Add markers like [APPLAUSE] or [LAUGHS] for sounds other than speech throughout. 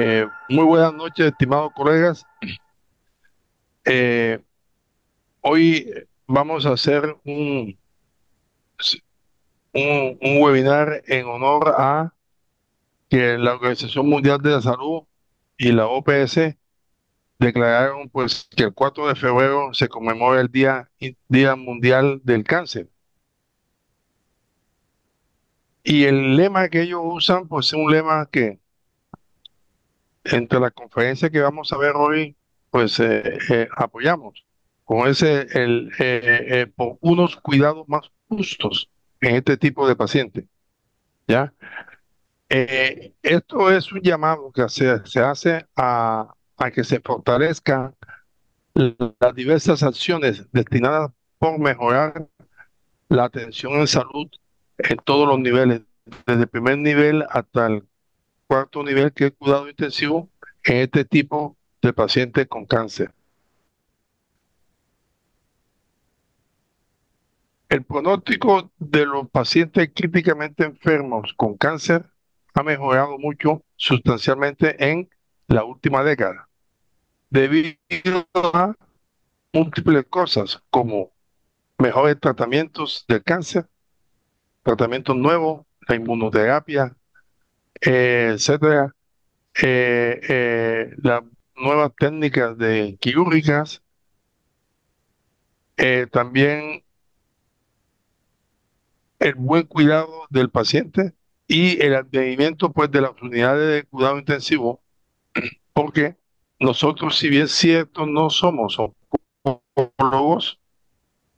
Eh, muy buenas noches, estimados colegas. Eh, hoy vamos a hacer un, un, webinar en honor a que la Organización Mundial de la Salud y la OPS declararon pues que el 4 de febrero se conmemora el Día, Día Mundial del Cáncer. Y el lema que ellos usan, pues es un lema que entre las conferencias que vamos a ver hoy, pues eh, eh, apoyamos con ese el, eh, por unos cuidados más justos en este tipo de pacientes. ¿Ya? esto es un llamado que se, se hace a, a que se fortalezcan las diversas acciones destinadas por mejorar la atención en salud en todos los niveles, desde el primer nivel hasta el cuarto nivel, que es cuidado intensivo en este tipo de pacientes con cáncer. El pronóstico de los pacientes críticamente enfermos con cáncer ha mejorado mucho sustancialmente en la última década, debido a múltiples cosas como mejores tratamientos del cáncer, tratamientos nuevos, la inmunoterapia, eh, etcétera, eh, eh, las nuevas técnicas de quirúrgicas, también el buen cuidado del paciente y el advenimiento pues de las unidades de cuidado intensivo, porque nosotros, si bien cierto, no somos oncólogos,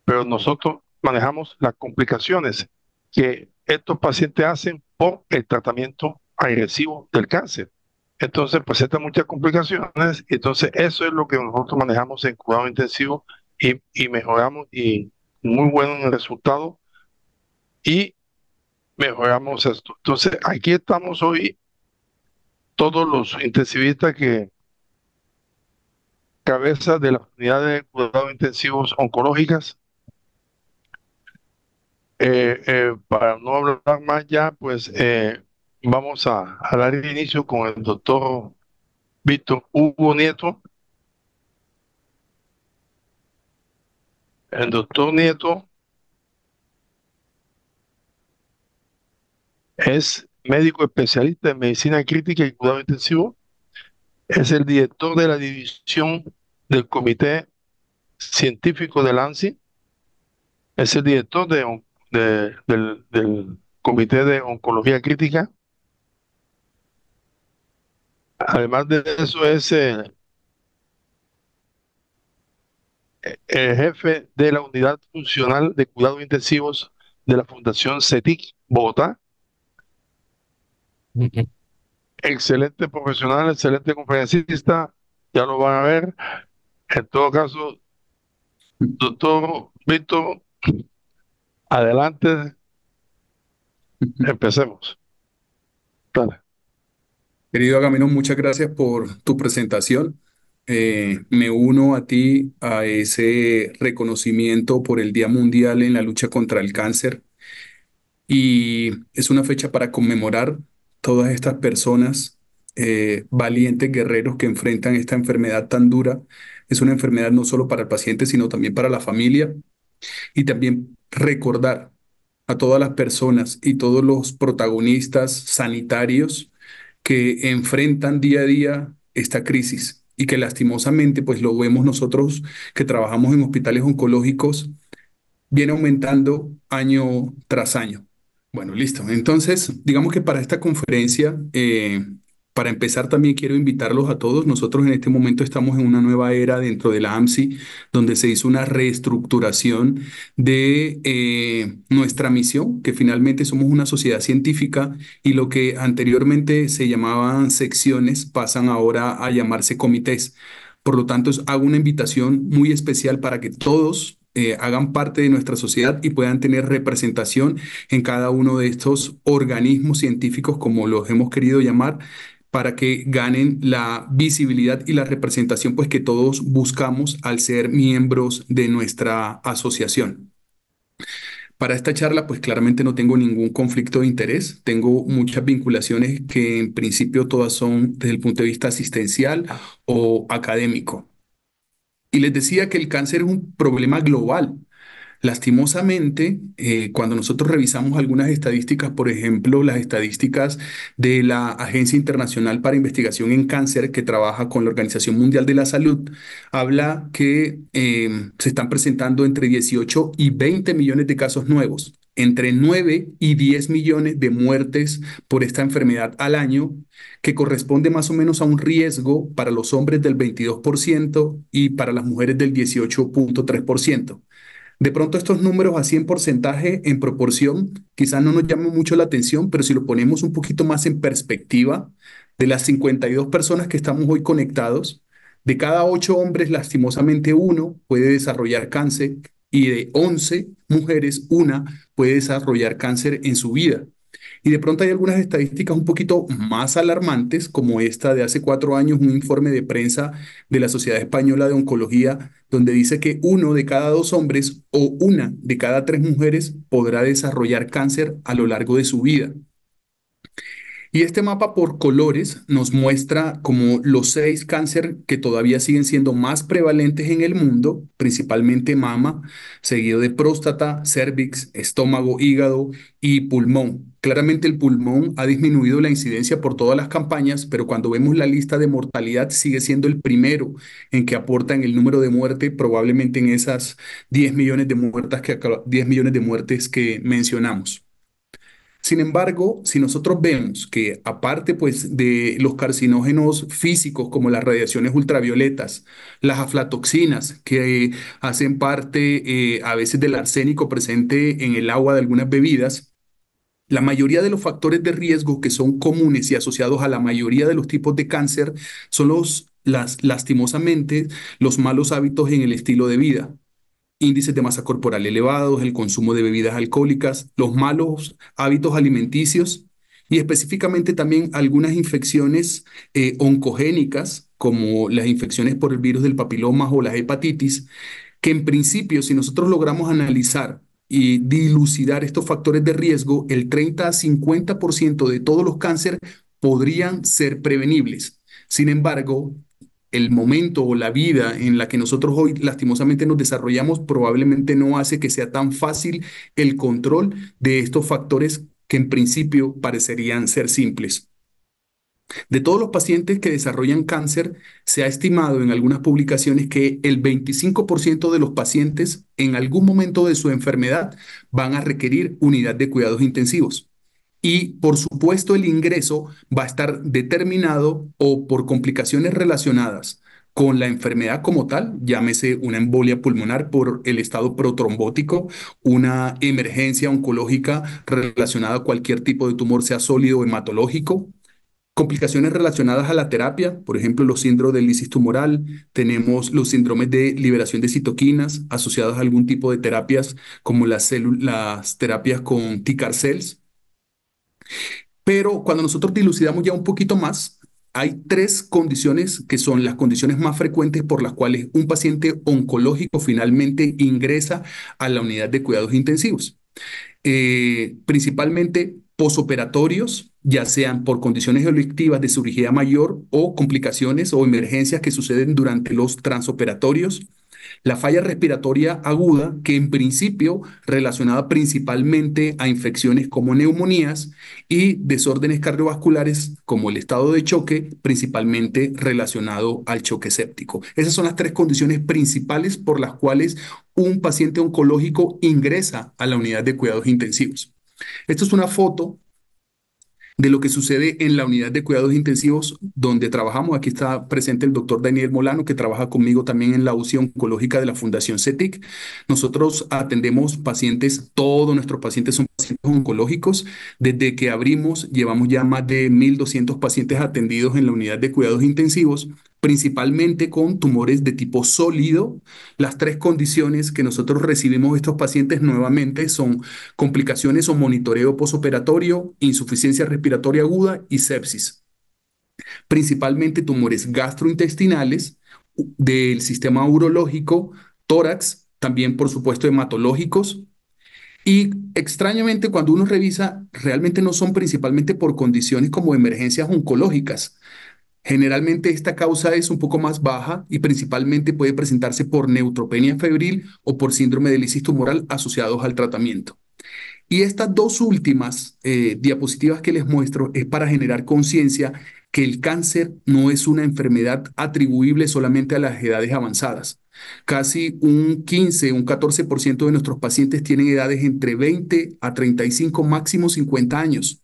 pero nosotros manejamos las complicaciones que estos pacientes hacen por el tratamiento agresivo del cáncer. Entonces presenta muchas complicaciones entonces eso es lo que nosotros manejamos en cuidado intensivo y, mejoramos y muy bueno en el resultado y mejoramos esto. Entonces aquí estamos hoy todos los intensivistas que cabeza de las unidades de cuidado intensivos oncológicas. Eh, eh, para no hablar más ya, pues eh, Vamos a, hablar dar inicio con el doctor Víctor Hugo Nieto. El doctor Nieto es médico especialista en medicina crítica y cuidado intensivo. Es el director de la división del Comité Científico del ANSI. Es el director de, del Comité de Oncología Crítica Además de eso es eh, el jefe de la Unidad Funcional de Cuidados Intensivos de la Fundación CETIC Bogotá. Excelente profesional, excelente conferencista, ya lo van a ver. En todo caso, doctor Víctor, adelante, empecemos. Dale. Querido Agamenón, muchas gracias por tu presentación. Eh, me uno a ti a ese reconocimiento por el Día Mundial en la lucha contra el cáncer. Y es una fecha para conmemorar todas estas personas, eh, valientes guerreros que enfrentan esta enfermedad tan dura. Es una enfermedad no solo para el paciente, sino también para la familia. Y también recordar a todas las personas y todos los protagonistas sanitarios que enfrentan día a día esta crisis y que lastimosamente pues lo vemos nosotros que trabajamos en hospitales oncológicos, viene aumentando año tras año. Bueno, listo. Entonces, digamos que para esta conferencia eh, para empezar, también quiero invitarlos a todos. Nosotros en este momento estamos en una nueva era dentro de la AMSI, donde se hizo una reestructuración de eh, nuestra misión, que finalmente somos una sociedad científica y lo que anteriormente se llamaban secciones pasan ahora a llamarse comités. Por lo tanto, hago una invitación muy especial para que todos eh, hagan parte de nuestra sociedad y puedan tener representación en cada uno de estos organismos científicos, como los hemos querido llamar, para que ganen la visibilidad y la representación pues, que todos buscamos al ser miembros de nuestra asociación. Para esta charla, pues claramente no tengo ningún conflicto de interés, tengo muchas vinculaciones que en principio todas son desde el punto de vista asistencial o académico. Y les decía que el cáncer es un problema global Lastimosamente, eh, cuando nosotros revisamos algunas estadísticas, por ejemplo, las estadísticas de la Agencia Internacional para Investigación en Cáncer, que trabaja con la Organización Mundial de la Salud, habla que em, se están presentando entre 18 y 20 millones de casos nuevos entre 9 y 10 millones de muertes por esta enfermedad al año, que corresponde más o menos a un riesgo para los hombres del 22% y para las mujeres del 18.3%. De pronto estos números así en porcentaje, en proporción, quizás no nos llamen mucho la atención, pero si lo ponemos un poquito más en perspectiva, de las 52 personas que estamos hoy conectados, de cada 8 hombres, lastimosamente uno puede desarrollar cáncer y de 11 mujeres, una puede desarrollar cáncer en su vida. Y de pronto hay algunas estadísticas un poquito más alarmantes, como esta de hace cuatro años, un informe de prensa de la Sociedad Española de Oncología, donde dice que uno de cada dos hombres o una de cada tres mujeres podrá desarrollar cáncer a lo largo de su vida. Y este mapa por colores nos muestra como los seis cánceres que todavía siguen siendo más prevalentes en el mundo, principalmente mama, seguido de próstata, cervix, estómago, hígado y pulmón. Claramente el pulmón ha disminuido la incidencia por todas las campañas, pero cuando vemos la lista de mortalidad sigue siendo el primero en que aporta en el número de muerte, probablemente en esas 10 millones de, que, 10 millones de muertes que mencionamos. Sin embargo, si nosotros vemos que aparte pues, de los carcinógenos físicos como las radiaciones ultravioletas, las aflatoxinas que hacen parte eh, a veces del arsénico presente en el agua de algunas bebidas, la mayoría de los factores de riesgo que son comunes y asociados a la mayoría de los tipos de cáncer son los las, lastimosamente los malos hábitos en el estilo de vida índices de masa corporal elevados, el consumo de bebidas alcohólicas, los malos hábitos alimenticios y específicamente también algunas infecciones eh, oncogénicas, como las infecciones por el virus del papiloma o las hepatitis, que en principio, si nosotros logramos analizar y dilucidar estos factores de riesgo, el 30 a 50% de todos los cánceres podrían ser prevenibles. Sin embargo, el momento o la vida en la que nosotros hoy lastimosamente nos desarrollamos probablemente no hace que sea tan fácil el control de estos factores que en principio parecerían ser simples. De todos los pacientes que desarrollan cáncer, se ha estimado en algunas publicaciones que el 25% de los pacientes en algún momento de su enfermedad van a requerir unidad de cuidados intensivos. Y por supuesto el ingreso va a estar determinado o por complicaciones relacionadas con la enfermedad como tal, llámese una embolia pulmonar por el estado protrombótico, una emergencia oncológica relacionada a cualquier tipo de tumor, sea sólido o hematológico, complicaciones relacionadas a la terapia, por ejemplo, los síndromes de lisis tumoral, tenemos los síndromes de liberación de citoquinas asociados a algún tipo de terapias como las, terapias con t pero cuando nosotros dilucidamos ya un poquito más, hay tres condiciones que son las condiciones más frecuentes por las cuales un paciente oncológico finalmente ingresa a la unidad de cuidados intensivos. Eh, principalmente posoperatorios, ya sean por condiciones delictivas de cirugía mayor o complicaciones o emergencias que suceden durante los transoperatorios, la falla respiratoria aguda, que en principio relacionada principalmente a infecciones como neumonías y desórdenes cardiovasculares como el estado de choque, principalmente relacionado al choque séptico. Esas son las tres condiciones principales por las cuales un paciente oncológico ingresa a la unidad de cuidados intensivos. Esto es una foto de lo que sucede en la unidad de cuidados intensivos donde trabajamos. Aquí está presente el doctor Daniel Molano, que trabaja conmigo también en la UCI oncológica de la Fundación CETIC. Nosotros atendemos pacientes, todos nuestros pacientes son pacientes oncológicos. Desde que abrimos, llevamos ya más de 1.200 pacientes atendidos en la unidad de cuidados intensivos principalmente con tumores de tipo sólido. Las tres condiciones que nosotros recibimos estos pacientes nuevamente son complicaciones o monitoreo posoperatorio, insuficiencia respiratoria aguda y sepsis. Principalmente tumores gastrointestinales, del sistema urológico, tórax, también por supuesto hematológicos, y extrañamente, cuando uno revisa, realmente no son principalmente por condiciones como emergencias oncológicas, Generalmente esta causa es un poco más baja y principalmente puede presentarse por neutropenia febril o por síndrome de lisis tumoral asociados al tratamiento. Y estas dos últimas eh, diapositivas que les muestro es para generar conciencia que el cáncer no es una enfermedad atribuible solamente a las edades avanzadas. Casi un 15, un 14% de nuestros pacientes tienen edades entre 20 a 35, máximo 50 años.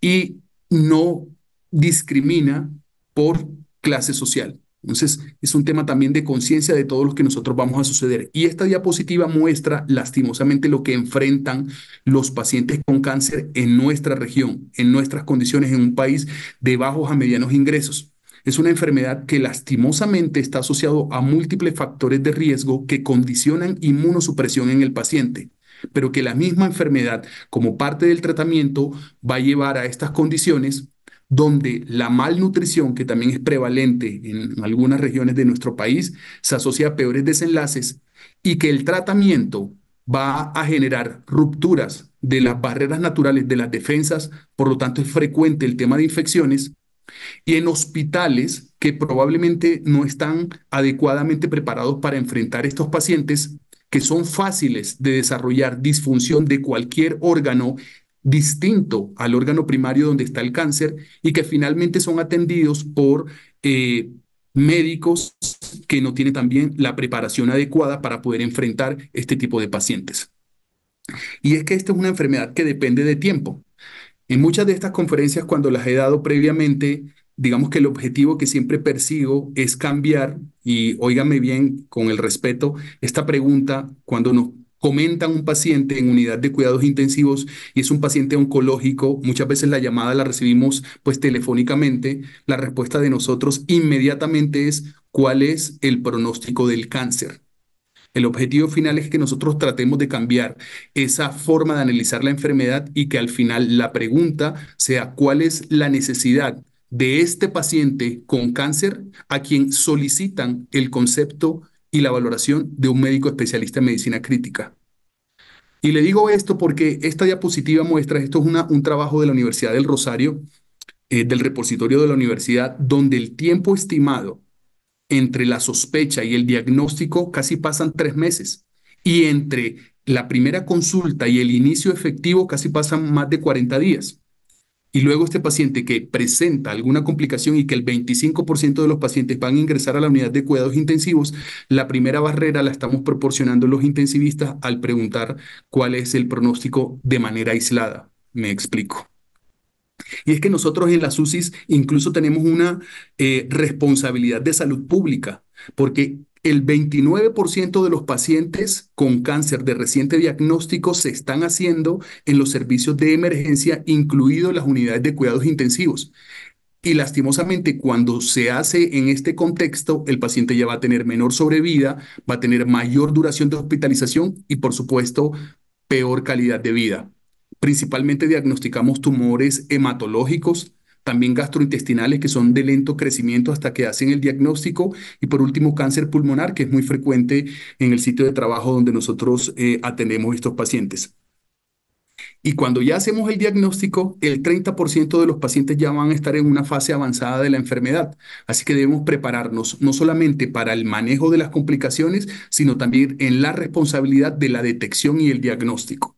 Y no discrimina por clase social. Entonces, es un tema también de conciencia de todos los que nosotros vamos a suceder. Y esta diapositiva muestra lastimosamente lo que enfrentan los pacientes con cáncer en nuestra región, en nuestras condiciones, en un país de bajos a medianos ingresos. Es una enfermedad que lastimosamente está asociado a múltiples factores de riesgo que condicionan inmunosupresión en el paciente pero que la misma enfermedad, como parte del tratamiento, va a llevar a estas condiciones donde la malnutrición, que también es prevalente en algunas regiones de nuestro país, se asocia a peores desenlaces y que el tratamiento va a generar rupturas de las barreras naturales de las defensas, por lo tanto es frecuente el tema de infecciones, y en hospitales que probablemente no están adecuadamente preparados para enfrentar estos pacientes, que son fáciles de desarrollar disfunción de cualquier órgano distinto al órgano primario donde está el cáncer y que finalmente son atendidos por eh, médicos que no tienen también la preparación adecuada para poder enfrentar este tipo de pacientes. Y es que esta es una enfermedad que depende de tiempo. En muchas de estas conferencias, cuando las he dado previamente, digamos que el objetivo que siempre persigo es cambiar, y óigame bien, con el respeto, esta pregunta cuando nos Comentan un paciente en unidad de cuidados intensivos y es un paciente oncológico, muchas veces la llamada la recibimos pues telefónicamente, la respuesta de nosotros inmediatamente es cuál es el pronóstico del cáncer. El objetivo final es que nosotros tratemos de cambiar esa forma de analizar la enfermedad y que al final la pregunta sea cuál es la necesidad de este paciente con cáncer a quien solicitan el concepto y la valoración de un médico especialista en medicina crítica. Y le digo esto porque esta diapositiva muestra, esto es una, un trabajo de la Universidad del Rosario, eh, del repositorio de la universidad, donde el tiempo estimado entre la sospecha y el diagnóstico casi pasan tres meses. Y entre la primera consulta y el inicio efectivo casi pasan más de 40 días. Y luego este paciente que presenta alguna complicación y que el 25% de los pacientes van a ingresar a la unidad de cuidados intensivos, la primera barrera la estamos proporcionando los intensivistas al preguntar cuál es el pronóstico de manera aislada. Me explico. Y es que nosotros en la UCIs incluso tenemos una eh, responsabilidad de salud pública, porque el 29% de los pacientes con cáncer de reciente diagnóstico se están haciendo en los servicios de emergencia, incluidos las unidades de cuidados intensivos. Y lastimosamente, cuando se hace en este contexto, el paciente ya va a tener menor sobrevida, va a tener mayor duración de hospitalización y, por supuesto, peor calidad de vida. Principalmente diagnosticamos tumores hematológicos, también gastrointestinales que son de lento crecimiento hasta que hacen el diagnóstico y por último cáncer pulmonar que es muy frecuente en el sitio de trabajo donde nosotros eh, atendemos estos pacientes. Y cuando ya hacemos el diagnóstico, el 30% de los pacientes ya van a estar en una fase avanzada de la enfermedad. Así que debemos prepararnos no solamente para el manejo de las complicaciones, sino también en la responsabilidad de la detección y el diagnóstico.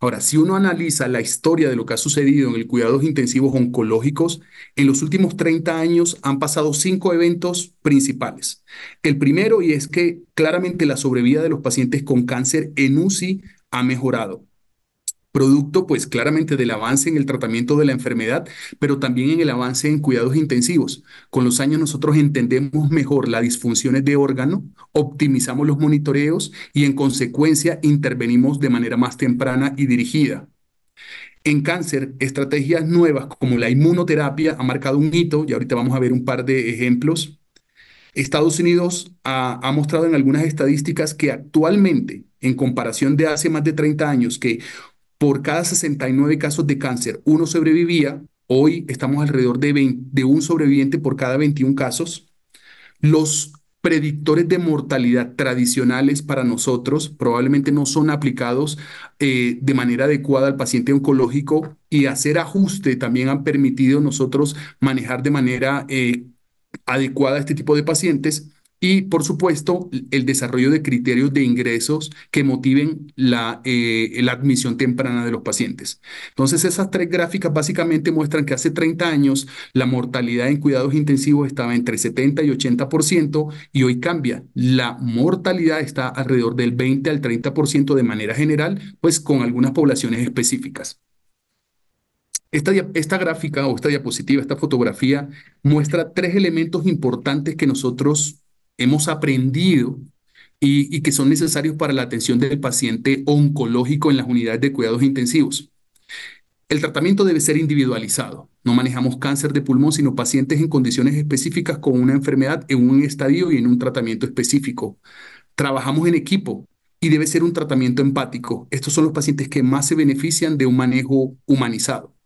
Ahora, si uno analiza la historia de lo que ha sucedido en el cuidados intensivos oncológicos, en los últimos 30 años han pasado cinco eventos principales. El primero y es que claramente la sobrevida de los pacientes con cáncer en UCI ha mejorado producto pues claramente del avance en el tratamiento de la enfermedad, pero también en el avance en cuidados intensivos. Con los años nosotros entendemos mejor las disfunciones de órgano, optimizamos los monitoreos y en consecuencia intervenimos de manera más temprana y dirigida. En cáncer, estrategias nuevas como la inmunoterapia ha marcado un hito y ahorita vamos a ver un par de ejemplos. Estados Unidos ha, ha mostrado en algunas estadísticas que actualmente, en comparación de hace más de 30 años, que por cada 69 casos de cáncer, uno sobrevivía. Hoy estamos alrededor de, un sobreviviente por cada 21 casos. Los predictores de mortalidad tradicionales para nosotros probablemente no son aplicados eh, de manera adecuada al paciente oncológico y hacer ajuste también han permitido nosotros manejar de manera eh, adecuada este tipo de pacientes. Y, por supuesto, el desarrollo de criterios de ingresos que motiven la, eh, la, admisión temprana de los pacientes. Entonces, esas tres gráficas básicamente muestran que hace 30 años la mortalidad en cuidados intensivos estaba entre 70 y 80% y hoy cambia. La mortalidad está alrededor del 20 al 30% de manera general, pues con algunas poblaciones específicas. Esta, esta, gráfica o esta diapositiva, esta fotografía, muestra tres elementos importantes que nosotros hemos aprendido y, que son necesarios para la atención del paciente oncológico en las unidades de cuidados intensivos. El tratamiento debe ser individualizado. No manejamos cáncer de pulmón, sino pacientes en condiciones específicas con una enfermedad en un estadio y en un tratamiento específico. Trabajamos en equipo y debe ser un tratamiento empático. Estos son los pacientes que más se benefician de un manejo humanizado.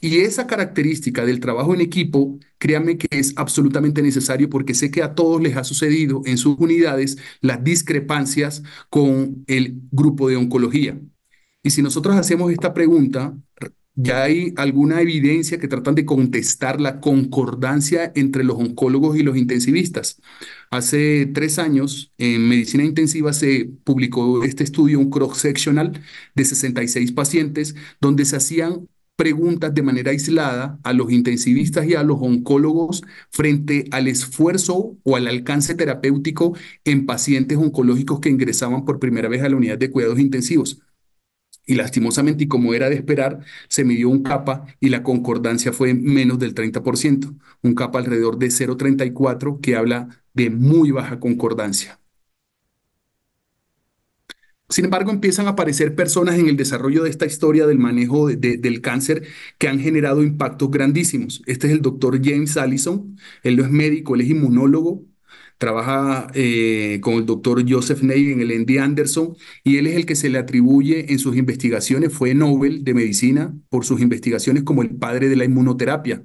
Y esa característica del trabajo en equipo, créanme que es absolutamente necesario porque sé que a todos les ha sucedido en sus unidades las discrepancias con el grupo de oncología. Y si nosotros hacemos esta pregunta, ya hay alguna evidencia que tratan de contestar la concordancia entre los oncólogos y los intensivistas. Hace tres años, en medicina intensiva, se publicó este estudio, un cross-sectional de 66 pacientes, donde se hacían preguntas de manera aislada a los intensivistas y a los oncólogos frente al esfuerzo o al alcance terapéutico en pacientes oncológicos que ingresaban por primera vez a la unidad de cuidados intensivos. Y lastimosamente, y como era de esperar, se midió un capa y la concordancia fue menos del 30%, un capa alrededor de 0,34 que habla de muy baja concordancia. Sin embargo, empiezan a aparecer personas en el desarrollo de esta historia del manejo del cáncer que han generado impactos grandísimos. Este es el doctor James Allison, él no es médico, él es inmunólogo, trabaja eh, con el doctor Joseph Ney en el Andy Anderson y él es el que se le atribuye en sus investigaciones, fue Nobel de Medicina por sus investigaciones como el padre de la inmunoterapia.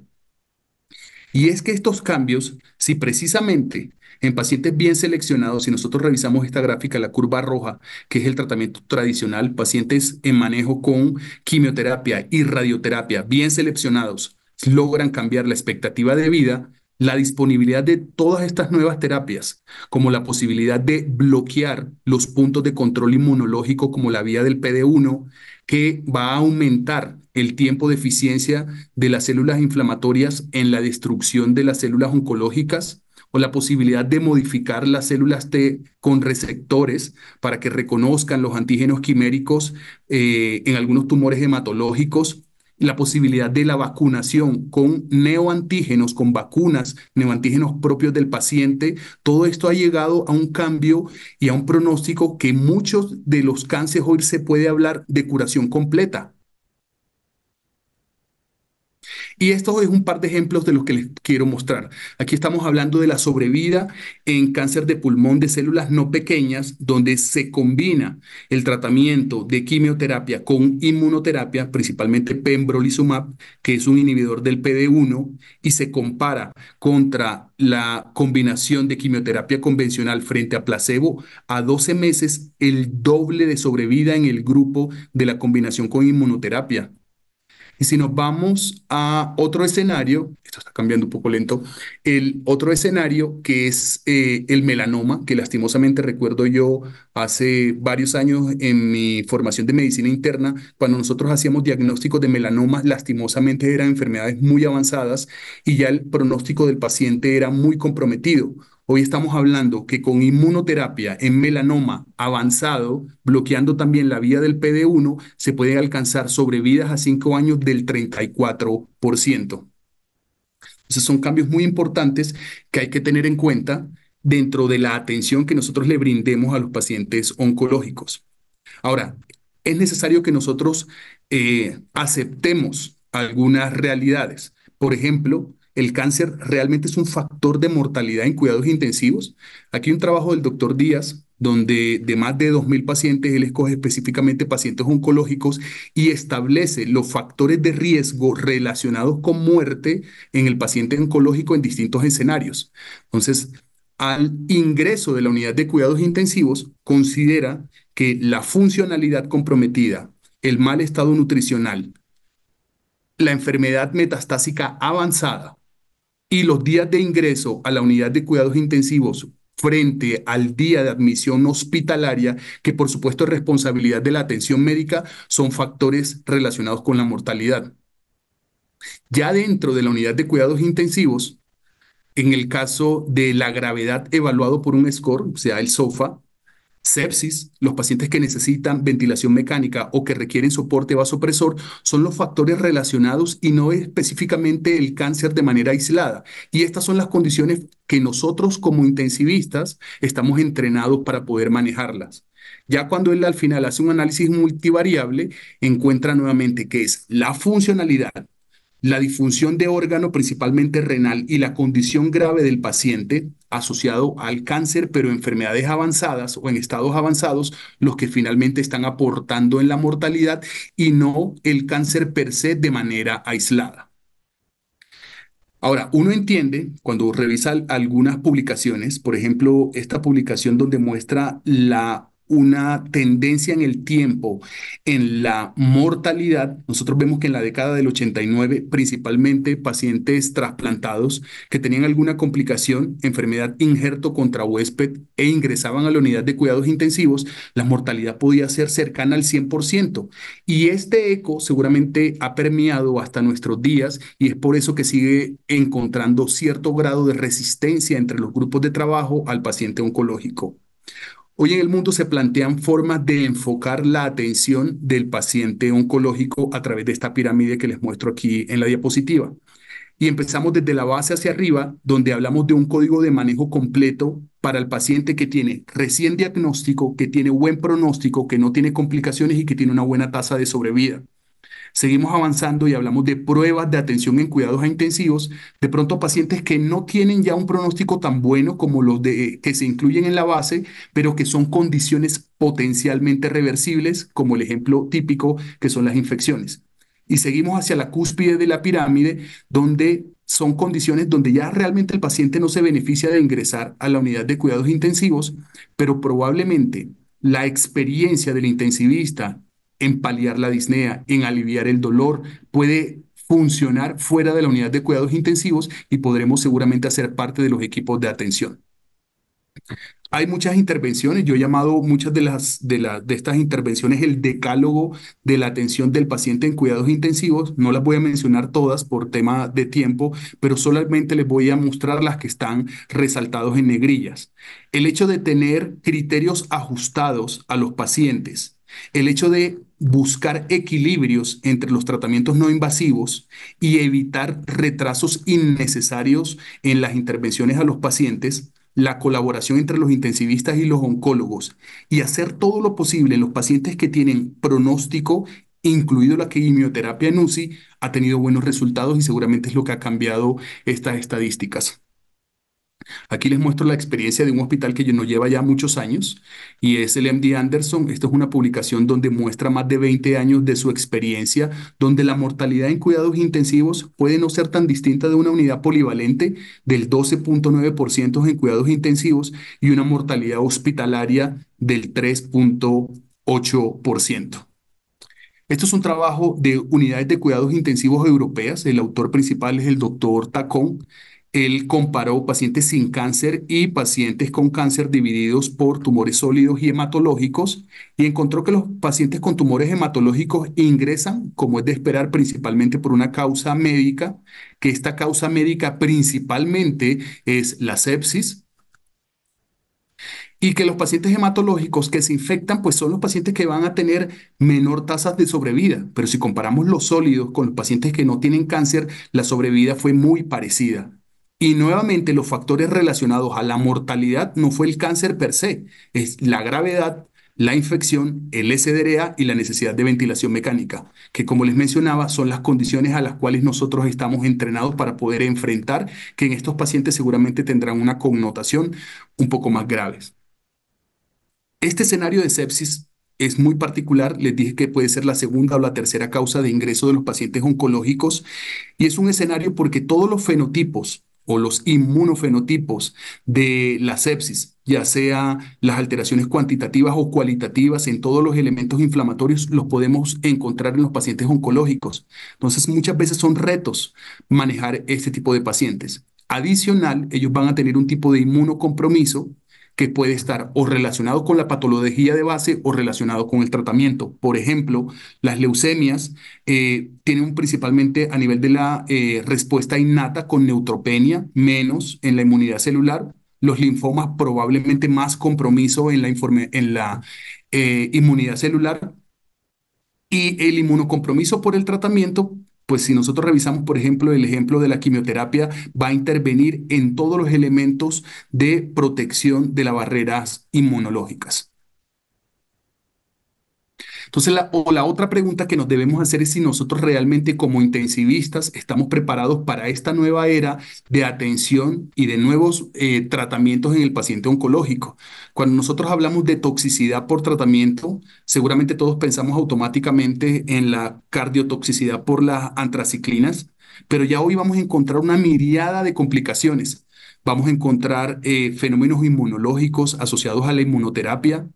Y es que estos cambios, si precisamente en pacientes bien seleccionados, si nosotros revisamos esta gráfica, la curva roja, que es el tratamiento tradicional, pacientes en manejo con quimioterapia y radioterapia, bien seleccionados, logran cambiar la expectativa de vida, la disponibilidad de todas estas nuevas terapias, como la posibilidad de bloquear los puntos de control inmunológico como la vía del PD1, que va a aumentar el tiempo de eficiencia de las células inflamatorias en la destrucción de las células oncológicas o la posibilidad de modificar las células T con receptores para que reconozcan los antígenos quiméricos eh, en algunos tumores hematológicos, la posibilidad de la vacunación con neoantígenos, con vacunas, neoantígenos propios del paciente, todo esto ha llegado a un cambio y a un pronóstico que muchos de los cánceres hoy se puede hablar de curación completa y esto es un par de ejemplos de los que les quiero mostrar. Aquí estamos hablando de la sobrevida en cáncer de pulmón de células no pequeñas, donde se combina el tratamiento de quimioterapia con inmunoterapia, principalmente pembrolizumab, que es un inhibidor del PD1, y se compara contra la combinación de quimioterapia convencional frente a placebo a 12 meses, el doble de sobrevida en el grupo de la combinación con inmunoterapia. Y si nos vamos a otro escenario, esto está cambiando un poco lento, el otro escenario que es eh, el melanoma, que lastimosamente recuerdo yo hace varios años en mi formación de medicina interna, cuando nosotros hacíamos diagnósticos de melanoma, lastimosamente eran enfermedades muy avanzadas y ya el pronóstico del paciente era muy comprometido Hoy estamos hablando que con inmunoterapia en melanoma avanzado, bloqueando también la vía del PD1, se puede alcanzar sobrevidas a 5 años del 34%. Entonces son cambios muy importantes que hay que tener en cuenta dentro de la atención que nosotros le brindemos a los pacientes oncológicos. Ahora, es necesario que nosotros eh, aceptemos algunas realidades. Por ejemplo, el cáncer realmente es un factor de mortalidad en cuidados intensivos. Aquí un trabajo del doctor Díaz, donde de más de 2.000 pacientes, él escoge específicamente pacientes oncológicos y establece los factores de riesgo relacionados con muerte en el paciente oncológico en distintos escenarios. Entonces, al ingreso de la unidad de cuidados intensivos, considera que la funcionalidad comprometida, el mal estado nutricional, la enfermedad metastásica avanzada y los días de ingreso a la unidad de cuidados intensivos frente al día de admisión hospitalaria, que por supuesto es responsabilidad de la atención médica, son factores relacionados con la mortalidad. Ya dentro de la unidad de cuidados intensivos, en el caso de la gravedad evaluado por un score, o sea, el SOFA, Sepsis, los pacientes que necesitan ventilación mecánica o que requieren soporte vasopresor son los factores relacionados y no específicamente el cáncer de manera aislada. Y estas son las condiciones que nosotros como intensivistas estamos entrenados para poder manejarlas. Ya cuando él al final hace un análisis multivariable, encuentra nuevamente que es la funcionalidad la disfunción de órgano, principalmente renal, y la condición grave del paciente asociado al cáncer, pero enfermedades avanzadas o en estados avanzados, los que finalmente están aportando en la mortalidad y no el cáncer per se de manera aislada. Ahora, uno entiende cuando revisa algunas publicaciones, por ejemplo, esta publicación donde muestra la una tendencia en el tiempo en la mortalidad. Nosotros vemos que en la década del 89, principalmente pacientes trasplantados que tenían alguna complicación, enfermedad injerto contra huésped e ingresaban a la unidad de cuidados intensivos, la mortalidad podía ser cercana al 100%. Y este eco seguramente ha permeado hasta nuestros días y es por eso que sigue encontrando cierto grado de resistencia entre los grupos de trabajo al paciente oncológico. Hoy en el mundo se plantean formas de enfocar la atención del paciente oncológico a través de esta pirámide que les muestro aquí en la diapositiva. Y empezamos desde la base hacia arriba, donde hablamos de un código de manejo completo para el paciente que tiene recién diagnóstico, que tiene buen pronóstico, que no tiene complicaciones y que tiene una buena tasa de sobrevida. Seguimos avanzando y hablamos de pruebas de atención en cuidados intensivos, de pronto pacientes que no tienen ya un pronóstico tan bueno como los de, que se incluyen en la base, pero que son condiciones potencialmente reversibles, como el ejemplo típico que son las infecciones. Y seguimos hacia la cúspide de la pirámide, donde son condiciones donde ya realmente el paciente no se beneficia de ingresar a la unidad de cuidados intensivos, pero probablemente la experiencia del intensivista en paliar la disnea, en aliviar el dolor, puede funcionar fuera de la unidad de cuidados intensivos y podremos seguramente hacer parte de los equipos de atención. Hay muchas intervenciones, yo he llamado muchas de, las, de, de estas intervenciones el decálogo de la atención del paciente en cuidados intensivos, no las voy a mencionar todas por tema de tiempo, pero solamente les voy a mostrar las que están resaltados en negrillas. El hecho de tener criterios ajustados a los pacientes, el hecho de buscar equilibrios entre los tratamientos no invasivos y evitar retrasos innecesarios en las intervenciones a los pacientes, la colaboración entre los intensivistas y los oncólogos y hacer todo lo posible en los pacientes que tienen pronóstico, incluido la quimioterapia en UCI, ha tenido buenos resultados y seguramente es lo que ha cambiado estas estadísticas. Aquí les muestro la experiencia de un hospital que yo no lleva ya muchos años y es el MD Anderson. Esto es una publicación donde muestra más de 20 años de su experiencia, donde la mortalidad en cuidados intensivos puede no ser tan distinta de una unidad polivalente del 12.9% en cuidados intensivos y una mortalidad hospitalaria del 3.8%. Esto es un trabajo de unidades de cuidados intensivos europeas. El autor principal es el doctor Tacón él comparó pacientes sin cáncer y pacientes con cáncer divididos por tumores sólidos y hematológicos y encontró que los pacientes con tumores hematológicos ingresan, como es de esperar, principalmente por una causa médica, que esta causa médica principalmente es la sepsis, y que los pacientes hematológicos que se infectan, pues son los pacientes que van a tener menor tasas de sobrevida. Pero si comparamos los sólidos con los pacientes que no tienen cáncer, la sobrevida fue muy parecida. Y nuevamente los factores relacionados a la mortalidad no fue el cáncer per se, es la gravedad, la infección, el SDRA y la necesidad de ventilación mecánica, que como les mencionaba son las condiciones a las cuales nosotros estamos entrenados para poder enfrentar, que en estos pacientes seguramente tendrán una connotación un poco más graves. Este escenario de sepsis es muy particular, les dije que puede ser la segunda o la tercera causa de ingreso de los pacientes oncológicos y es un escenario porque todos los fenotipos o los inmunofenotipos de la sepsis, ya sea las alteraciones cuantitativas o cualitativas en todos los elementos inflamatorios, los podemos encontrar en los pacientes oncológicos. Entonces, muchas veces son retos manejar este tipo de pacientes. Adicional, ellos van a tener un tipo de inmunocompromiso que puede estar o relacionado con la patología de base o relacionado con el tratamiento. Por ejemplo, las leucemias eh, tienen principalmente a nivel de la eh, respuesta innata con neutropenia, menos en la inmunidad celular. Los linfomas probablemente más compromiso en la, en la eh, inmunidad celular. Y el inmunocompromiso por el tratamiento pues si nosotros revisamos, por ejemplo, el ejemplo de la quimioterapia, va a intervenir en todos los elementos de protección de las barreras inmunológicas. Entonces, la, o la otra pregunta que nos debemos hacer es si nosotros realmente como intensivistas estamos preparados para esta nueva era de atención y de nuevos eh, tratamientos en el paciente oncológico. Cuando nosotros hablamos de toxicidad por tratamiento, seguramente todos pensamos automáticamente en la cardiotoxicidad por las antraciclinas, pero ya hoy vamos a encontrar una miriada de complicaciones. Vamos a encontrar eh, fenómenos inmunológicos asociados a la inmunoterapia,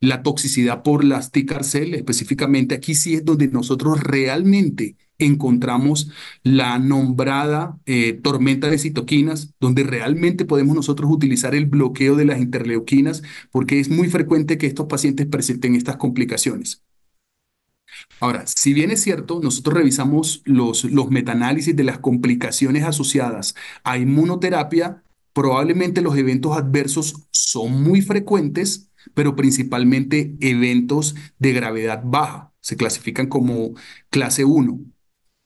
la toxicidad por las t específicamente aquí sí es donde nosotros realmente encontramos la nombrada eh, tormenta de citoquinas, donde realmente podemos nosotros utilizar el bloqueo de las interleuquinas, porque es muy frecuente que estos pacientes presenten estas complicaciones. Ahora, si bien es cierto, nosotros revisamos los, los metaanálisis de las complicaciones asociadas a inmunoterapia, probablemente los eventos adversos son muy frecuentes, pero principalmente eventos de gravedad baja. Se clasifican como clase 1.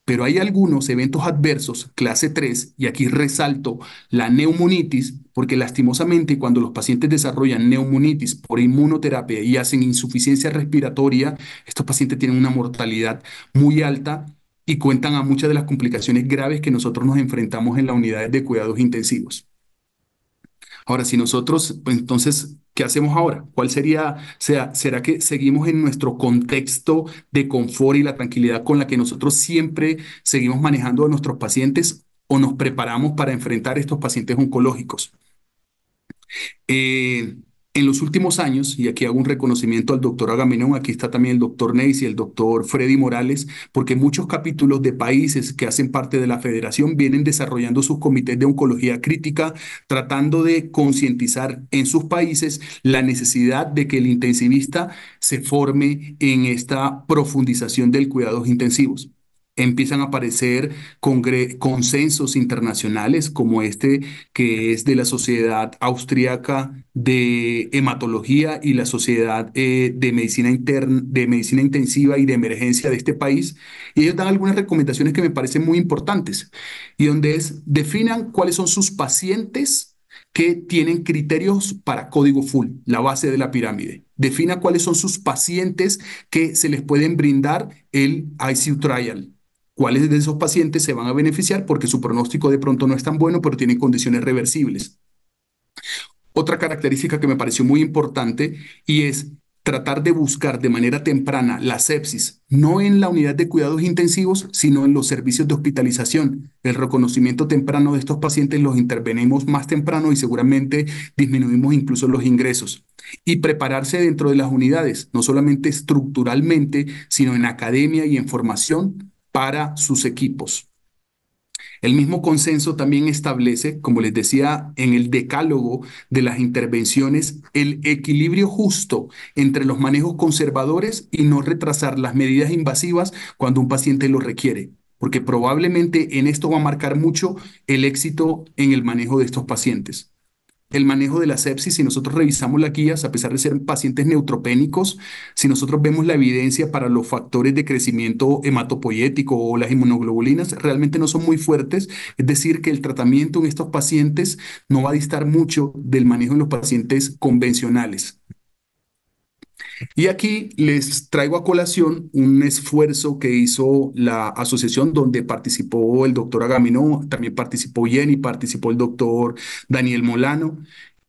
Pero hay algunos eventos adversos, clase 3, y aquí resalto la neumonitis, porque lastimosamente cuando los pacientes desarrollan neumonitis por inmunoterapia y hacen insuficiencia respiratoria, estos pacientes tienen una mortalidad muy alta y cuentan a muchas de las complicaciones graves que nosotros nos enfrentamos en las unidades de cuidados intensivos. Ahora, si nosotros pues, entonces ¿Qué hacemos ahora? ¿Cuál sería, sea, será que seguimos en nuestro contexto de confort y la tranquilidad con la que nosotros siempre seguimos manejando a nuestros pacientes o nos preparamos para enfrentar estos pacientes oncológicos? Eh, en los últimos años, y aquí hago un reconocimiento al doctor Agamenón, aquí está también el doctor Neis y el doctor Freddy Morales, porque muchos capítulos de países que hacen parte de la federación vienen desarrollando sus comités de oncología crítica, tratando de concientizar en sus países la necesidad de que el intensivista se forme en esta profundización del cuidados intensivos empiezan a aparecer consensos internacionales como este que es de la Sociedad Austriaca de Hematología y la Sociedad eh, de, Medicina de Medicina Intensiva y de Emergencia de este país. Y ellos dan algunas recomendaciones que me parecen muy importantes y donde es definan cuáles son sus pacientes que tienen criterios para código full, la base de la pirámide. Defina cuáles son sus pacientes que se les pueden brindar el ICU trial, cuáles de esos pacientes se van a beneficiar porque su pronóstico de pronto no es tan bueno, pero tienen condiciones reversibles. Otra característica que me pareció muy importante y es tratar de buscar de manera temprana la sepsis, no en la unidad de cuidados intensivos, sino en los servicios de hospitalización. El reconocimiento temprano de estos pacientes los intervenimos más temprano y seguramente disminuimos incluso los ingresos. Y prepararse dentro de las unidades, no solamente estructuralmente, sino en academia y en formación para sus equipos. El mismo consenso también establece, como les decía en el decálogo de las intervenciones, el equilibrio justo entre los manejos conservadores y no retrasar las medidas invasivas cuando un paciente lo requiere, porque probablemente en esto va a marcar mucho el éxito en el manejo de estos pacientes el manejo de la sepsis, si nosotros revisamos las guías, a pesar de ser pacientes neutropénicos, si nosotros vemos la evidencia para los factores de crecimiento hematopoyético o las inmunoglobulinas, realmente no son muy fuertes. Es decir, que el tratamiento en estos pacientes no va a distar mucho del manejo en los pacientes convencionales. Y aquí les traigo a colación un esfuerzo que hizo la asociación donde participó el doctor Agaminó, también participó Jenny, participó el doctor Daniel Molano.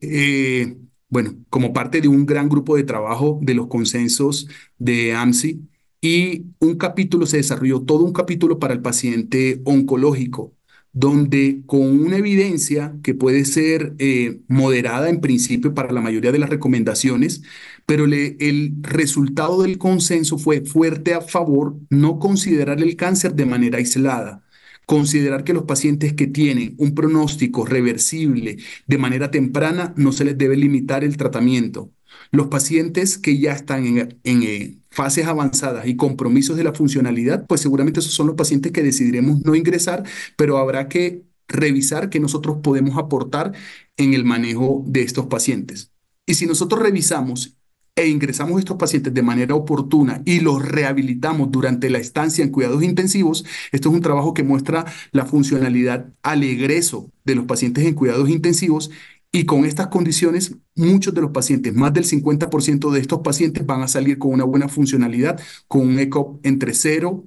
Eh, bueno, como parte de un gran grupo de trabajo de los consensos de AMSI y un capítulo se desarrolló, todo un capítulo para el paciente oncológico, donde con una evidencia que puede ser eh, moderada en principio para la mayoría de las recomendaciones, pero el resultado del consenso fue fuerte a favor no considerar el cáncer de manera aislada, considerar que los pacientes que tienen un pronóstico reversible de manera temprana no se les debe limitar el tratamiento. Los pacientes que ya están en, en eh, fases avanzadas y compromisos de la funcionalidad, pues seguramente esos son los pacientes que decidiremos no ingresar, pero habrá que revisar qué nosotros podemos aportar en el manejo de estos pacientes. Y si nosotros revisamos e ingresamos estos pacientes de manera oportuna y los rehabilitamos durante la estancia en cuidados intensivos, esto es un trabajo que muestra la funcionalidad al egreso de los pacientes en cuidados intensivos y con estas condiciones, muchos de los pacientes, más del 50% de estos pacientes van a salir con una buena funcionalidad, con un ECOP entre 0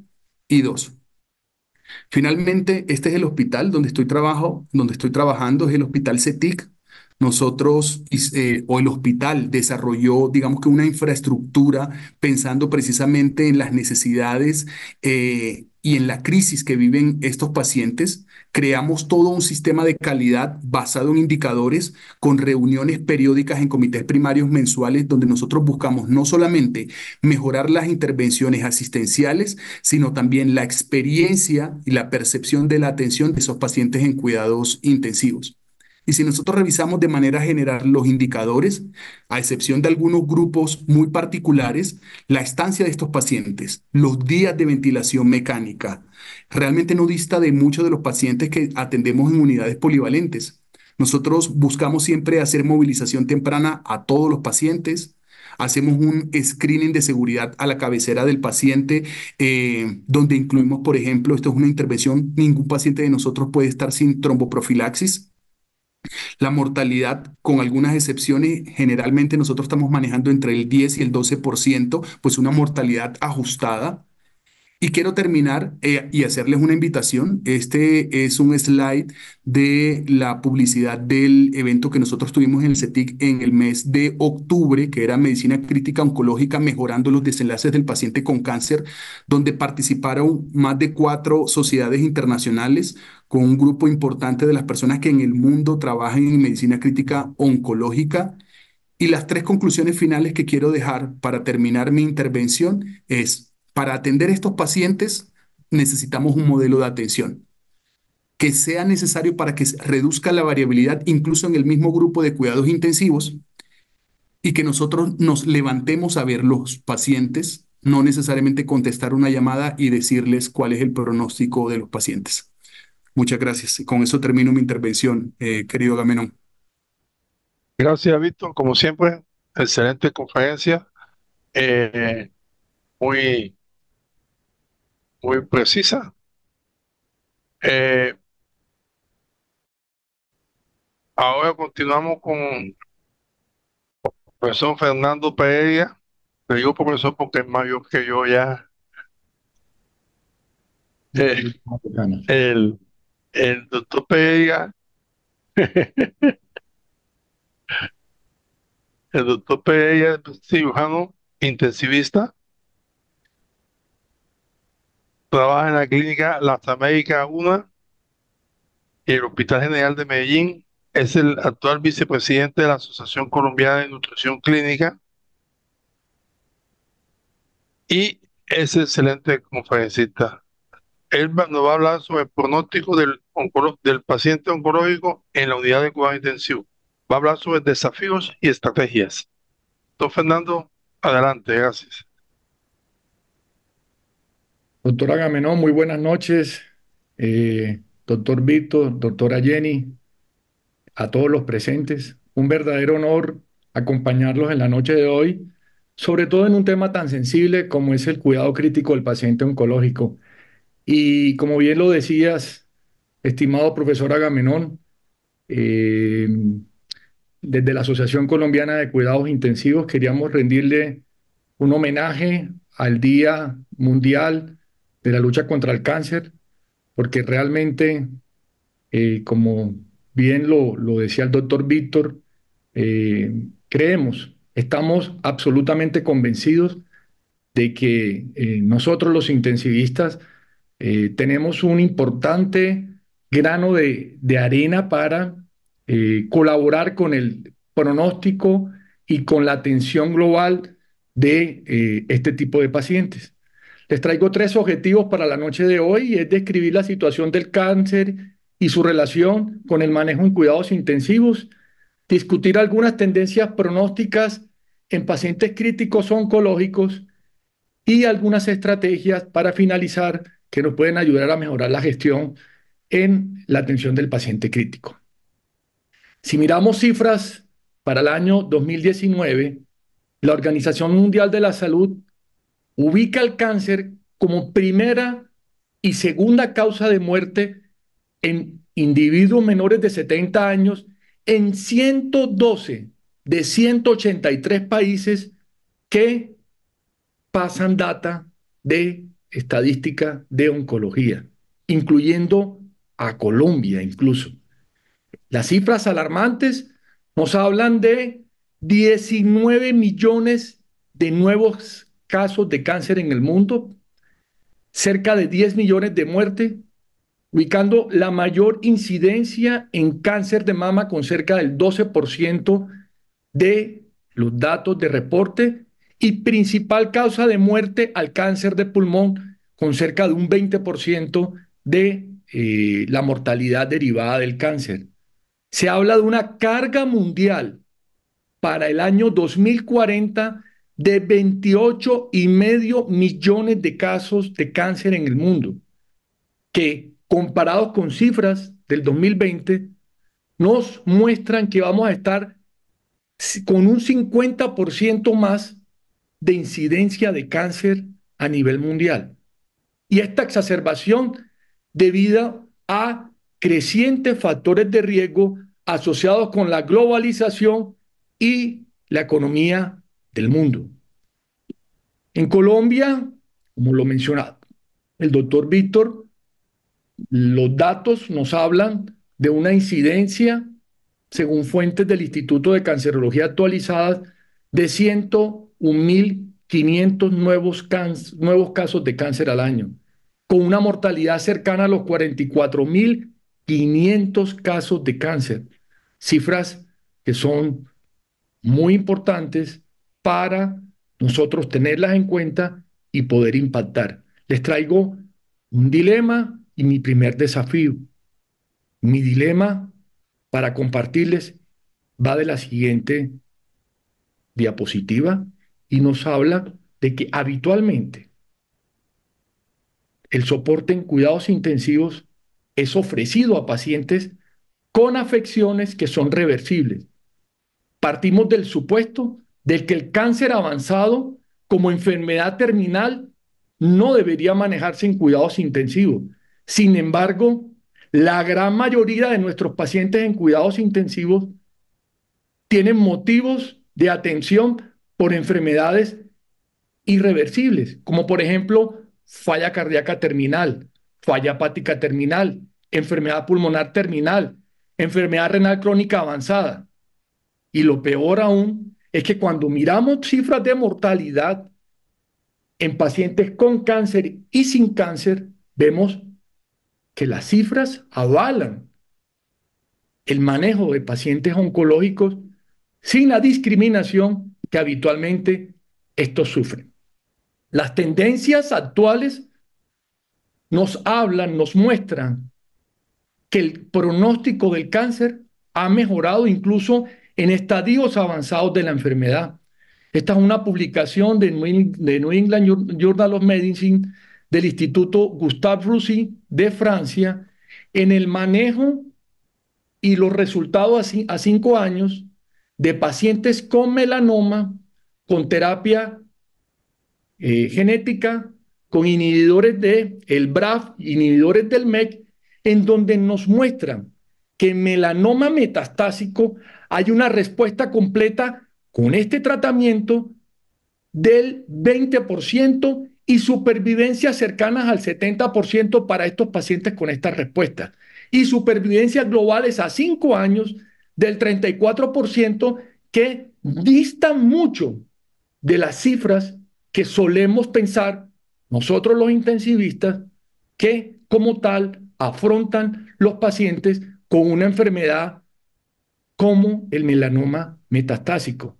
y 2. Finalmente, este es el hospital donde estoy, trabajo, donde estoy trabajando, es el Hospital CETIC, nosotros, eh, o el hospital desarrolló, digamos que una infraestructura pensando precisamente en las necesidades eh, y en la crisis que viven estos pacientes. Creamos todo un sistema de calidad basado en indicadores con reuniones periódicas en comités primarios mensuales donde nosotros buscamos no solamente mejorar las intervenciones asistenciales, sino también la experiencia y la percepción de la atención de esos pacientes en cuidados intensivos. Y si nosotros revisamos de manera general los indicadores, a excepción de algunos grupos muy particulares, la estancia de estos pacientes, los días de ventilación mecánica, realmente no dista de muchos de los pacientes que atendemos en unidades polivalentes. Nosotros buscamos siempre hacer movilización temprana a todos los pacientes, hacemos un screening de seguridad a la cabecera del paciente, eh, donde incluimos, por ejemplo, esto es una intervención, ningún paciente de nosotros puede estar sin tromboprofilaxis. La mortalidad, con algunas excepciones, generalmente nosotros estamos manejando entre el 10 y el 12%, pues una mortalidad ajustada y quiero terminar eh, y hacerles una invitación. Este es un slide de la publicidad del evento que nosotros tuvimos en el CETIC en el mes de octubre, que era Medicina Crítica Oncológica, mejorando los desenlaces del paciente con cáncer, donde participaron más de cuatro sociedades internacionales con un grupo importante de las personas que en el mundo trabajan en medicina crítica oncológica. Y las tres conclusiones finales que quiero dejar para terminar mi intervención es para atender a estos pacientes necesitamos un modelo de atención que sea necesario para que reduzca la variabilidad incluso en el mismo grupo de cuidados intensivos y que nosotros nos levantemos a ver los pacientes, no necesariamente contestar una llamada y decirles cuál es el pronóstico de los pacientes. Muchas gracias. Con eso termino mi intervención, eh, querido Gamenón. Gracias, Víctor. Como siempre, excelente conferencia. Eh, muy muy precisa. Eh, ahora continuamos con el profesor Fernando Pereira. Le digo profesor porque es mayor que yo ya. Eh, el, doctor Pereira. [LAUGHS] el doctor Pereira es cirujano intensivista Trabaja en la clínica Las Américas 1 y el Hospital General de Medellín. Es el actual vicepresidente de la Asociación Colombiana de Nutrición Clínica y es excelente conferencista. Él nos va a hablar sobre el pronóstico del, del paciente oncológico en la unidad de cuidado intensivo. Va a hablar sobre desafíos y estrategias. Don Fernando, adelante, gracias. Doctor Agamenón, muy buenas noches. Eh, doctor Víctor, doctora Jenny, a todos los presentes. Un verdadero honor acompañarlos en la noche de hoy, sobre todo en un tema tan sensible como es el cuidado crítico del paciente oncológico. Y como bien lo decías, estimado profesor Agamenón, eh, desde la Asociación Colombiana de Cuidados Intensivos queríamos rendirle un homenaje al Día Mundial de la lucha contra el cáncer, porque realmente, eh, como bien lo, decía el doctor Víctor, eh, creemos, estamos absolutamente convencidos de que eh, nosotros los intensivistas tenemos un importante grano de arena para colaborar con el pronóstico y con la atención global de este tipo de pacientes. Les traigo tres objetivos para la noche de hoy es describir la situación del cáncer y su relación con el manejo en cuidados intensivos, discutir algunas tendencias pronósticas en pacientes críticos oncológicos y algunas estrategias para finalizar que nos pueden ayudar a mejorar la gestión en la atención del paciente crítico. Si miramos cifras para el año 2019, la Organización Mundial de la Salud ubica el cáncer como primera y segunda causa de muerte en individuos menores de 70 años en 112 de 183 países que pasan data de estadística de oncología, incluyendo a Colombia incluso. Las cifras alarmantes nos hablan de 19 millones de nuevos casos de cáncer en el mundo, cerca de 10 millones de muertes, ubicando la mayor incidencia en cáncer de mama con cerca del 12% de los datos de reporte y principal causa de muerte al cáncer de pulmón con cerca de un 20% de eh, la mortalidad derivada del cáncer. Se habla de una carga mundial para el año 2040 de 28 y medio millones de casos de cáncer en el mundo, que comparados con cifras del 2020, nos muestran que vamos a estar con un 50% más de incidencia de cáncer a nivel mundial. Y esta exacerbación debida a crecientes factores de riesgo asociados con la globalización y la economía del mundo. En Colombia, como lo menciona el doctor Víctor, los datos nos hablan de una incidencia, según fuentes del Instituto de Cancerología actualizada, de 101.500 nuevos, nuevos casos de cáncer al año, con una mortalidad cercana a los 44.500 casos de cáncer, cifras que son muy importantes para nosotros tenerlas en cuenta y poder impactar. Les traigo un dilema y mi primer desafío. Mi dilema para compartirles va de la siguiente diapositiva y nos habla de que habitualmente el soporte en cuidados intensivos es ofrecido a pacientes con afecciones que son reversibles. Partimos del supuesto del que el cáncer avanzado como enfermedad terminal no debería manejarse en cuidados intensivos. Sin embargo, la gran mayoría de nuestros pacientes en cuidados intensivos tienen motivos de atención por enfermedades irreversibles, como por ejemplo falla cardíaca terminal, falla hepática terminal, enfermedad pulmonar terminal, enfermedad renal crónica avanzada. Y lo peor aún es que cuando miramos cifras de mortalidad en pacientes con cáncer y sin cáncer, vemos que las cifras avalan el manejo de pacientes oncológicos sin la discriminación que habitualmente estos sufren. Las tendencias actuales nos hablan, nos muestran que el pronóstico del cáncer ha mejorado incluso en estadios avanzados de la enfermedad. Esta es una publicación de New England Journal of Medicine del Instituto Gustave Roussy de Francia en el manejo y los resultados a cinco años de pacientes con melanoma, con terapia eh, genética, con inhibidores de el BRAF, inhibidores del MEC, en donde nos muestran que melanoma metastásico hay una respuesta completa con este tratamiento del 20% y supervivencias cercanas al 70% para estos pacientes con esta respuesta. Y supervivencias globales a 5 años del 34% que distan mucho de las cifras que solemos pensar nosotros los intensivistas que como tal afrontan los pacientes con una enfermedad como el melanoma metastásico.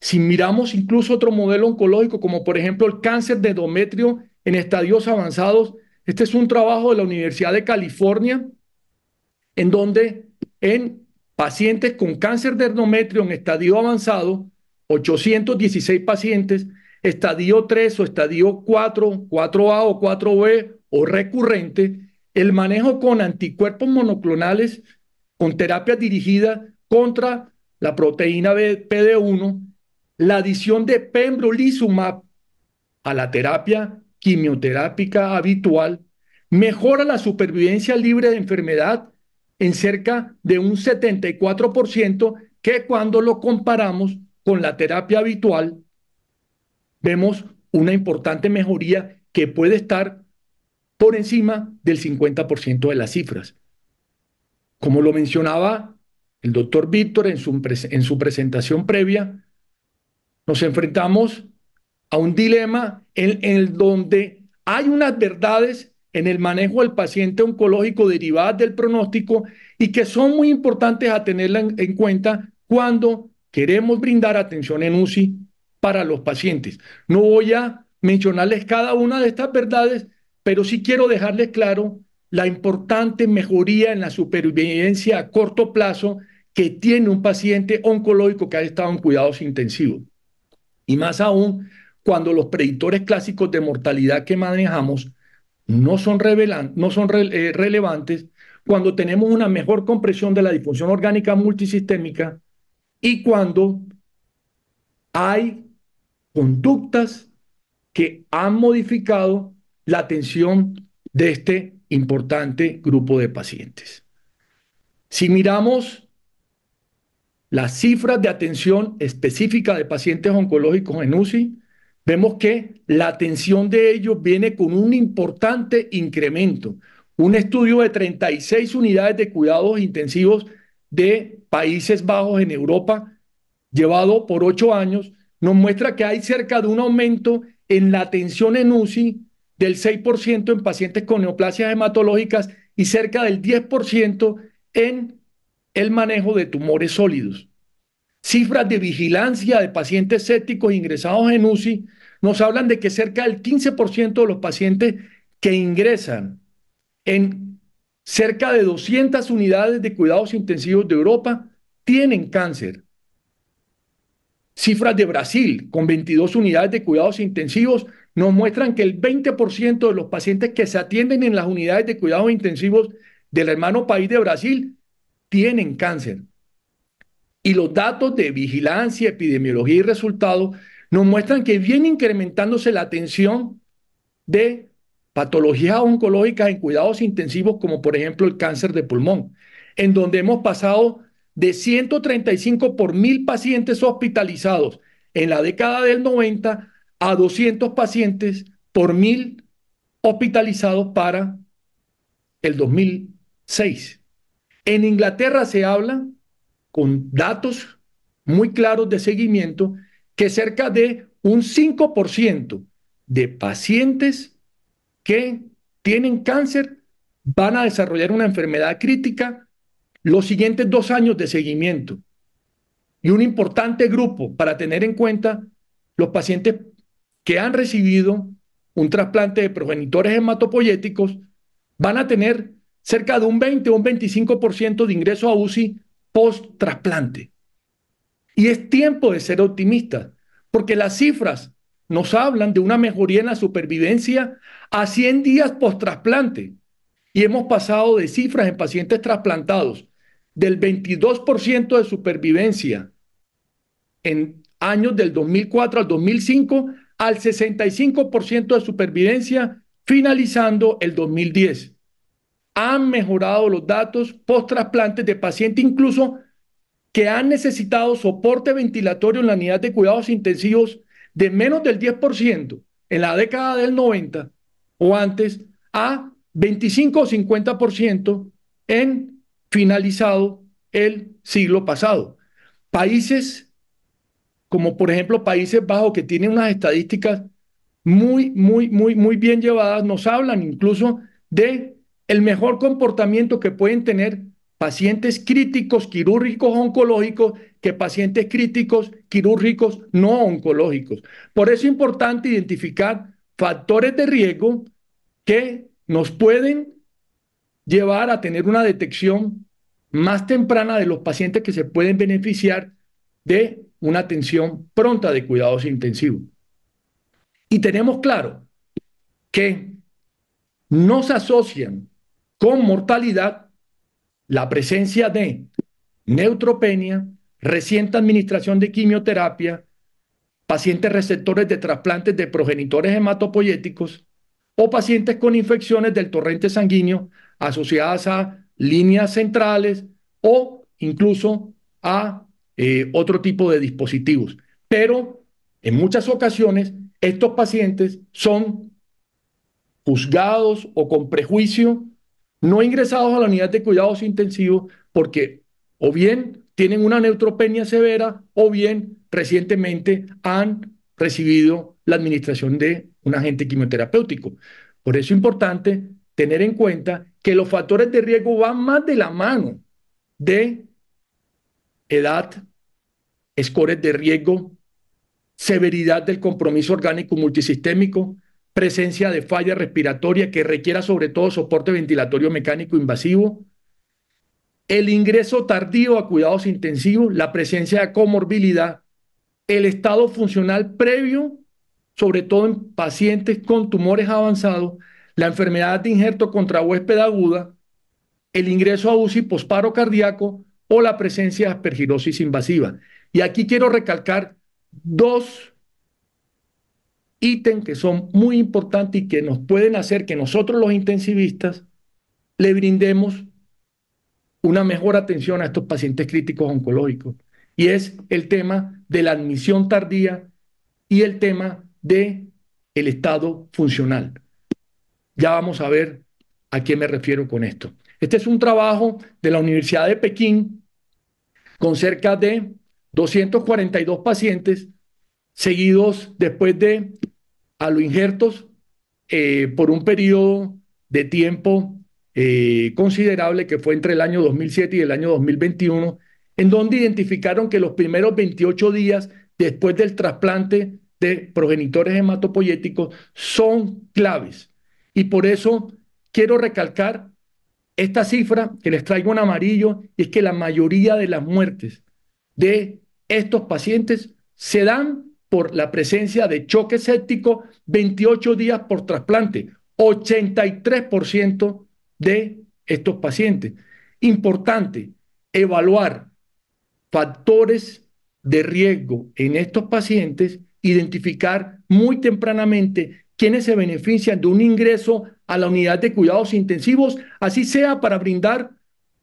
Si miramos incluso otro modelo oncológico, como por ejemplo el cáncer de endometrio en estadios avanzados, este es un trabajo de la Universidad de California, en donde en pacientes con cáncer de endometrio en estadio avanzado, 816 pacientes, estadio 3 o estadio 4, 4A o 4B o recurrente, el manejo con anticuerpos monoclonales con terapia dirigida contra la proteína PD1, la adición de pembrolizumab a la terapia quimioterápica habitual mejora la supervivencia libre de enfermedad en cerca de un 74% que cuando lo comparamos con la terapia habitual, vemos una importante mejoría que puede estar por encima del 50% de las cifras. Como lo mencionaba el doctor Víctor en su, en su presentación previa, nos enfrentamos a un dilema en, el donde hay unas verdades en el manejo del paciente oncológico derivadas del pronóstico y que son muy importantes a tener en, cuenta cuando queremos brindar atención en UCI para los pacientes. No voy a mencionarles cada una de estas verdades, pero sí quiero dejarles claro la importante mejoría en la supervivencia a corto plazo que tiene un paciente oncológico que ha estado en cuidados intensivos. Y más aún, cuando los predictores clásicos de mortalidad que manejamos no son, no son eh, relevantes, cuando tenemos una mejor compresión de la disfunción orgánica multisistémica y cuando hay conductas que han modificado la atención de este importante grupo de pacientes. Si miramos las cifras de atención específica de pacientes oncológicos en UCI, vemos que la atención de ellos viene con un importante incremento. Un estudio de 36 unidades de cuidados intensivos de Países Bajos en Europa, llevado por ocho años, nos muestra que hay cerca de un aumento en la atención en UCI del 6% en pacientes con neoplasias hematológicas y cerca del 10% en el manejo de tumores sólidos. Cifras de vigilancia de pacientes sépticos ingresados en UCI nos hablan de que cerca del 15% de los pacientes que ingresan en cerca de 200 unidades de cuidados intensivos de Europa tienen cáncer. Cifras de Brasil, con 22 unidades de cuidados intensivos, nos muestran que el 20% de los pacientes que se atienden en las unidades de cuidados intensivos del hermano país de Brasil tienen cáncer. Y los datos de vigilancia, epidemiología y resultados nos muestran que viene incrementándose la atención de patologías oncológicas en cuidados intensivos, como por ejemplo el cáncer de pulmón, en donde hemos pasado de 135 por mil pacientes hospitalizados en la década del 90 a 200 pacientes por mil hospitalizados para el 2006. En Inglaterra se habla, con datos muy claros de seguimiento, que cerca de un 5% de pacientes que tienen cáncer van a desarrollar una enfermedad crítica los siguientes dos años de seguimiento y un importante grupo para tener en cuenta los pacientes que han recibido un trasplante de progenitores hematopoyéticos van a tener cerca de un 20 o un 25% de ingreso a UCI post-trasplante. Y es tiempo de ser optimistas porque las cifras nos hablan de una mejoría en la supervivencia a 100 días post-trasplante. Y hemos pasado de cifras en pacientes trasplantados del 22% de supervivencia en años del 2004 al 2005 al 65% de supervivencia finalizando el 2010. Han mejorado los datos post trasplantes de pacientes incluso que han necesitado soporte ventilatorio en la unidad de cuidados intensivos de menos del 10% en la década del 90 o antes a 25 o 50% en finalizado el siglo pasado. Países como por ejemplo Países Bajos, que tienen unas estadísticas muy, muy, muy, muy bien llevadas, nos hablan incluso de el mejor comportamiento que pueden tener pacientes críticos, quirúrgicos, oncológicos, que pacientes críticos, quirúrgicos, no oncológicos. Por eso es importante identificar factores de riesgo que nos pueden llevar a tener una detección más temprana de los pacientes que se pueden beneficiar de una atención pronta de cuidados intensivos. Y tenemos claro que no se asocian con mortalidad la presencia de neutropenia, reciente administración de quimioterapia, pacientes receptores de trasplantes de progenitores hematopoyéticos o pacientes con infecciones del torrente sanguíneo asociadas a líneas centrales o incluso a eh, otro tipo de dispositivos. Pero en muchas ocasiones estos pacientes son juzgados o con prejuicio, no ingresados a la unidad de cuidados intensivos porque o bien tienen una neutropenia severa o bien recientemente han recibido la administración de un agente quimioterapéutico. Por eso es importante tener en cuenta que los factores de riesgo van más de la mano de edad, scores de riesgo, severidad del compromiso orgánico multisistémico, presencia de falla respiratoria que requiera sobre todo soporte ventilatorio mecánico invasivo, el ingreso tardío a cuidados intensivos, la presencia de comorbilidad, el estado funcional previo, sobre todo en pacientes con tumores avanzados, la enfermedad de injerto contra huésped aguda, el ingreso a UCI posparo cardíaco o la presencia de aspergilosis invasiva. Y aquí quiero recalcar dos ítems que son muy importantes y que nos pueden hacer que nosotros los intensivistas le brindemos una mejor atención a estos pacientes críticos oncológicos. Y es el tema de la admisión tardía y el tema de el estado funcional. Ya vamos a ver a qué me refiero con esto. Este es un trabajo de la Universidad de Pekín con cerca de 242 pacientes seguidos después de aloinjertos eh, por un periodo de tiempo eh, considerable que fue entre el año 2007 y el año 2021, en donde identificaron que los primeros 28 días después del trasplante de progenitores hematopoyéticos son claves y por eso quiero recalcar esta cifra que les traigo en amarillo, y es que la mayoría de las muertes de estos pacientes se dan por la presencia de choque séptico, 28 días por trasplante, 83% de estos pacientes. Importante evaluar factores de riesgo en estos pacientes, identificar muy tempranamente quienes se benefician de un ingreso a la unidad de cuidados intensivos, así sea para brindar,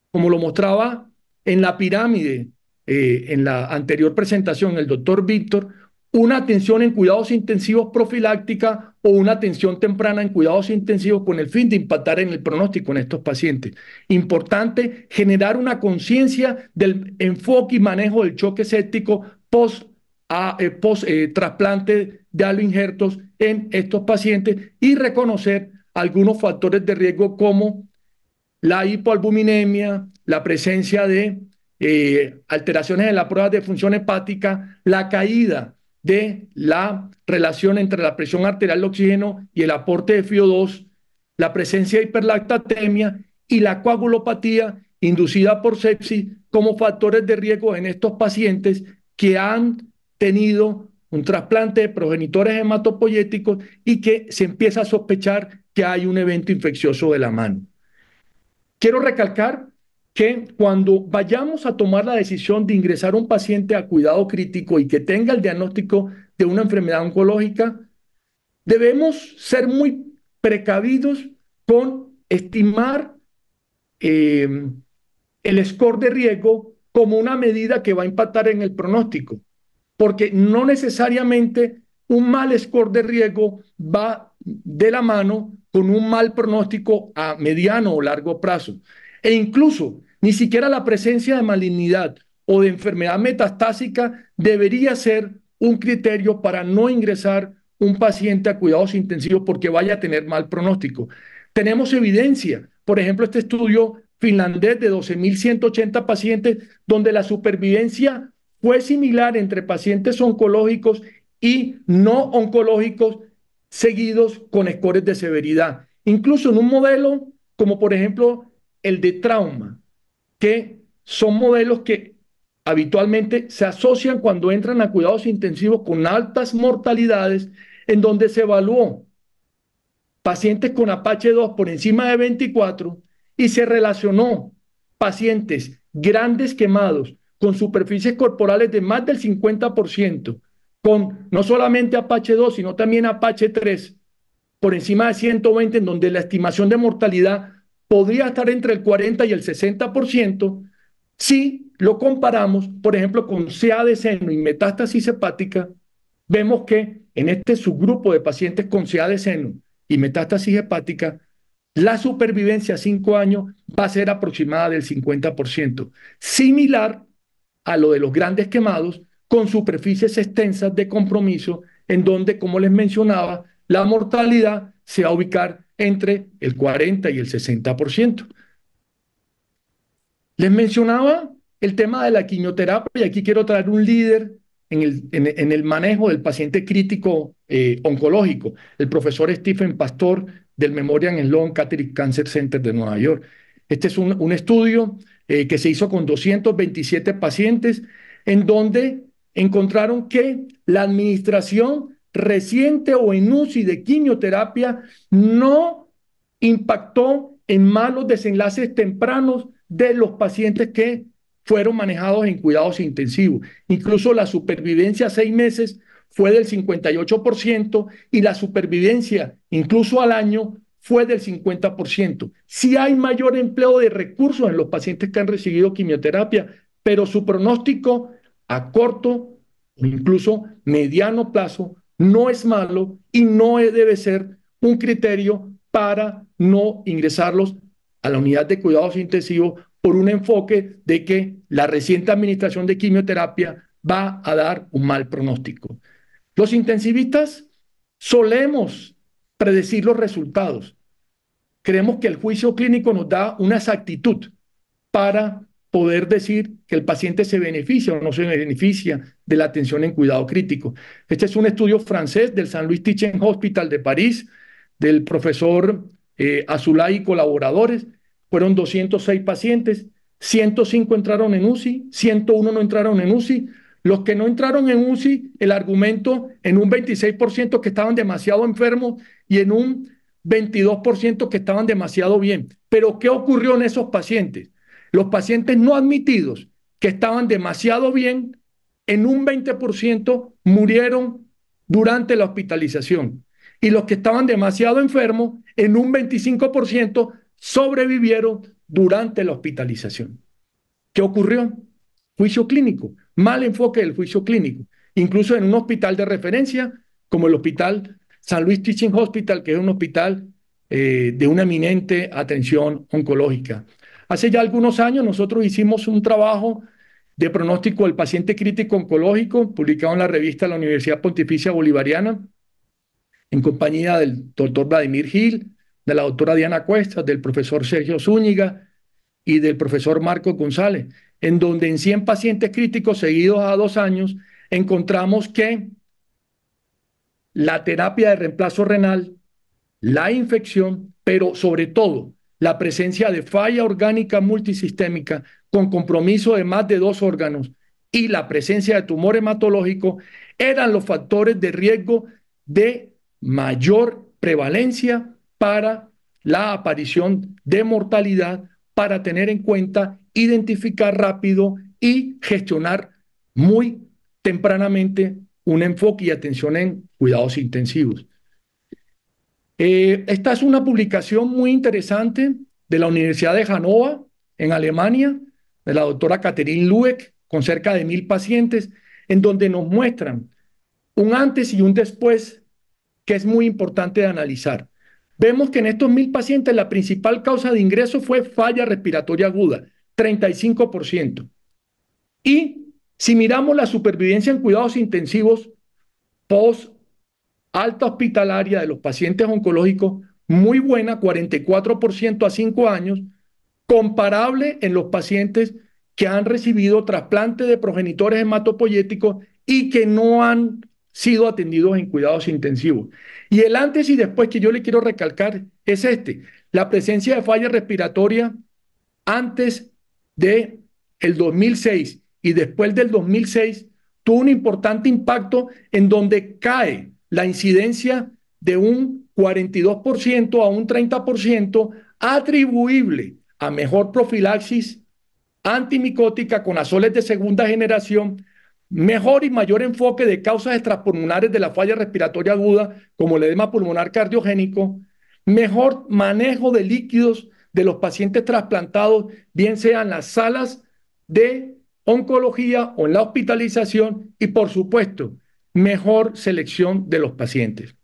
como lo mostraba en la pirámide, eh, en la anterior presentación, el doctor Víctor, una atención en cuidados intensivos profiláctica o una atención temprana en cuidados intensivos con el fin de impactar en el pronóstico en estos pacientes. Importante generar una conciencia del enfoque y manejo del choque séptico post, ah, eh, eh, trasplante de injertos en estos pacientes y reconocer algunos factores de riesgo como la hipoalbuminemia, la presencia de eh, alteraciones en la prueba de función hepática, la caída de la relación entre la presión arterial, de oxígeno y el aporte de FIO2, la presencia de hiperlactatemia y la coagulopatía inducida por sepsis como factores de riesgo en estos pacientes que han tenido un trasplante de progenitores hematopoyéticos y que se empieza a sospechar que hay un evento infeccioso de la mano. Quiero recalcar que cuando vayamos a tomar la decisión de ingresar un paciente a cuidado crítico y que tenga el diagnóstico de una enfermedad oncológica, debemos ser muy precavidos con estimar eh, el score de riesgo como una medida que va a impactar en el pronóstico porque no necesariamente un mal score de riesgo va de la mano con un mal pronóstico a mediano o largo plazo. E incluso ni siquiera la presencia de malignidad o de enfermedad metastásica debería ser un criterio para no ingresar un paciente a cuidados intensivos porque vaya a tener mal pronóstico. Tenemos evidencia, por ejemplo, este estudio finlandés de 12.180 pacientes donde la supervivencia fue similar entre pacientes oncológicos y no oncológicos seguidos con escores de severidad. Incluso en un modelo como por ejemplo el de trauma, que son modelos que habitualmente se asocian cuando entran a cuidados intensivos con altas mortalidades, en donde se evaluó pacientes con Apache 2 por encima de 24 y se relacionó pacientes grandes quemados con superficies corporales de más del 50%, con no solamente Apache 2, sino también Apache 3, por encima de 120, en donde la estimación de mortalidad podría estar entre el 40 y el 60%, si lo comparamos, por ejemplo, con CA de seno y metástasis hepática, vemos que en este subgrupo de pacientes con CA de seno y metástasis hepática, la supervivencia a 5 años va a ser aproximada del 50%, similar a lo de los grandes quemados con superficies extensas de compromiso en donde, como les mencionaba, la mortalidad se va a ubicar entre el 40 y el 60%. Les mencionaba el tema de la quimioterapia y aquí quiero traer un líder en el, en, el manejo del paciente crítico eh, oncológico, el profesor Stephen Pastor del Memorial Sloan Kettering Cancer Center de Nueva York. Este es un, estudio eh, que se hizo con 227 pacientes en donde encontraron que la administración reciente o en UCI de quimioterapia no impactó en malos desenlaces tempranos de los pacientes que fueron manejados en cuidados intensivos. Incluso la supervivencia a seis meses fue del 58% y la supervivencia incluso al año fue del 50%. Sí hay mayor empleo de recursos en los pacientes que han recibido quimioterapia, pero su pronóstico a corto o incluso mediano plazo no es malo y no debe ser un criterio para no ingresarlos a la unidad de cuidados intensivos por un enfoque de que la reciente administración de quimioterapia va a dar un mal pronóstico. Los intensivistas solemos predecir los resultados. Creemos que el juicio clínico nos da una exactitud para poder decir que el paciente se beneficia o no se beneficia de la atención en cuidado crítico. Este es un estudio francés del San Luis Teaching Hospital de París, del profesor eh, Azulay y colaboradores. Fueron 206 pacientes, 105 entraron en UCI, 101 no entraron en UCI, los que no entraron en UCI, el argumento en un 26% que estaban demasiado enfermos y en un 22% que estaban demasiado bien. Pero ¿qué ocurrió en esos pacientes? Los pacientes no admitidos que estaban demasiado bien, en un 20% murieron durante la hospitalización. Y los que estaban demasiado enfermos, en un 25% sobrevivieron durante la hospitalización. ¿Qué ocurrió? Juicio clínico mal enfoque del juicio clínico, incluso en un hospital de referencia como el Hospital San Luis Teaching Hospital, que es un hospital eh, de una eminente atención oncológica. Hace ya algunos años nosotros hicimos un trabajo de pronóstico del paciente crítico oncológico, publicado en la revista la Universidad Pontificia Bolivariana, en compañía del doctor Vladimir Gil, de la doctora Diana Cuesta, del profesor Sergio Zúñiga y del profesor Marco González en donde en 100 pacientes críticos seguidos a dos años, encontramos que la terapia de reemplazo renal, la infección, pero sobre todo la presencia de falla orgánica multisistémica con compromiso de más de dos órganos y la presencia de tumor hematológico eran los factores de riesgo de mayor prevalencia para la aparición de mortalidad para tener en cuenta, identificar rápido y gestionar muy tempranamente un enfoque y atención en cuidados intensivos. Eh, esta es una publicación muy interesante de la Universidad de Hannover, en Alemania, de la doctora Catherine Lueck, con cerca de mil pacientes, en donde nos muestran un antes y un después que es muy importante de analizar. Vemos que en estos mil pacientes la principal causa de ingreso fue falla respiratoria aguda, 35%. Y si miramos la supervivencia en cuidados intensivos post alta hospitalaria de los pacientes oncológicos, muy buena, 44% a 5 años, comparable en los pacientes que han recibido trasplante de progenitores hematopoyéticos y que no han sido atendidos en cuidados intensivos. Y el antes y después que yo le quiero recalcar es este, la presencia de falla respiratoria antes de el 2006 y después del 2006 tuvo un importante impacto en donde cae la incidencia de un 42% a un 30% atribuible a mejor profilaxis antimicótica con azoles de segunda generación Mejor y mayor enfoque de causas extrapulmonares de la falla respiratoria aguda, como el edema pulmonar cardiogénico. Mejor manejo de líquidos de los pacientes trasplantados, bien sean las salas de oncología o en la hospitalización. Y por supuesto, mejor selección de los pacientes.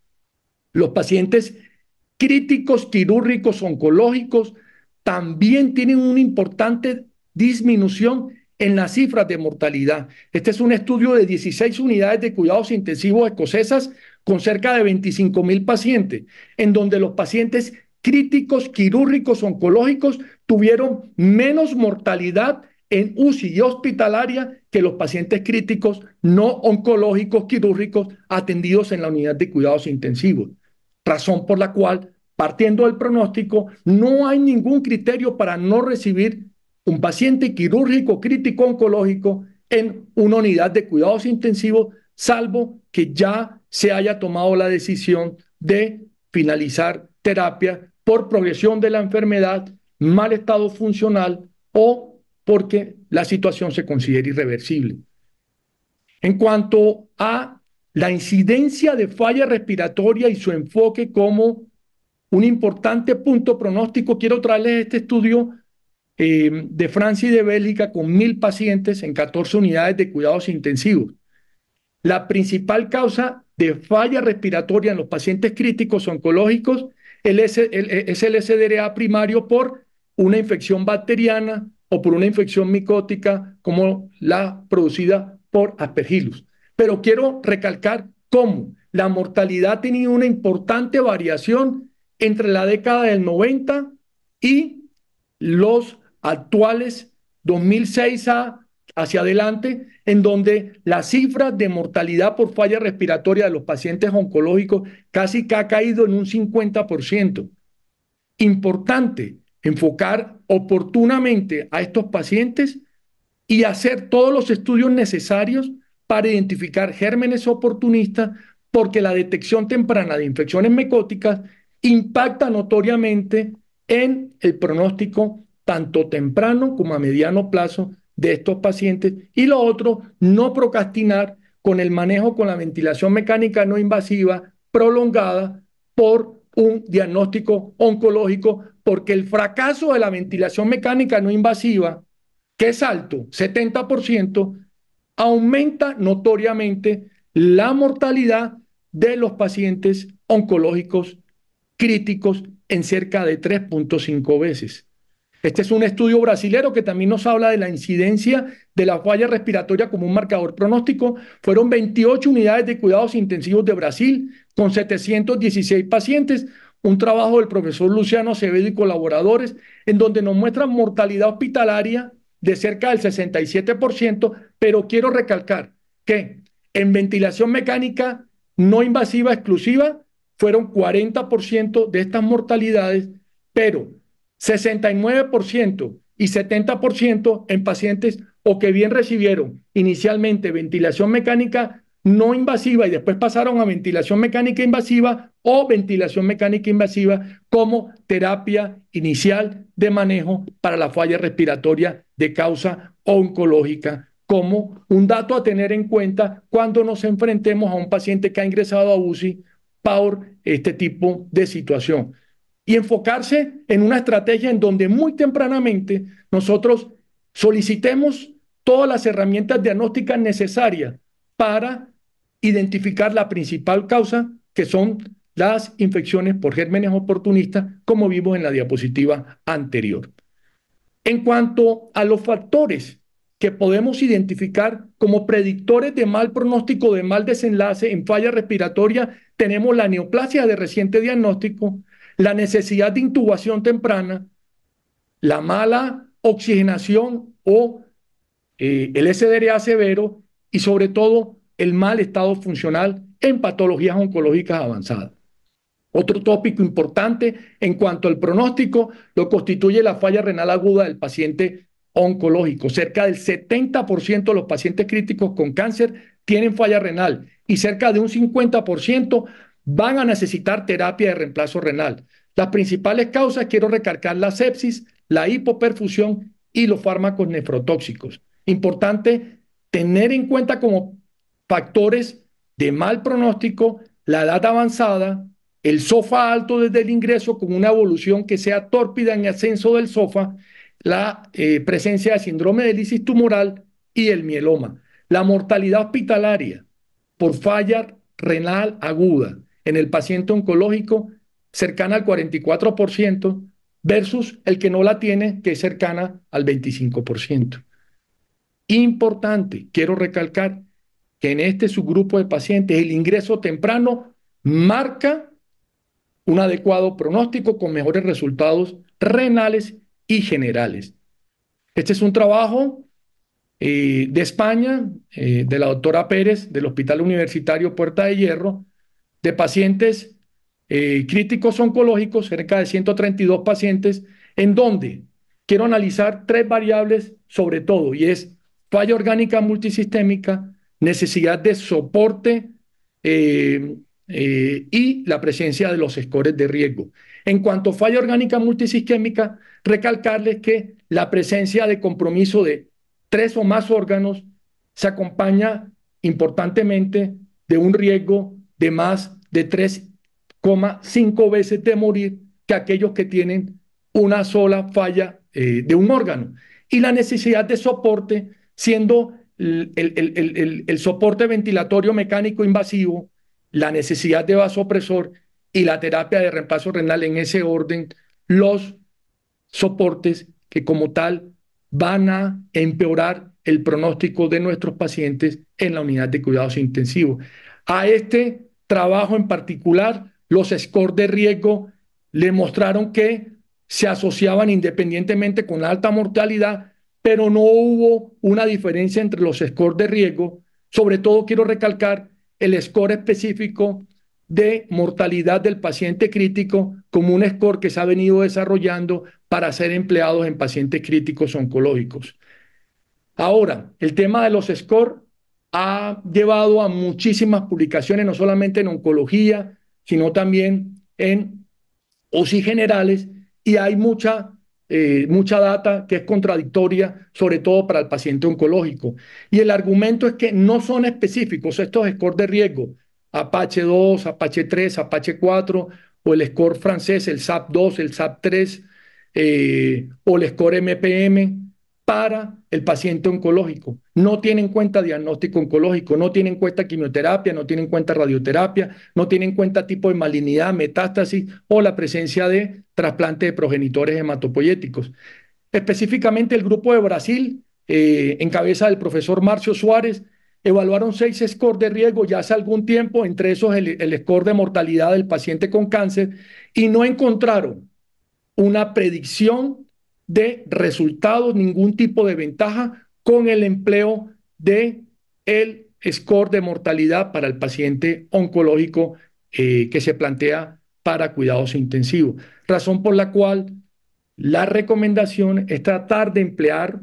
Los pacientes críticos quirúrgicos oncológicos también tienen una importante disminución en las cifras de mortalidad. Este es un estudio de 16 unidades de cuidados intensivos escocesas con cerca de 25 mil pacientes, en donde los pacientes críticos, quirúrgicos, oncológicos tuvieron menos mortalidad en UCI y hospitalaria que los pacientes críticos no oncológicos quirúrgicos atendidos en la unidad de cuidados intensivos. Razón por la cual, partiendo del pronóstico, no hay ningún criterio para no recibir un paciente quirúrgico crítico oncológico en una unidad de cuidados intensivos, salvo que ya se haya tomado la decisión de finalizar terapia por progresión de la enfermedad, mal estado funcional o porque la situación se considera irreversible. En cuanto a la incidencia de falla respiratoria y su enfoque como un importante punto pronóstico, quiero traerles este estudio eh, de Francia y de Bélgica con mil pacientes en 14 unidades de cuidados intensivos. La principal causa de falla respiratoria en los pacientes críticos oncológicos eh, es el SDRA primario por una infección bacteriana o por una infección micótica como la producida por aspergillus. Pero quiero recalcar cómo la mortalidad ha tenido una importante variación entre la década del 90 y los actuales 2006 a, hacia adelante, en donde la cifra de mortalidad por falla respiratoria de los pacientes oncológicos casi que ha caído en un 50%. Importante enfocar oportunamente a estos pacientes y hacer todos los estudios necesarios para identificar gérmenes oportunistas, porque la detección temprana de infecciones mecóticas impacta notoriamente en el pronóstico tanto temprano como a mediano plazo de estos pacientes. Y lo otro, no procrastinar con el manejo con la ventilación mecánica no invasiva prolongada por un diagnóstico oncológico, porque el fracaso de la ventilación mecánica no invasiva, que es alto, 70%, aumenta notoriamente la mortalidad de los pacientes oncológicos críticos en cerca de 3.5 veces. Este es un estudio brasilero que también nos habla de la incidencia de la falla respiratoria como un marcador pronóstico. Fueron 28 unidades de cuidados intensivos de Brasil con 716 pacientes, un trabajo del profesor Luciano Acevedo y colaboradores, en donde nos muestran mortalidad hospitalaria de cerca del 67%, pero quiero recalcar que en ventilación mecánica no invasiva exclusiva fueron 40% de estas mortalidades, pero 69% y 70% en pacientes o que bien recibieron inicialmente ventilación mecánica no invasiva y después pasaron a ventilación mecánica invasiva o ventilación mecánica invasiva como terapia inicial de manejo para la falla respiratoria de causa oncológica como un dato a tener en cuenta cuando nos enfrentemos a un paciente que ha ingresado a UCI por este tipo de situación y enfocarse en una estrategia en donde muy tempranamente nosotros solicitemos todas las herramientas diagnósticas necesarias para identificar la principal causa, que son las infecciones por gérmenes oportunistas, como vimos en la diapositiva anterior. En cuanto a los factores que podemos identificar como predictores de mal pronóstico, de mal desenlace en falla respiratoria, tenemos la neoplasia de reciente diagnóstico, la necesidad de intubación temprana, la mala oxigenación o eh, el SDRA severo y sobre todo el mal estado funcional en patologías oncológicas avanzadas. Otro tópico importante en cuanto al pronóstico lo constituye la falla renal aguda del paciente oncológico. Cerca del 70% de los pacientes críticos con cáncer tienen falla renal y cerca de un 50% van a necesitar terapia de reemplazo renal. Las principales causas, quiero recalcar la sepsis, la hipoperfusión y los fármacos nefrotóxicos. Importante tener en cuenta como factores de mal pronóstico la edad avanzada, el sofá alto desde el ingreso con una evolución que sea tórpida en ascenso del sofá, la eh, presencia de síndrome de lisis tumoral y el mieloma, la mortalidad hospitalaria por falla renal aguda, en el paciente oncológico cercana al 44% versus el que no la tiene, que es cercana al 25%. Importante, quiero recalcar que en este subgrupo de pacientes el ingreso temprano marca un adecuado pronóstico con mejores resultados renales y generales. Este es un trabajo eh, de España, eh, de la doctora Pérez, del Hospital Universitario Puerta de Hierro, de pacientes eh, críticos oncológicos, cerca de 132 pacientes, en donde quiero analizar tres variables sobre todo, y es falla orgánica multisistémica, necesidad de soporte eh, eh, y la presencia de los scores de riesgo. En cuanto a falla orgánica multisistémica, recalcarles que la presencia de compromiso de tres o más órganos se acompaña importantemente de un riesgo de más de 3,5 veces de morir que aquellos que tienen una sola falla eh, de un órgano. Y la necesidad de soporte, siendo el, el, soporte ventilatorio mecánico invasivo, la necesidad de vasopresor y la terapia de reemplazo renal en ese orden, los soportes que como tal van a empeorar el pronóstico de nuestros pacientes en la unidad de cuidados intensivos. A este trabajo en particular, los scores de riesgo le mostraron que se asociaban independientemente con la alta mortalidad, pero no hubo una diferencia entre los scores de riesgo. Sobre todo quiero recalcar el score específico de mortalidad del paciente crítico como un score que se ha venido desarrollando para ser empleados en pacientes críticos oncológicos. Ahora, el tema de los scores ha llevado a muchísimas publicaciones, no solamente en oncología, sino también en OSI generales, y hay mucha, eh, mucha data que es contradictoria, sobre todo para el paciente oncológico. Y el argumento es que no son específicos estos scores de riesgo, Apache 2, Apache 3, Apache 4, o el score francés, el SAP 2, el SAP 3, eh, o el score MPM, para el paciente oncológico. No tienen en cuenta diagnóstico oncológico, no tienen en cuenta quimioterapia, no tienen en cuenta radioterapia, no tienen en cuenta tipo de malignidad, metástasis o la presencia de trasplante de progenitores hematopoyéticos. Específicamente el grupo de Brasil, eh, en cabeza del profesor Marcio Suárez, evaluaron seis scores de riesgo ya hace algún tiempo, entre esos el, el score de mortalidad del paciente con cáncer, y no encontraron una predicción de resultados, ningún tipo de ventaja con el empleo de el score de mortalidad para el paciente oncológico eh, que se plantea para cuidados intensivos. Razón por la cual la recomendación es tratar de emplear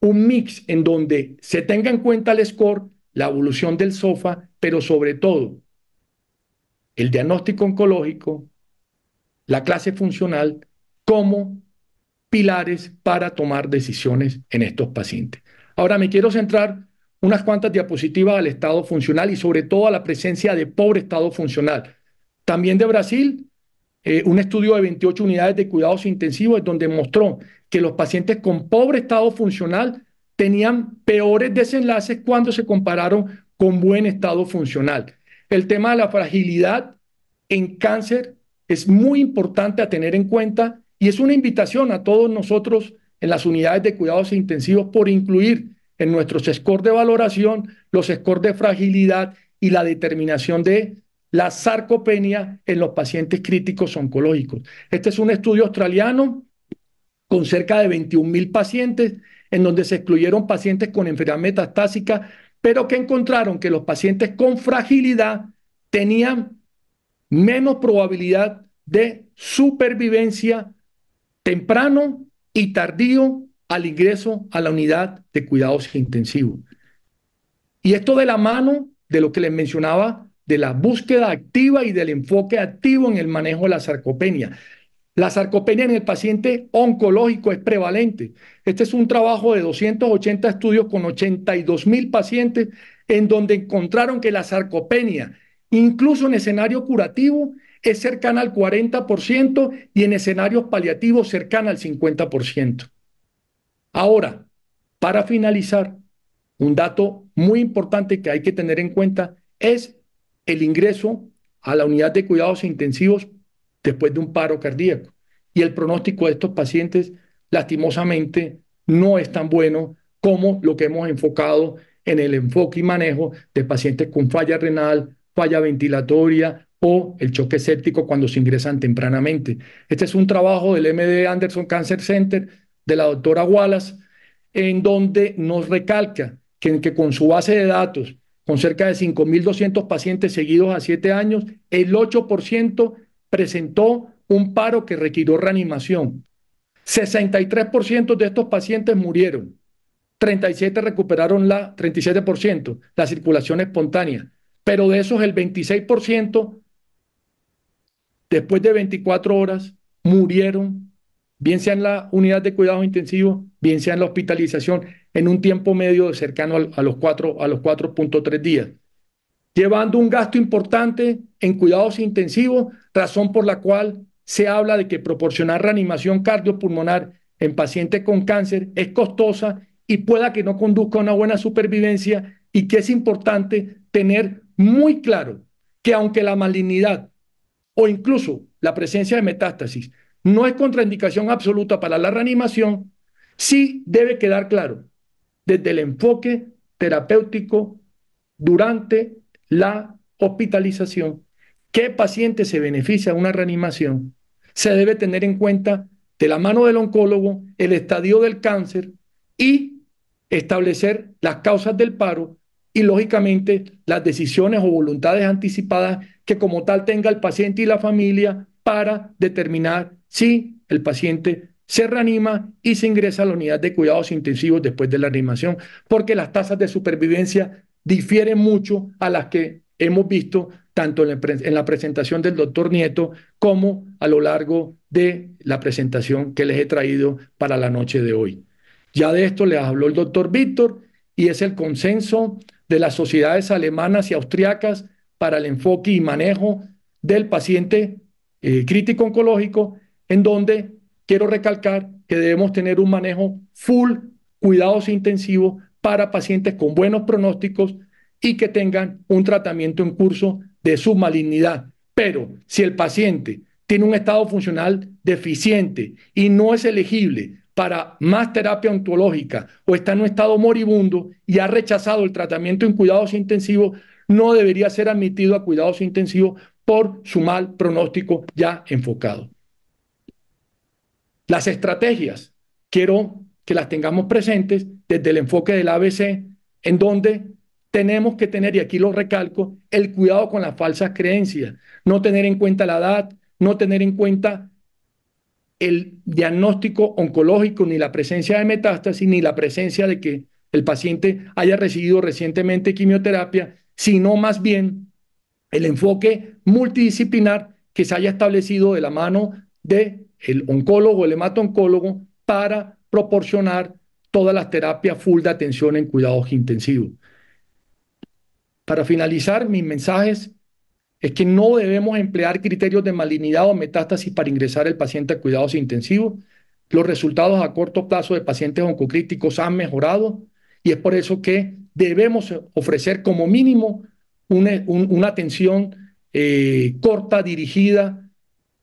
un mix en donde se tenga en cuenta el score, la evolución del SOFA, pero sobre todo el diagnóstico oncológico, la clase funcional, como pilares para tomar decisiones en estos pacientes. Ahora me quiero centrar unas cuantas diapositivas al estado funcional y sobre todo a la presencia de pobre estado funcional. También de Brasil, eh, un estudio de 28 unidades de cuidados intensivos donde mostró que los pacientes con pobre estado funcional tenían peores desenlaces cuando se compararon con buen estado funcional. El tema de la fragilidad en cáncer es muy importante a tener en cuenta y es una invitación a todos nosotros en las unidades de cuidados intensivos por incluir en nuestros scores de valoración los scores de fragilidad y la determinación de la sarcopenia en los pacientes críticos oncológicos. Este es un estudio australiano con cerca de 21 mil pacientes, en donde se excluyeron pacientes con enfermedad metastásica, pero que encontraron que los pacientes con fragilidad tenían menos probabilidad de supervivencia temprano y tardío al ingreso a la unidad de cuidados intensivos. Y esto de la mano de lo que les mencionaba, de la búsqueda activa y del enfoque activo en el manejo de la sarcopenia. La sarcopenia en el paciente oncológico es prevalente. Este es un trabajo de 280 estudios con 82 mil pacientes en donde encontraron que la sarcopenia, incluso en escenario curativo, es cercana al 40% y en escenarios paliativos cercana al 50%. Ahora, para finalizar, un dato muy importante que hay que tener en cuenta es el ingreso a la unidad de cuidados intensivos después de un paro cardíaco. Y el pronóstico de estos pacientes, lastimosamente, no es tan bueno como lo que hemos enfocado en el enfoque y manejo de pacientes con falla renal, falla ventilatoria, o el choque séptico cuando se ingresan tempranamente. Este es un trabajo del MD Anderson Cancer Center de la doctora Wallace, en donde nos recalca que, con su base de datos, con cerca de 5.200 pacientes seguidos a 7 años, el 8% presentó un paro que requirió reanimación. 63% de estos pacientes murieron. 37 recuperaron la 37%, la circulación espontánea, pero de esos el 26% Después de 24 horas murieron, bien sea en la unidad de cuidados intensivos, bien sea en la hospitalización, en un tiempo medio cercano a los a los 4.3 días, llevando un gasto importante en cuidados intensivos, razón por la cual se habla de que proporcionar reanimación cardiopulmonar en pacientes con cáncer es costosa y pueda que no conduzca a una buena supervivencia y que es importante tener muy claro que aunque la malignidad o incluso la presencia de metástasis no es contraindicación absoluta para la reanimación, sí debe quedar claro desde el enfoque terapéutico durante la hospitalización qué paciente se beneficia de una reanimación. Se debe tener en cuenta de la mano del oncólogo el estadio del cáncer y establecer las causas del paro y lógicamente las decisiones o voluntades anticipadas que como tal tenga el paciente y la familia para determinar si el paciente se reanima y se ingresa a la unidad de cuidados intensivos después de la animación porque las tasas de supervivencia difieren mucho a las que hemos visto tanto en, la presentación del doctor Nieto como a lo largo de la presentación que les he traído para la noche de hoy. Ya de esto les habló el doctor Víctor y es el consenso de las sociedades alemanas y austriacas para el enfoque y manejo del paciente eh, crítico oncológico, en donde quiero recalcar que debemos tener un manejo full, cuidados intensivos para pacientes con buenos pronósticos y que tengan un tratamiento en curso de su malignidad. Pero si el paciente tiene un estado funcional deficiente y no es elegible para más terapia ontológica o está en un estado moribundo y ha rechazado el tratamiento en cuidados intensivos, no debería ser admitido a cuidados intensivos por su mal pronóstico ya enfocado. Las estrategias, quiero que las tengamos presentes desde el enfoque del ABC, en donde tenemos que tener, y aquí lo recalco, el cuidado con las falsas creencias, no tener en cuenta la edad, no tener en cuenta el diagnóstico oncológico, ni la presencia de metástasis, ni la presencia de que el paciente haya recibido recientemente quimioterapia sino más bien el enfoque multidisciplinar que se haya establecido de la mano del el oncólogo, el oncólogo para proporcionar todas las terapias full de atención en cuidados intensivos. Para finalizar, mis mensajes es que no debemos emplear criterios de malignidad o metástasis para ingresar al paciente a cuidados intensivos. Los resultados a corto plazo de pacientes oncocríticos han mejorado y es por eso que debemos ofrecer como mínimo una, atención eh, corta, dirigida,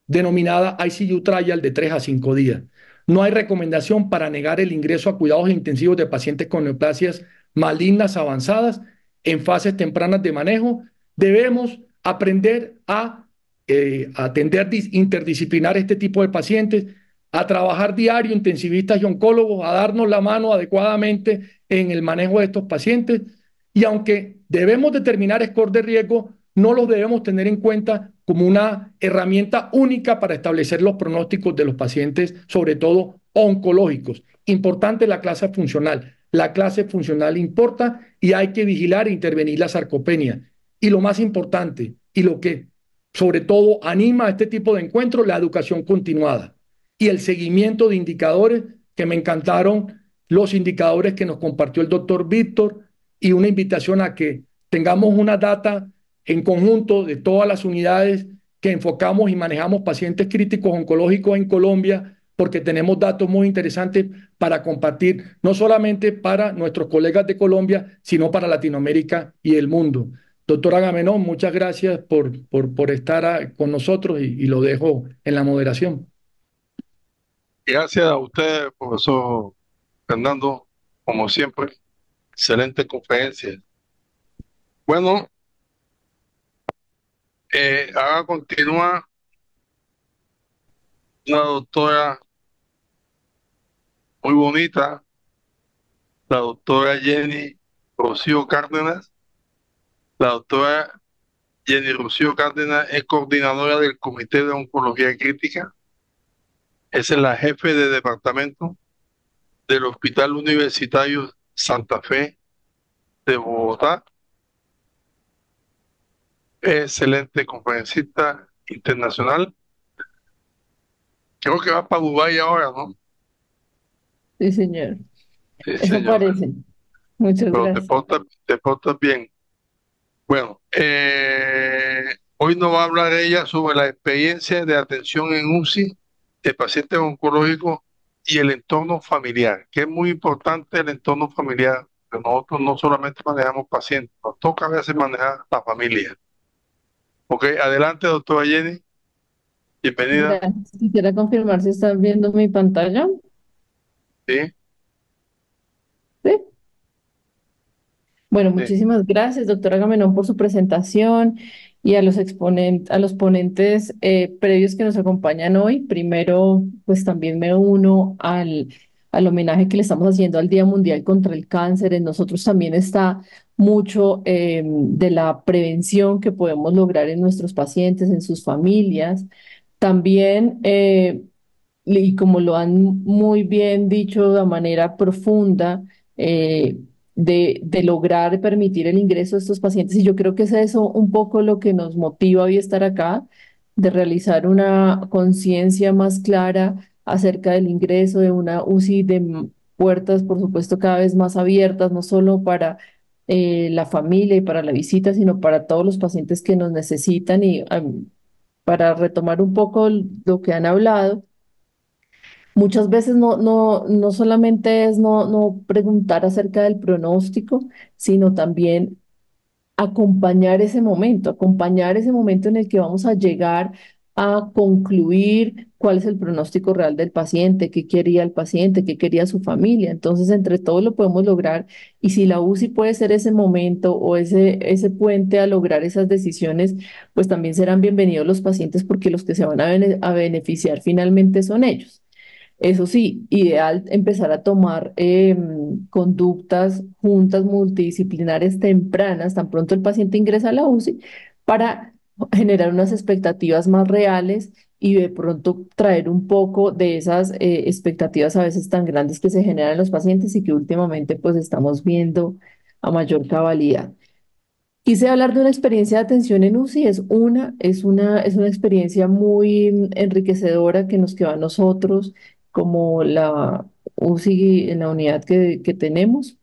denominada ICU trial de 3 a 5 días. No hay recomendación para negar el ingreso a cuidados intensivos de pacientes con neoplasias malignas avanzadas en fases tempranas de manejo. Debemos aprender a eh, atender interdisciplinar este tipo de pacientes a trabajar diario, intensivistas y oncólogos, a darnos la mano adecuadamente en el manejo de estos pacientes. Y aunque debemos determinar score de riesgo, no los debemos tener en cuenta como una herramienta única para establecer los pronósticos de los pacientes, sobre todo oncológicos. Importante la clase funcional. La clase funcional importa y hay que vigilar e intervenir la sarcopenia. Y lo más importante, y lo que sobre todo anima a este tipo de encuentros, la educación continuada y el seguimiento de indicadores, que me encantaron los indicadores que nos compartió el doctor Víctor y una invitación a que tengamos una data en conjunto de todas las unidades que enfocamos y manejamos pacientes críticos oncológicos en Colombia, porque tenemos datos muy interesantes para compartir, no solamente para nuestros colegas de Colombia, sino para Latinoamérica y el mundo. Doctora Gamenón, muchas gracias por, por, estar con nosotros y lo dejo en la moderación. Gracias a usted, profesor Fernando, como siempre. Excelente conferencia. Bueno, eh, ahora continúa una doctora muy bonita, la doctora Jenny Rocío Cárdenas. La doctora Jenny Rocío Cárdenas es coordinadora del Comité de Oncología Crítica es la jefe de departamento del Hospital Universitario Santa Fe de Bogotá. Excelente conferencista internacional. Creo que va para Dubái ahora, ¿no? Sí, señor. Sí, Eso parece. Muchas gracias. Te portas, bien. Bueno, eh, hoy nos va a hablar ella sobre la experiencia de atención en UCI el paciente oncológico y el entorno familiar, que es muy importante el entorno familiar, nosotros no solamente manejamos pacientes, nos toca a veces manejar la familia. Ok, adelante, doctora Jenny. Bienvenida. Quisiera confirmar si están viendo mi pantalla. Sí. Sí. Bueno, muchísimas gracias, doctora Gamenón, por su presentación y a los, exponen a los ponentes eh, previos que nos acompañan hoy. Primero, pues también me uno al, al homenaje que le estamos haciendo al Día Mundial contra el Cáncer. En nosotros también está mucho em, de la prevención que podemos lograr en nuestros pacientes, en sus familias. También, eh, y como lo han muy bien dicho de manera profunda, eh, de, lograr permitir el ingreso de estos pacientes. Y yo creo que es eso un poco lo que nos motiva hoy estar acá, de realizar una conciencia más clara acerca del ingreso de una UCI de puertas, por supuesto, cada vez más abiertas, no solo para eh, la familia y para la visita, sino para todos los pacientes que nos necesitan. Y para retomar un poco lo que han hablado, Muchas veces no, no, no solamente es no, no preguntar acerca del pronóstico, sino también acompañar ese momento, acompañar ese momento en el que vamos a llegar a concluir cuál es el pronóstico real del paciente, qué quería el paciente, qué quería su familia. Entonces, entre todos lo podemos lograr y si la UCI puede ser ese momento o ese, ese puente a lograr esas decisiones, pues también serán bienvenidos los pacientes porque los que se van a beneficiar finalmente son ellos. Eso sí, ideal empezar a tomar em, conductas juntas multidisciplinares tempranas, tan pronto el paciente ingresa a la UCI, para generar unas expectativas más reales y de pronto traer un poco de esas eh, expectativas a veces tan grandes que se generan en los pacientes y que últimamente pues estamos viendo a mayor cabalidad. Quise hablar de una experiencia de atención en UCI, es una, es una, es una experiencia muy mm, enriquecedora que nos queda a nosotros como la UCI en la unidad que, tenemos.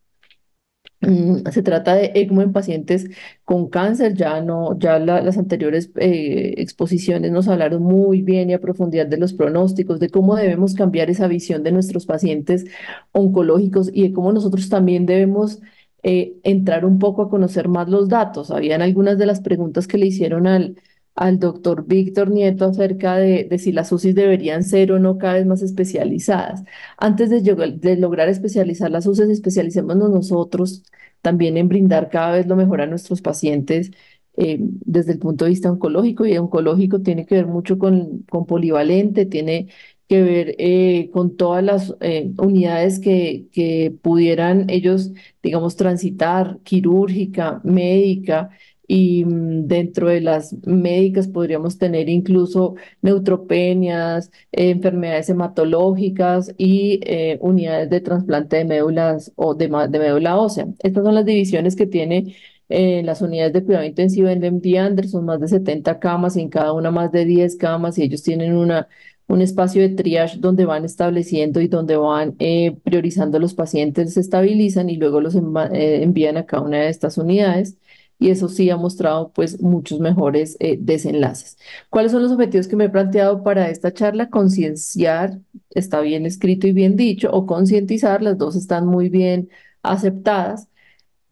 Mm, se trata de ECMO en pacientes con cáncer. Ya no, ya las anteriores eh, exposiciones nos hablaron muy bien y a profundidad de los pronósticos, de cómo debemos cambiar esa visión de nuestros pacientes oncológicos y de cómo nosotros también debemos eh, entrar un poco a conocer más los datos. Habían algunas de las preguntas que le hicieron al, al doctor Víctor Nieto acerca de, si las UCIs deberían ser o no cada vez más especializadas. Antes de, lograr especializar las UCIs, especialicémonos nosotros también en brindar cada vez lo mejor a nuestros pacientes eh, desde el punto de vista oncológico. Y oncológico tiene que ver mucho con, con polivalente, tiene que ver eh, con todas las eh, unidades que, que pudieran ellos, digamos, transitar, quirúrgica, médica y mm, dentro de las médicas podríamos tener incluso neutropenias, enfermedades hematológicas y eh, unidades de trasplante de médulas o de, médula ósea. Estas son las divisiones que tiene eh, las unidades de cuidado intensivo en el MD Anderson, más de 70 camas, en cada una más de 10 camas y ellos tienen una un espacio de triage donde van estableciendo y donde van eh, priorizando los pacientes, se estabilizan y luego los envían a cada una de estas unidades y eso sí ha mostrado pues muchos mejores eh, desenlaces. ¿Cuáles son los objetivos que me he planteado para esta charla? Concienciar, está bien escrito y bien dicho, o concientizar, las dos están muy bien aceptadas.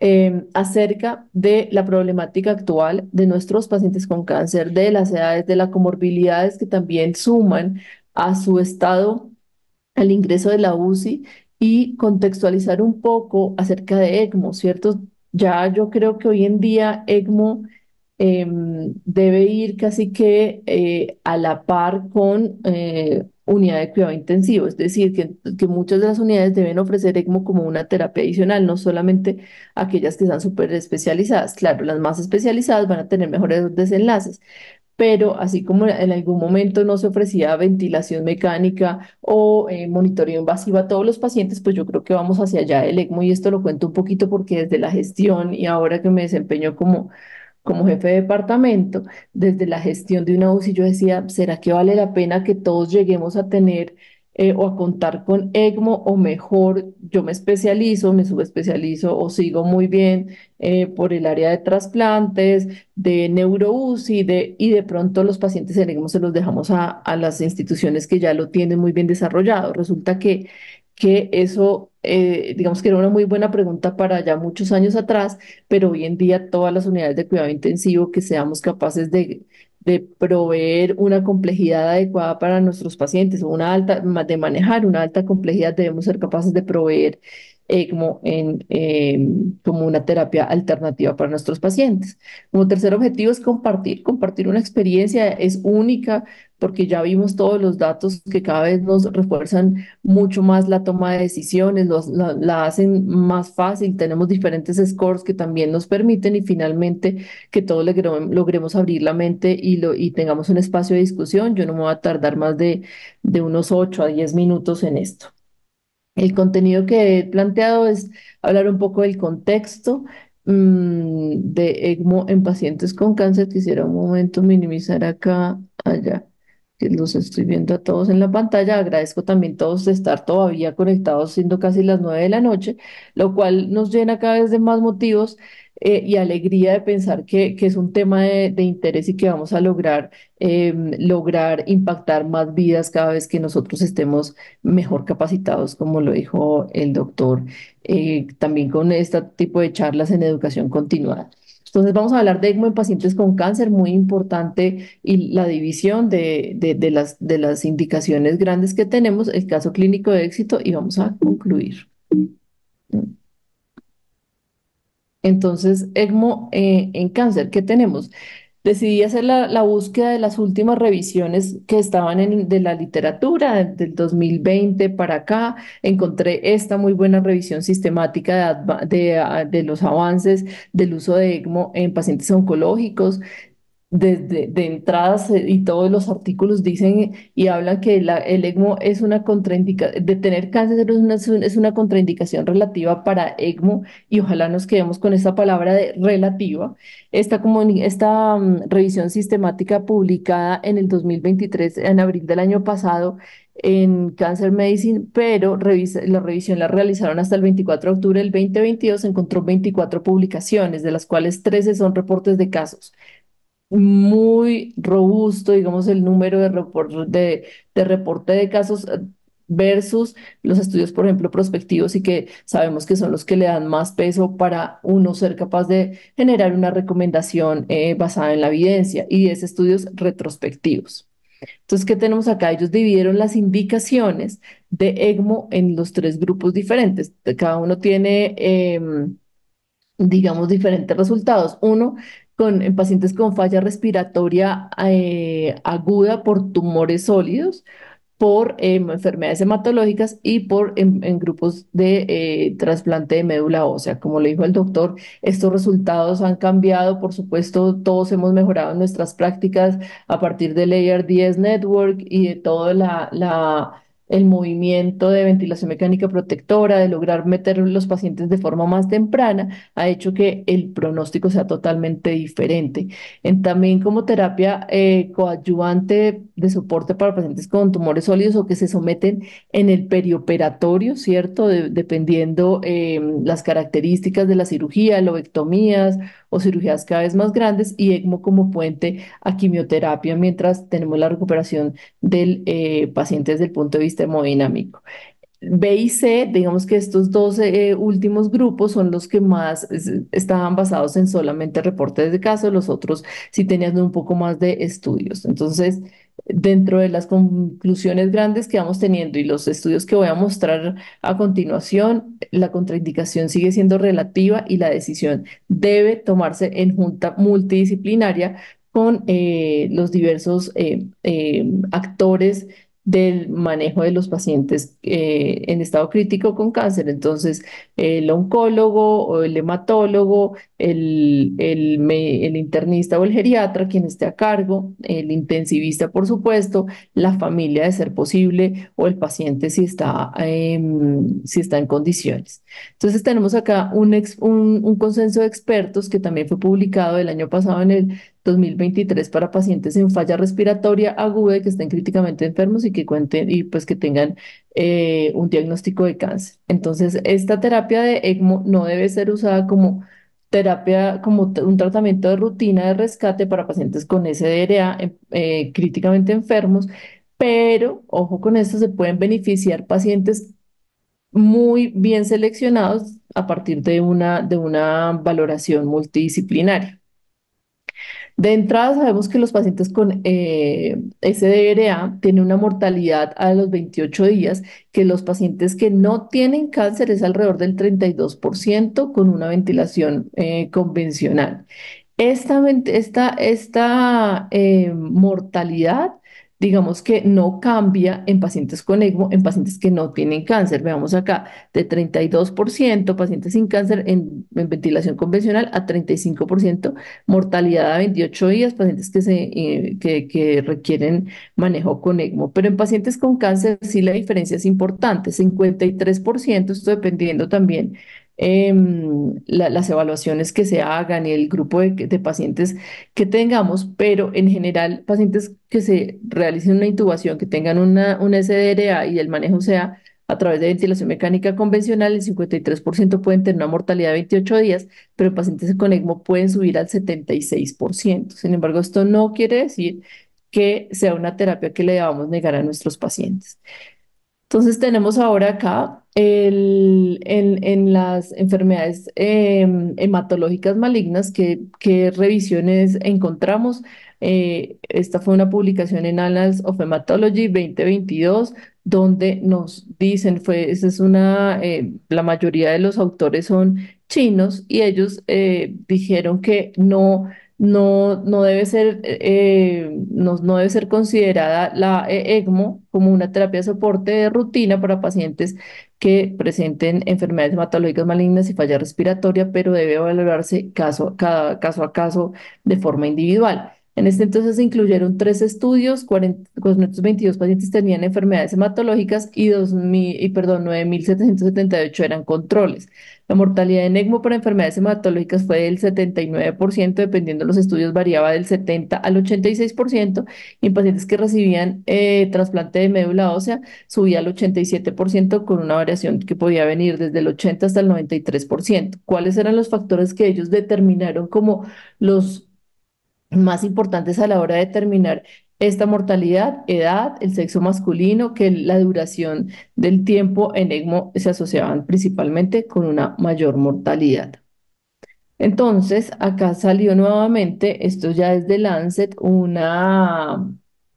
Em, acerca de la problemática actual de nuestros pacientes con cáncer, de las edades, de las comorbilidades que también suman a su estado al ingreso de la UCI y contextualizar un poco acerca de ECMO, ciertos ya yo creo que hoy en día ECMO em, debe ir casi que eh, a la par con eh, unidad de cuidado intensivo, es decir, que, que, muchas de las unidades deben ofrecer ECMO como una terapia adicional, no solamente aquellas que están súper especializadas. Claro, las más especializadas van a tener mejores desenlaces, pero así como en algún momento no se ofrecía ventilación mecánica o eh, monitoreo invasivo a todos los pacientes, pues yo creo que vamos hacia allá del ECMO y esto lo cuento un poquito porque desde la gestión y ahora que me desempeño como como jefe de departamento, desde la gestión de una UCI, yo decía, ¿será que vale la pena que todos lleguemos a tener eh, o a contar con ECMO o mejor yo me especializo, me subespecializo o sigo muy bien eh, por el área de trasplantes, de neuroúcide y de pronto los pacientes en ECMO se los dejamos a, las instituciones que ya lo tienen muy bien desarrollado. Resulta que, que eso, eh, digamos que era una muy buena pregunta para ya muchos años atrás, pero hoy en día todas las unidades de cuidado intensivo que seamos capaces de de proveer una complejidad adecuada para nuestros pacientes, una alta, de manejar una alta complejidad, debemos ser capaces de proveer ECMO eh, en, eh, como una terapia alternativa para nuestros pacientes. Como tercer objetivo es compartir, compartir una experiencia, es única porque ya vimos todos los datos que cada vez nos refuerzan mucho más la toma de decisiones, la, hacen más fácil, tenemos diferentes scores que también nos permiten y finalmente que todos logremos abrir la mente y, lo, y tengamos un espacio de discusión. Yo no me voy a tardar más de, de unos 8 a 10 minutos en esto. El contenido que he planteado es hablar un poco del contexto mm, de ECMO en pacientes con cáncer. Quisiera un momento minimizar acá, allá, que los estoy viendo a todos en la pantalla. Agradezco también todos de estar todavía conectados siendo casi las nueve de la noche, lo cual nos llena cada vez de más motivos eh, y alegría de pensar que, es un tema de, interés y que vamos a lograr, em, lograr impactar más vidas cada vez que nosotros estemos mejor capacitados, como lo dijo el doctor, eh, también con este tipo de charlas en educación continuada. Entonces vamos a hablar de ECMO en pacientes con cáncer, muy importante, y la división de, de, de, las, de las indicaciones grandes que tenemos, el caso clínico de éxito, y vamos a concluir. Mm. Entonces, ECMO eh, en cáncer, ¿qué tenemos? Decidí hacer la, búsqueda de las últimas revisiones que estaban en, de la literatura del 2020 para acá. Encontré esta muy buena revisión sistemática ah, de los avances del uso de ECMO en pacientes oncológicos desde de entradas eh, y todos los artículos dicen eh, y hablan que el ECMO es una contraindicación, de tener cáncer es una, contraindicación relativa para ECMO y ojalá nos quedemos con esta palabra de relativa. Esta, esta mm, revisión sistemática publicada en el 2023, en abril del año pasado, en Cancer Medicine, pero la revisión la realizaron hasta el 24 de octubre del 2022, encontró 24 publicaciones, de las cuales 13 son reportes de casos muy robusto, digamos, el número de, de, reporte de casos eh, versus los estudios, por ejemplo, prospectivos y que sabemos que son los que le dan más peso para uno ser capaz de generar una recomendación eh, basada en la evidencia y es estudios retrospectivos. Entonces, ¿qué tenemos acá? Ellos dividieron las indicaciones de ECMO en los tres grupos diferentes. Cada uno tiene... Em, digamos, diferentes resultados. Uno en pacientes con falla respiratoria eh, aguda por tumores sólidos, por em, enfermedades hematológicas y por em, en, grupos de eh, trasplante de médula ósea. Como le dijo el doctor, estos resultados han cambiado, por supuesto, todos hemos mejorado nuestras prácticas a partir del 10 Network y de toda la, la el movimiento de ventilación mecánica protectora, de lograr meter los pacientes de forma más temprana, ha hecho que el pronóstico sea totalmente diferente. también como terapia eh, coadyuvante de soporte para pacientes con tumores sólidos o que se someten en el perioperatorio, ¿cierto? dependiendo em, las características de la cirugía, lobectomías o cirugías cada vez más grandes y ECMO como puente a quimioterapia mientras tenemos la recuperación del eh, paciente desde el punto de vista hemodinámico. Este B y C, digamos que estos dos eh, últimos grupos son los que más estaban basados en solamente reportes de caso, los otros sí tenían un poco más de estudios. Entonces, dentro de las conclusiones grandes que vamos teniendo y los estudios que voy a mostrar a continuación, la contraindicación sigue siendo relativa y la decisión debe tomarse en junta multidisciplinaria con eh, los diversos eh, actores del manejo de los pacientes eh, en estado crítico con cáncer. Entonces, el oncólogo o el hematólogo, el, el, internista o el geriatra, quien esté a cargo, el intensivista, por supuesto, la familia de ser posible o el paciente si está, em, si está en condiciones. Entonces, tenemos acá un consenso de expertos que también fue publicado el año pasado en el 2023 para pacientes en falla respiratoria aguda que estén críticamente enfermos y que cuenten y pues que tengan eh, un diagnóstico de cáncer. Entonces, esta terapia de ECMO no debe ser usada como terapia, como un tratamiento de rutina de rescate para pacientes con SDRA em, eh, críticamente enfermos, pero ojo con esto, se pueden beneficiar pacientes muy bien seleccionados a partir de una, de una valoración multidisciplinaria. De entrada, sabemos que los pacientes con eh, SDRA tienen una mortalidad a los 28 días, que los pacientes que no tienen cáncer es alrededor del 32% con una ventilación eh, convencional. Esta, esta eh, mortalidad digamos que no cambia en pacientes con ECMO, en pacientes que no tienen cáncer. Veamos acá, de 32% pacientes sin cáncer en, ventilación convencional a 35%, mortalidad a 28 días, pacientes que, se, eh, que, que requieren manejo con ECMO. Pero en pacientes con cáncer sí la diferencia es importante, 53%, esto dependiendo también Em, las evaluaciones que se hagan y el grupo de, pacientes que tengamos, pero en general pacientes que se realicen una intubación, que tengan una, una SDRA y el manejo sea a través de ventilación mecánica convencional, el 53% pueden tener una mortalidad de 28 días, pero pacientes con ECMO pueden subir al 76%. Sin embargo, esto no quiere decir que sea una terapia que le debamos negar a nuestros pacientes. Entonces tenemos ahora acá el, en, las enfermedades em, hematológicas malignas, ¿qué, qué revisiones encontramos? Eh, esta fue una publicación en Annals of Hematology 2022, donde nos dicen, fue, esa es una, em, la mayoría de los autores son chinos y ellos eh, dijeron que no no, no debe ser, eh, eh, no, debe ser considerada la e-, ECMO como una terapia de soporte de rutina para pacientes que presenten enfermedades hematológicas malignas y falla respiratoria, pero debe valorarse caso, cada, caso a caso de forma individual. En este entonces se incluyeron tres estudios, 422 pacientes tenían enfermedades hematológicas y, perdón, 9.778 eran controles. La mortalidad en ECMO por enfermedades hematológicas fue del 79%, dependiendo de los estudios, variaba del 70 al 86%, y en pacientes que recibían eh, trasplante de médula ósea subía al 87% con una variación que podía venir desde el 80 hasta el 93%. ¿Cuáles eran los factores que ellos determinaron como los más importantes a la hora de determinar esta mortalidad, edad, el sexo masculino, que la duración del tiempo en ECMO se asociaban principalmente con una mayor mortalidad. Entonces, acá salió nuevamente, esto ya es de Lancet, una,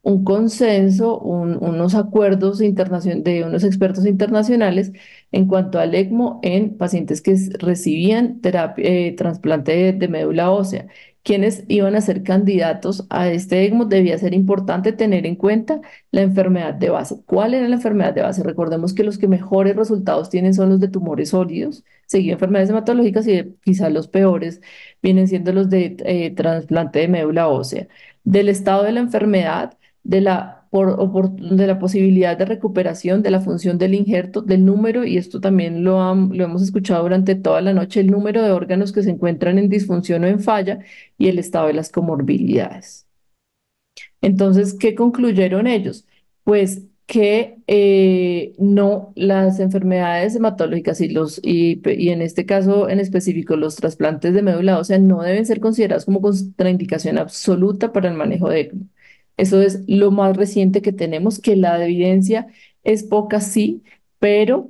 un consenso, unos acuerdos de unos expertos internacionales en cuanto al ECMO en pacientes que recibían terapia, eh, trasplante de médula ósea quienes iban a ser candidatos a este ECMO, debía ser importante tener en cuenta la enfermedad de base. ¿Cuál era la enfermedad de base? Recordemos que los que mejores resultados tienen son los de tumores sólidos, seguido enfermedades hematológicas y quizás los peores vienen siendo los de eh, trasplante de médula ósea. Del estado de la enfermedad, de la de la posibilidad de recuperación de la función del injerto, del número, y esto también lo, lo hemos escuchado durante toda la noche, el número de órganos que se encuentran en disfunción o en falla y el estado de las comorbilidades. Entonces, ¿qué concluyeron ellos? Pues que eh, no las enfermedades hematológicas y, los, y, y, en este caso en específico los trasplantes de médula ósea no deben ser considerados como contraindicación absoluta para el manejo de eso es lo más reciente que tenemos, que la evidencia es poca, sí, pero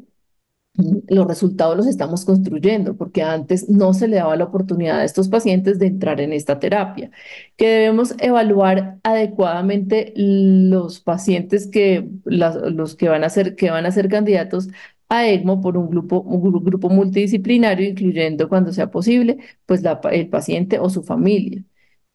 los resultados los estamos construyendo, porque antes no se le daba la oportunidad a estos pacientes de entrar en esta terapia, que debemos evaluar adecuadamente los pacientes que, los que van, a ser, que van a ser candidatos a ECMO por un grupo, grupo multidisciplinario, incluyendo cuando sea posible, pues el paciente o su familia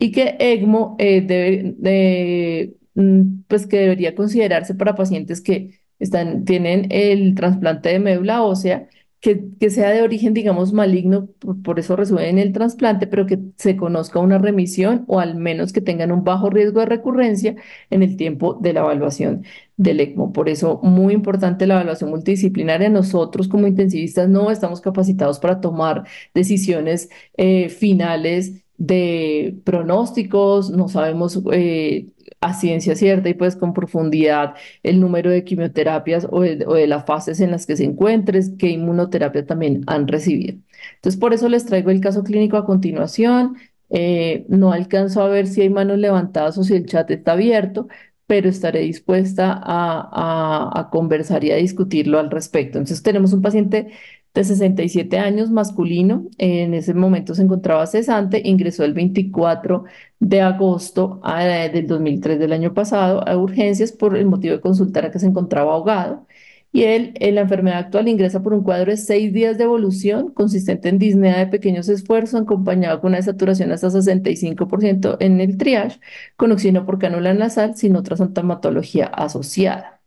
y que ECMO eh, mm, pues que debería considerarse para pacientes que están, tienen el trasplante de médula ósea, que, que sea de origen, digamos, maligno, por, eso resuelven el trasplante, pero que se conozca una remisión o al menos que tengan un bajo riesgo de recurrencia en el tiempo de la evaluación del ECMO. Por eso, muy importante la evaluación multidisciplinaria. Nosotros como intensivistas no estamos capacitados para tomar decisiones eh, finales de pronósticos, no sabemos eh, a ciencia cierta y pues con profundidad el número de quimioterapias o, de las fases en las que se encuentres, qué inmunoterapia también han recibido. Entonces, por eso les traigo el caso clínico a continuación. Eh, no alcanzo a ver si hay manos levantadas o si el chat está abierto, pero estaré dispuesta a, a, a conversar y a discutirlo al respecto. Entonces, tenemos un paciente de 67 años, masculino. En ese momento se encontraba cesante, ingresó el 24 de agosto ah, del 2003 del año pasado a urgencias por el motivo de consultar a que se encontraba ahogado. Y él, en la enfermedad actual, ingresa por un cuadro de seis días de evolución, consistente en disnea de pequeños esfuerzos, acompañado con una saturación hasta 65% en el triage, con oxígeno por cánula nasal, sin otra sintomatología asociada.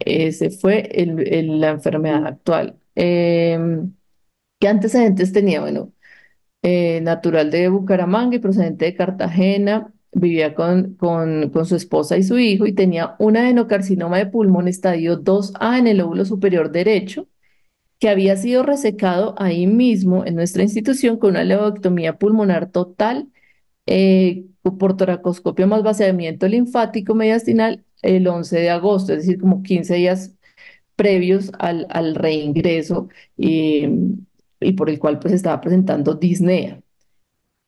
Ese fue el, la enfermedad actual Em, ¿qué antecedentes tenía? Bueno, eh, natural de Bucaramanga y procedente de Cartagena, vivía con, con, con, su esposa y su hijo y tenía un adenocarcinoma de pulmón estadio 2A en el lóbulo superior derecho, que había sido resecado ahí mismo en nuestra institución con una lobectomía pulmonar total eh, por toracoscopia más vaciamiento linfático mediastinal el 11 de agosto, es decir, como 15 días previos al, reingreso eh, y por el cual pues estaba presentando disnea.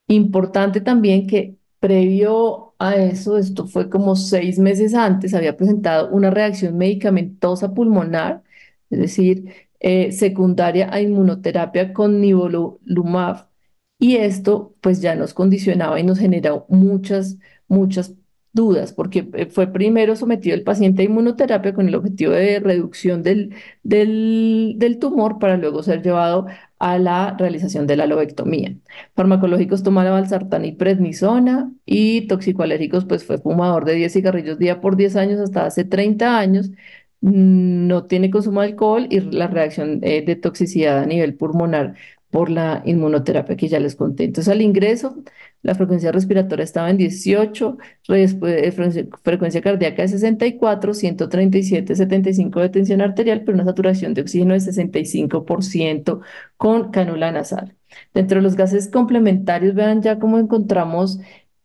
Importante también que previo a eso, esto fue como seis meses antes, había presentado una reacción medicamentosa pulmonar, es decir, eh, secundaria a inmunoterapia con nivolumab. Y esto pues ya nos condicionaba y nos generó muchas, muchas dudas, porque eh, fue primero sometido el paciente a inmunoterapia con el objetivo de reducción del, del, tumor para luego ser llevado a la realización de la lobectomía. Farmacológicos tomaron valsartán y prednisona y toxicoalérgicos, pues fue fumador de 10 cigarrillos día por 10 años hasta hace 30 años, no tiene consumo de alcohol y la reacción eh, de toxicidad a nivel pulmonar por la inmunoterapia que ya les conté. Entonces, al ingreso la frecuencia respiratoria estaba en 18, pues, pues, eh, frecuencia cardíaca de 64, 137, 75 de tensión arterial, pero una saturación de oxígeno de 65% con cánula nasal. Dentro de los gases complementarios, vean ya cómo encontramos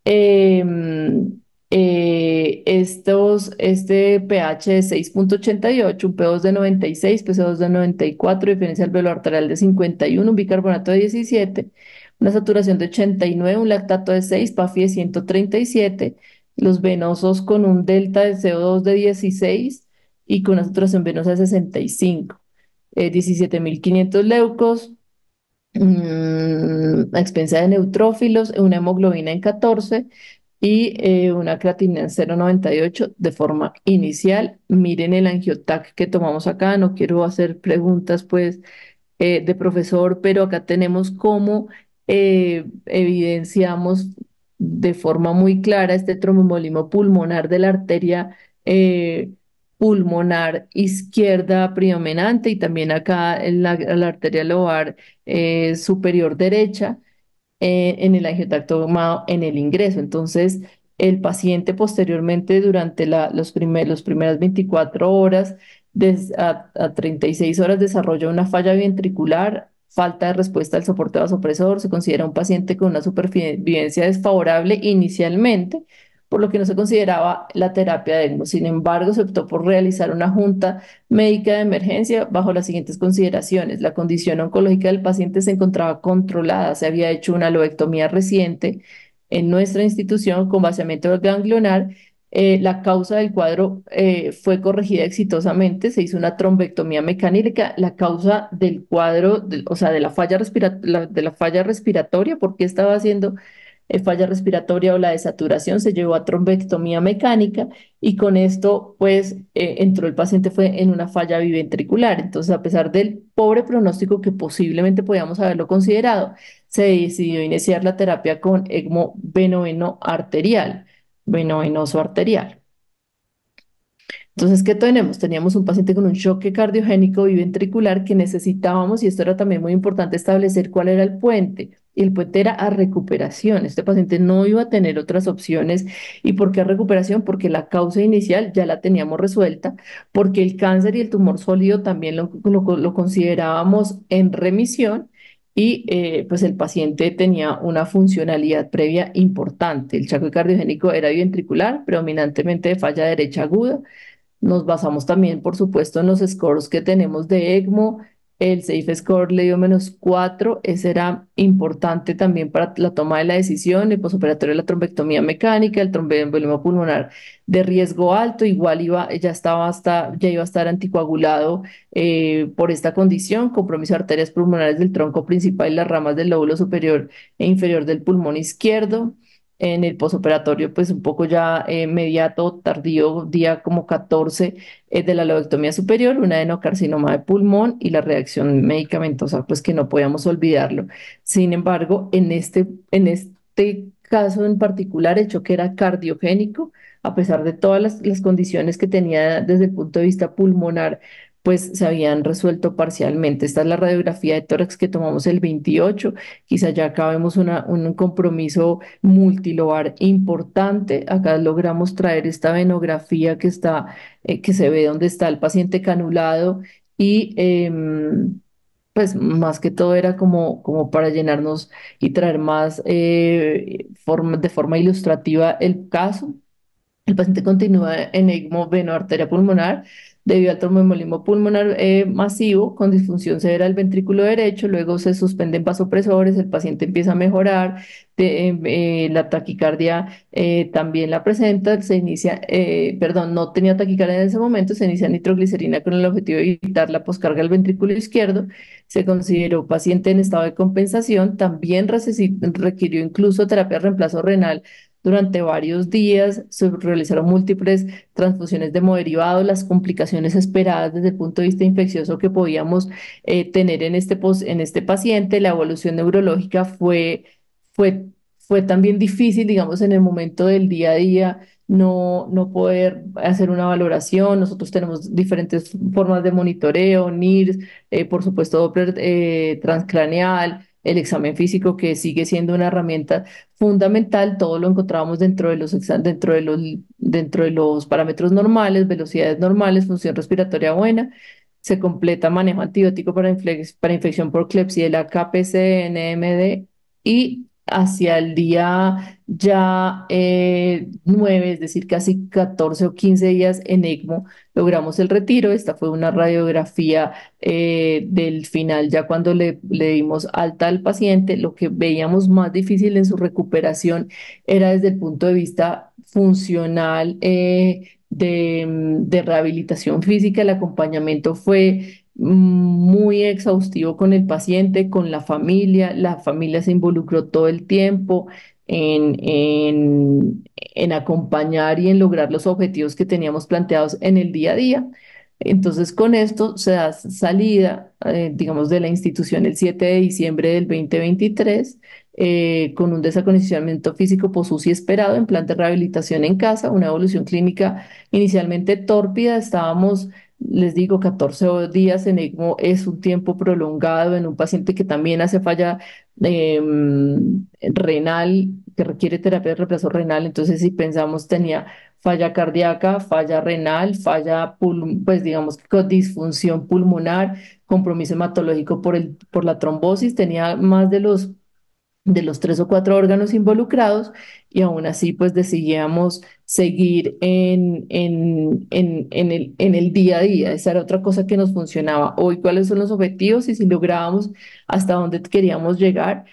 em, eh, estos, este pH de 6.88, un po 2 de 96, pco 2 de 94, diferencia del velo arterial de 51, un bicarbonato de 17 una saturación de 89, un lactato de 6, PAFI de 137, los venosos con un delta de CO2 de 16 y con una saturación venosa de 65, 17.500 eh, leucos, mmm, expensa de neutrófilos, una hemoglobina en 14 y eh, una creatinina en 0.98 de forma inicial. Miren el angiotac que tomamos acá, no quiero hacer preguntas pues, eh, de profesor, pero acá tenemos cómo eh, evidenciamos de forma muy clara este tromboembolismo pulmonar de la arteria eh, pulmonar izquierda predominante y también acá en la, arteria lobar eh, superior derecha en el angiotactoma en el ingreso. Entonces, el paciente posteriormente durante los las primeras 24 horas a, a 36 horas desarrolla una falla ventricular falta de respuesta al soporte vasopresor, se considera un paciente con una supervivencia desfavorable inicialmente, por lo que no se consideraba la terapia de Sin embargo, se optó por realizar una junta médica de emergencia bajo las siguientes consideraciones. La condición oncológica del paciente se encontraba controlada, se había hecho una lobectomía reciente en nuestra institución con vaciamiento ganglionar eh, la causa del cuadro eh, fue corregida exitosamente, se hizo una trombectomía mecánica. La causa del cuadro, o sea, de la, falla de la falla respiratoria, porque estaba haciendo eh, falla respiratoria o la desaturación? Se llevó a trombectomía mecánica y con esto, pues, entró el paciente fue en una falla biventricular. Entonces, a pesar del pobre pronóstico que posiblemente podíamos haberlo considerado, se decidió iniciar la terapia con ECMO veno arterial venoso arterial. Entonces, ¿qué tenemos? Teníamos un paciente con un choque cardiogénico biventricular que necesitábamos, y esto era también muy importante, establecer cuál era el puente. Y el puente era a recuperación. Este paciente no iba a tener otras opciones. ¿Y por qué a recuperación? Porque la causa inicial ya la teníamos resuelta, porque el cáncer y el tumor sólido también lo, lo considerábamos en remisión y eh, pues el paciente tenía una funcionalidad previa importante. El chaco cardiogénico era biventricular, predominantemente de falla derecha aguda. Nos basamos también, por supuesto, en los scores que tenemos de ECMO, el Safe Score le dio menos 4, ese era importante también para la toma de la decisión, el posoperatorio de la trombectomía mecánica, el tromboembolismo pulmonar de riesgo alto, igual iba, ya, estaba hasta, ya iba a estar anticoagulado eh, por esta condición, compromiso de arterias pulmonares del tronco principal y las ramas del lóbulo superior e inferior del pulmón izquierdo, en el posoperatorio, pues un poco ya eh, mediato, tardío, día como 14 eh, de la lobectomía superior, una adenocarcinoma de pulmón y la reacción medicamentosa, pues que no podíamos olvidarlo. Sin embargo, en este, en este caso en particular, el choque era cardiogénico, a pesar de todas las condiciones que tenía desde el punto de vista pulmonar, pues se habían resuelto parcialmente. Esta es la radiografía de tórax que tomamos el 28, quizá ya acabemos vemos una, un compromiso multilobar importante, acá logramos traer esta venografía que, está, eh, que se ve donde está el paciente canulado y... Em, pues más que todo era como, como para llenarnos y traer más eh, de forma ilustrativa el caso. El paciente continúa en ECMO venoarteria pulmonar, debido al tromboembolismo pulmonar eh, masivo con disfunción severa del ventrículo derecho, luego se suspenden vasopresores, el paciente empieza a mejorar, eh, eh, la taquicardia también la presenta, se inicia, perdón, no tenía taquicardia en ese momento, se inicia nitroglicerina con el objetivo de evitar la poscarga del ventrículo izquierdo, se consideró paciente en estado de compensación, también requirió incluso terapia de reemplazo renal durante varios días se realizaron múltiples transfusiones de hemoderivado, Las complicaciones esperadas desde el punto de vista infeccioso que podíamos eh, tener en este, en este paciente, la evolución neurológica fue, fue, fue también difícil, digamos, en el momento del día a día. No, no, poder hacer una valoración. Nosotros tenemos diferentes formas de monitoreo, NIRS, eh, por supuesto Doppler eh, transcraneal, el examen físico, que sigue siendo una herramienta fundamental. Todo lo encontramos dentro de los, dentro de los, dentro de los parámetros normales, velocidades normales, función respiratoria buena. Se completa manejo antibiótico para, para infección por Klebsiella, KPC, NMD y hacia el día ya eh, 9, es decir, casi 14 o 15 días en ECMO, logramos el retiro. Esta fue una radiografía eh, del final, ya cuando le, le dimos alta al paciente, lo que veíamos más difícil en su recuperación era desde el punto de vista funcional. Eh, de, de, rehabilitación física, el acompañamiento fue muy exhaustivo con el paciente, con la familia, la familia se involucró todo el tiempo en, en, en acompañar y en lograr los objetivos que teníamos planteados en el día a día. Entonces, con esto se da salida, eh, digamos, de la institución el 7 de diciembre del 2023, eh, con un desacondicionamiento físico posusi esperado en plan de rehabilitación en casa, una evolución clínica inicialmente tórpida. Estábamos les digo, 14 días en ECMO es un tiempo prolongado en un paciente que también hace falla em, renal, que requiere terapia de reemplazo renal. Entonces, si pensamos, tenía falla cardíaca, falla renal, falla, pues digamos, disfunción pulmonar, compromiso hematológico por, por la trombosis, tenía más de los de los tres o cuatro órganos involucrados y aún así pues decidíamos seguir en, en, en, el, en el día a día. Esa era otra cosa que nos funcionaba. Hoy cuáles son los objetivos y si lográbamos hasta dónde queríamos llegar.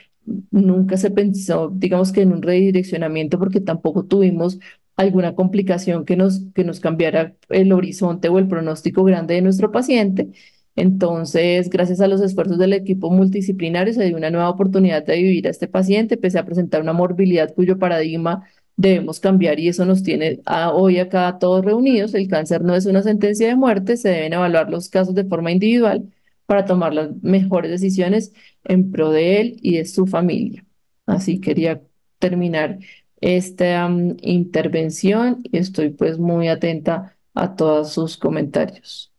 Nunca se pensó, digamos que en un redireccionamiento porque tampoco tuvimos alguna complicación que nos, que nos cambiara el horizonte o el pronóstico grande de nuestro paciente entonces, gracias a los esfuerzos del equipo multidisciplinario, se dio una nueva oportunidad de vivir a este paciente, pese a presentar una morbilidad cuyo paradigma debemos cambiar y eso nos tiene hoy acá todos reunidos. El cáncer no es una sentencia de muerte, se deben evaluar los casos de forma individual para tomar las mejores decisiones en pro de él y de su familia. Así quería terminar esta mm, intervención y estoy pues muy atenta a todos sus comentarios.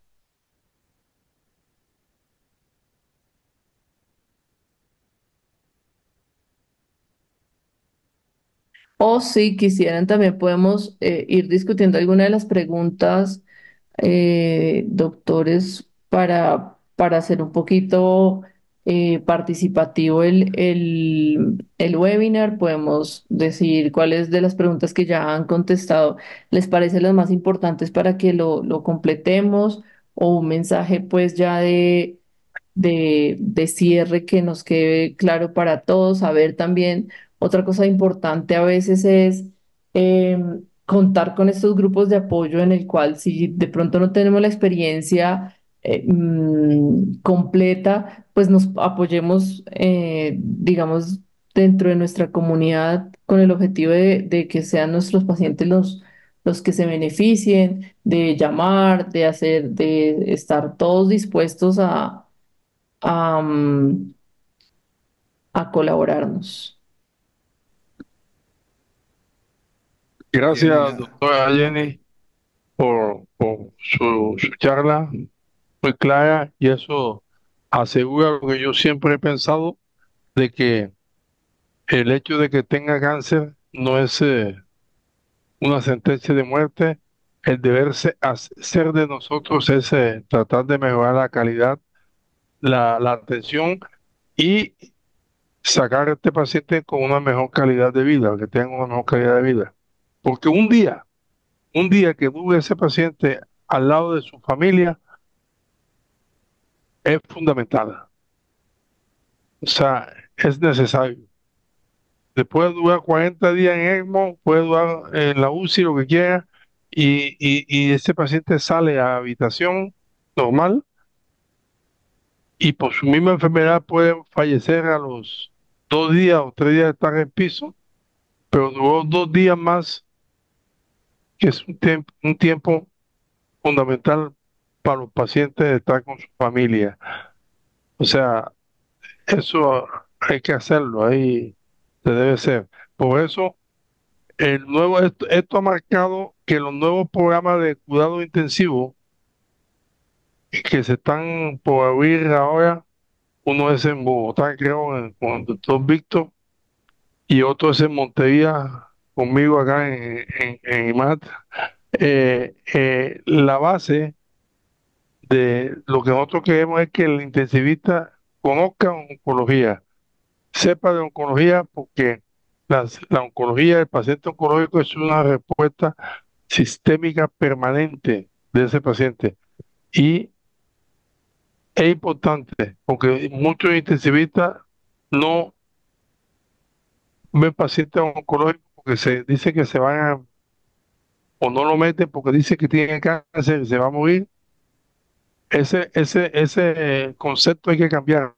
O si quisieran, también podemos eh, ir discutiendo alguna de las preguntas, eh, doctores, para, para hacer un poquito eh, participativo el, el, el webinar. Podemos decir cuáles de las preguntas que ya han contestado les parecen las más importantes para que lo, lo completemos o un mensaje pues ya de... De, de, cierre que nos quede claro para todos, saber también otra cosa importante a veces es eh, contar con estos grupos de apoyo en el cual si de pronto no tenemos la experiencia eh, mm, completa, pues nos apoyemos, eh, digamos, dentro de nuestra comunidad con el objetivo de, que sean nuestros pacientes los, que se beneficien, de llamar, de hacer, de estar todos dispuestos a, a mm, colaborarnos. Gracias, doctora Jenny, por, su, charla muy clara y eso asegura lo que yo siempre he pensado de que el hecho de que tenga cáncer no es eh, una sentencia de muerte, el deber ser de nosotros es eh, tratar de mejorar la calidad, la, la atención y sacar a este paciente con una mejor calidad de vida, que tenga una mejor calidad de vida. Porque un día, un día que dure ese paciente al lado de su familia, es fundamental. O sea, es necesario. Después de durar 40 días en ECMO, puede durar en la UCI, lo que quiera, y, y, ese paciente sale a habitación normal y por su misma enfermedad puede fallecer a los dos días o tres días de estar en piso, pero duró dos días más que es un, tiempo un tiempo fundamental para los pacientes de estar con su familia. O sea, eso hay que hacerlo, ahí se debe ser. Por eso, el nuevo, esto, esto ha marcado que los nuevos programas de cuidado intensivo que se están por abrir ahora, uno es en Bogotá, creo, con el doctor Víctor, y otro es en Montería conmigo acá en, en, IMAT, eh, eh, la base de lo que nosotros queremos es que el intensivista conozca oncología, sepa de oncología, porque la oncología, del paciente oncológico es una respuesta sistémica permanente de ese paciente. Y es importante, porque muchos intensivistas no ven pacientes oncológicos que se dice que se van a, o no lo meten porque dice que tienen cáncer y se va a morir. Ese, ese, ese concepto hay que cambiar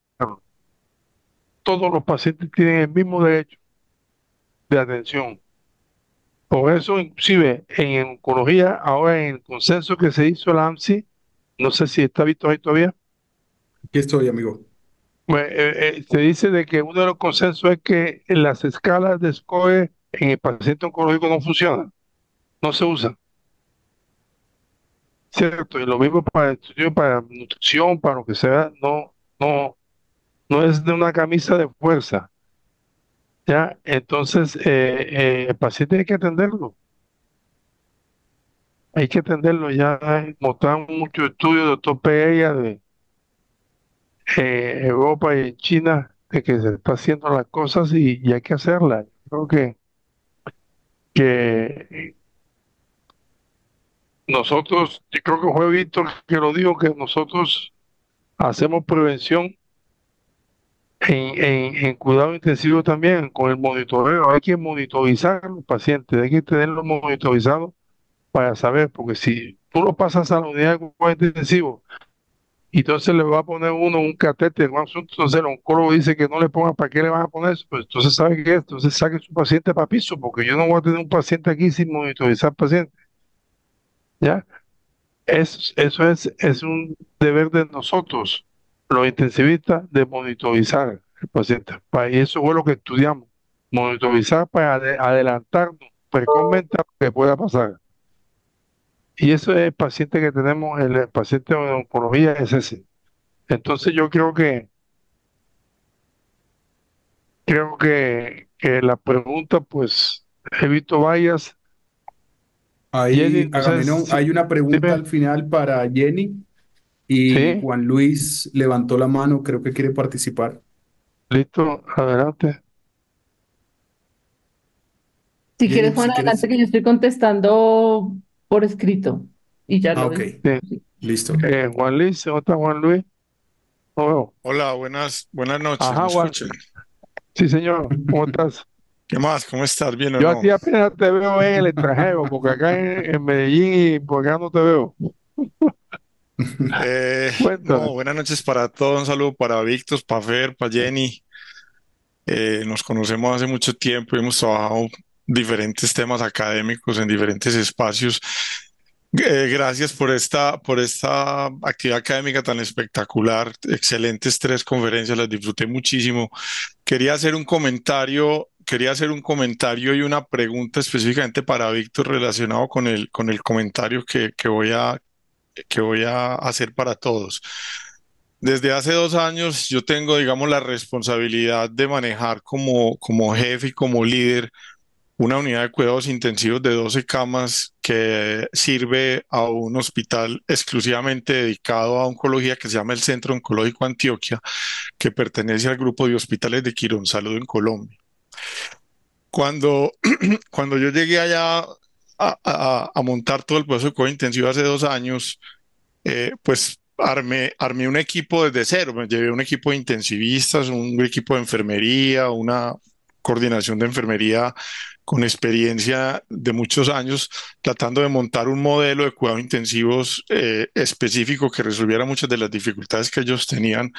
Todos los pacientes tienen el mismo derecho de atención. Por eso, inclusive, en oncología, ahora en el consenso que se hizo la AMSI, no sé si está visto ahí todavía. Aquí estoy, amigo. Pues, eh, eh, se dice de que uno de los consensos es que en las escalas de SCOE en el paciente oncológico no funciona, no se usa. Cierto, y lo mismo para estudio, para nutrición, para lo que sea, no, no, no es de una camisa de fuerza. ¿Ya? Entonces, eh, eh, el paciente hay que atenderlo. Hay que atenderlo. Ya mostraron muchos estudios, de Pereira, de eh, Europa y China, de que se está haciendo las cosas y, y hay que hacerlas. Creo que que nosotros, yo creo que fue Víctor que lo dijo, que nosotros hacemos prevención en, cuidado intensivo también con el monitoreo. Hay que monitorizar a los pacientes, hay que tenerlos monitorizados para saber, porque si tú lo pasas a la unidad de cuidado intensivo y entonces le va a poner uno un catéter, un asunto, entonces el oncólogo dice que no le ponga, ¿para qué le van a poner eso? Pues entonces, ¿sabe que es? Entonces saque su paciente para piso, porque yo no voy a tener un paciente aquí sin monitorizar paciente. ¿Ya? Eso, eso es, es un deber de nosotros, los intensivistas, de monitorizar al paciente. Y eso fue lo que estudiamos, monitorizar para adelantarnos para comentar lo que pueda pasar. Y eso es paciente que tenemos, el paciente de oncología es ese. Entonces yo creo que creo que, la pregunta, pues, evito vayas. Ahí, hay una pregunta al final para Jenny y Juan Luis levantó la mano, creo que quiere participar. Listo, adelante. Si quieres, Juan, adelante que yo estoy contestando por escrito y ya ah, Listo. Juan Luis, otra Juan Luis. Hola, buenas, buenas noches. Sí, señor. ¿Cómo estás? ¿Qué más? ¿Cómo estás? ¿Bien Yo no? ti apenas te veo en el extranjero, porque acá en, Medellín y por acá no te veo. [LAUGHS] Eh, buenas noches para todos. Un saludo para Víctor, para Fer, para Jenny. Eh, nos conocemos hace mucho tiempo y hemos trabajado diferentes temas académicos en diferentes espacios. Eh, gracias por esta, por esta actividad académica tan espectacular. Excelentes tres conferencias, las disfruté muchísimo. Quería hacer un comentario, quería hacer un comentario y una pregunta específicamente para Víctor relacionado con el, con el comentario que, voy a, que voy a hacer para todos. Desde hace dos años yo tengo, digamos, la responsabilidad de manejar como, como jefe y como líder una unidad de cuidados intensivos de 12 camas que sirve a un hospital exclusivamente dedicado a oncología que se llama el Centro Oncológico Antioquia, que pertenece al grupo de hospitales de Quirón Salud en Colombia. Cuando, [CLEARS THROAT] cuando yo llegué allá a, montar todo el proceso de cuidados intensivos hace dos años, eh, pues Armé, armé, un equipo desde cero, me llevé un equipo de intensivistas, un equipo de enfermería, una, coordinación de enfermería con experiencia de muchos años tratando de montar un modelo de cuidado intensivos eh, específico que resolviera muchas de las dificultades que ellos tenían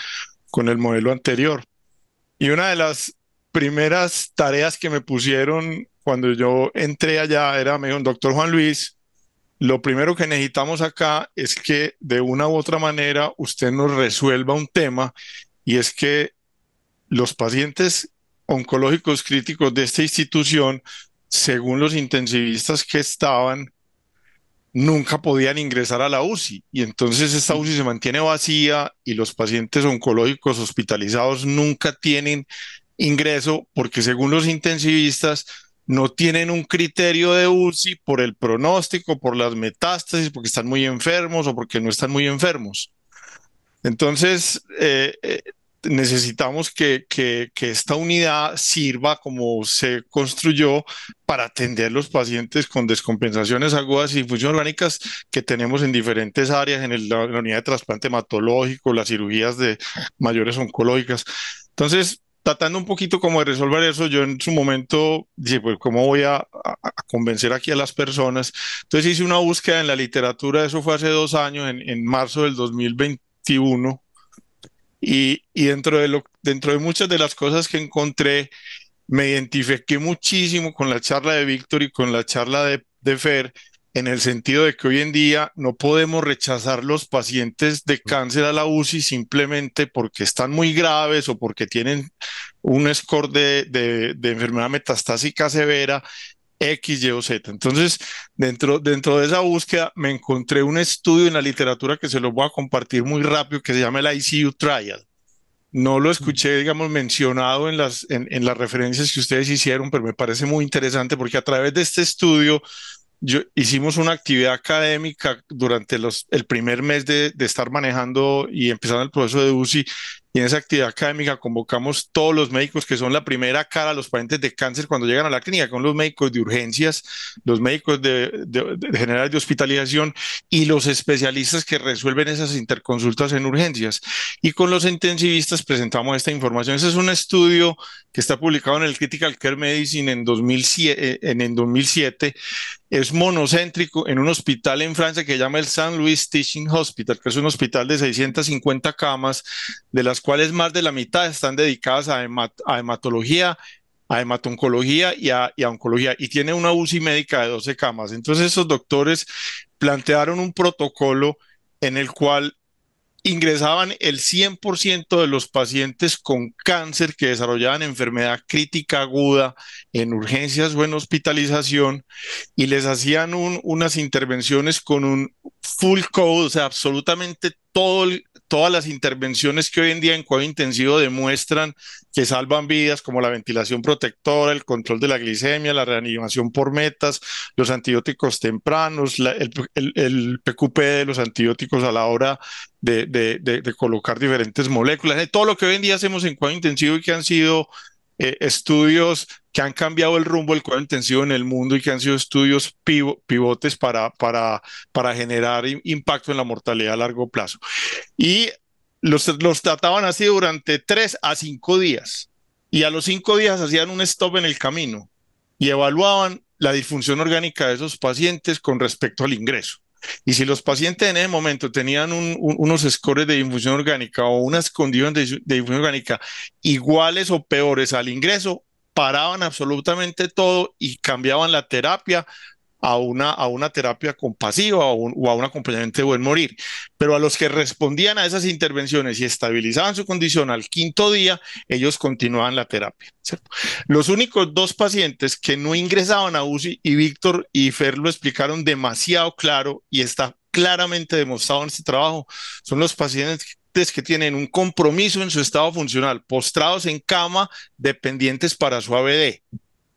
con el modelo anterior. Y una de las primeras tareas que me pusieron cuando yo entré allá era, me dijo, doctor Juan Luis, lo primero que necesitamos acá es que de una u otra manera usted nos resuelva un tema y es que los pacientes oncológicos críticos de esta institución, según los intensivistas que estaban, nunca podían ingresar a la UCI y entonces esta UCI se mantiene vacía y los pacientes oncológicos hospitalizados nunca tienen ingreso porque según los intensivistas no tienen un criterio de UCI por el pronóstico, por las metástasis, porque están muy enfermos o porque no están muy enfermos. Entonces, eh, eh, necesitamos que, que, esta unidad sirva como se construyó para atender los pacientes con descompensaciones agudas y funciones orgánicas que tenemos en diferentes áreas, en, la unidad de trasplante hematológico, las cirugías de mayores oncológicas. Entonces, tratando un poquito como de resolver eso, yo en su momento dije, pues, ¿cómo voy a, convencer aquí a las personas? Entonces hice una búsqueda en la literatura, eso fue hace dos años, en, en marzo del 2021 y, dentro, de dentro de muchas de las cosas que encontré, me identifiqué muchísimo con la charla de Víctor y con la charla de, Fer, en el sentido de que hoy en día no podemos rechazar los pacientes de cáncer a la UCI simplemente porque están muy graves o porque tienen un score de enfermedad metastásica severa X, Y o Z. Entonces, dentro, dentro de esa búsqueda me encontré un estudio en la literatura que se los voy a compartir muy rápido que se llama el ICU Trial. No lo escuché, digamos, mencionado en las, en, las referencias que ustedes hicieron, pero me parece muy interesante porque a través de este estudio hicimos una actividad académica durante los, el primer mes de, de, estar manejando y empezando el proceso de UCI y en esa actividad académica convocamos todos los médicos que son la primera cara a los pacientes de cáncer cuando llegan a la clínica, con los médicos de urgencias, los médicos generales de hospitalización y los especialistas que resuelven esas interconsultas en urgencias. Y con los intensivistas presentamos esta información. Ese es un estudio que está publicado en el Critical Care Medicine en 2007, eh, en 2007 es monocéntrico en un hospital en Francia que se llama el Saint Louis Teaching Hospital, que es un hospital de 650 camas, de las cuales más de la mitad están dedicadas a, hematología, a hematoncología y a, y a, oncología, y tiene una UCI médica de 12 camas. Entonces, esos doctores plantearon un protocolo en el cual ingresaban el 100% de los pacientes con cáncer que desarrollaban enfermedad crítica aguda en urgencias o en hospitalización y les hacían unas intervenciones con un full code, o sea, absolutamente todo el todas las intervenciones que hoy en día en cuadro intensivo demuestran que salvan vidas, como la ventilación protectora, el control de la glicemia, la reanimación por metas, los antibióticos tempranos, el, PQP de los antibióticos a la hora de, de, colocar diferentes moléculas, eh, todo lo que hoy en día hacemos en cuadro intensivo y que han sido eh, estudios que han cambiado el rumbo del cuidado intensivo en el mundo y que han sido estudios pivotes para, para, para generar impacto en la mortalidad a largo plazo. Y los, los trataban así durante tres a cinco días. Y a los cinco días hacían un stop en el camino y evaluaban la disfunción orgánica de esos pacientes con respecto al ingreso. Y si los pacientes en ese momento tenían unos scores de difusión orgánica o unas condiciones de difusión orgánica iguales o peores al ingreso, paraban absolutamente todo y cambiaban la terapia a una, a una terapia compasiva o, a un acompañamiento de buen morir. Pero a los que respondían a esas intervenciones y estabilizaban su condición al quinto día, ellos continuaban la terapia. Los únicos dos pacientes que no ingresaban a UCI, y Víctor y Fer lo explicaron demasiado claro y está claramente demostrado en este trabajo, son los pacientes que tienen un compromiso en su estado funcional, postrados en cama, dependientes para su ABD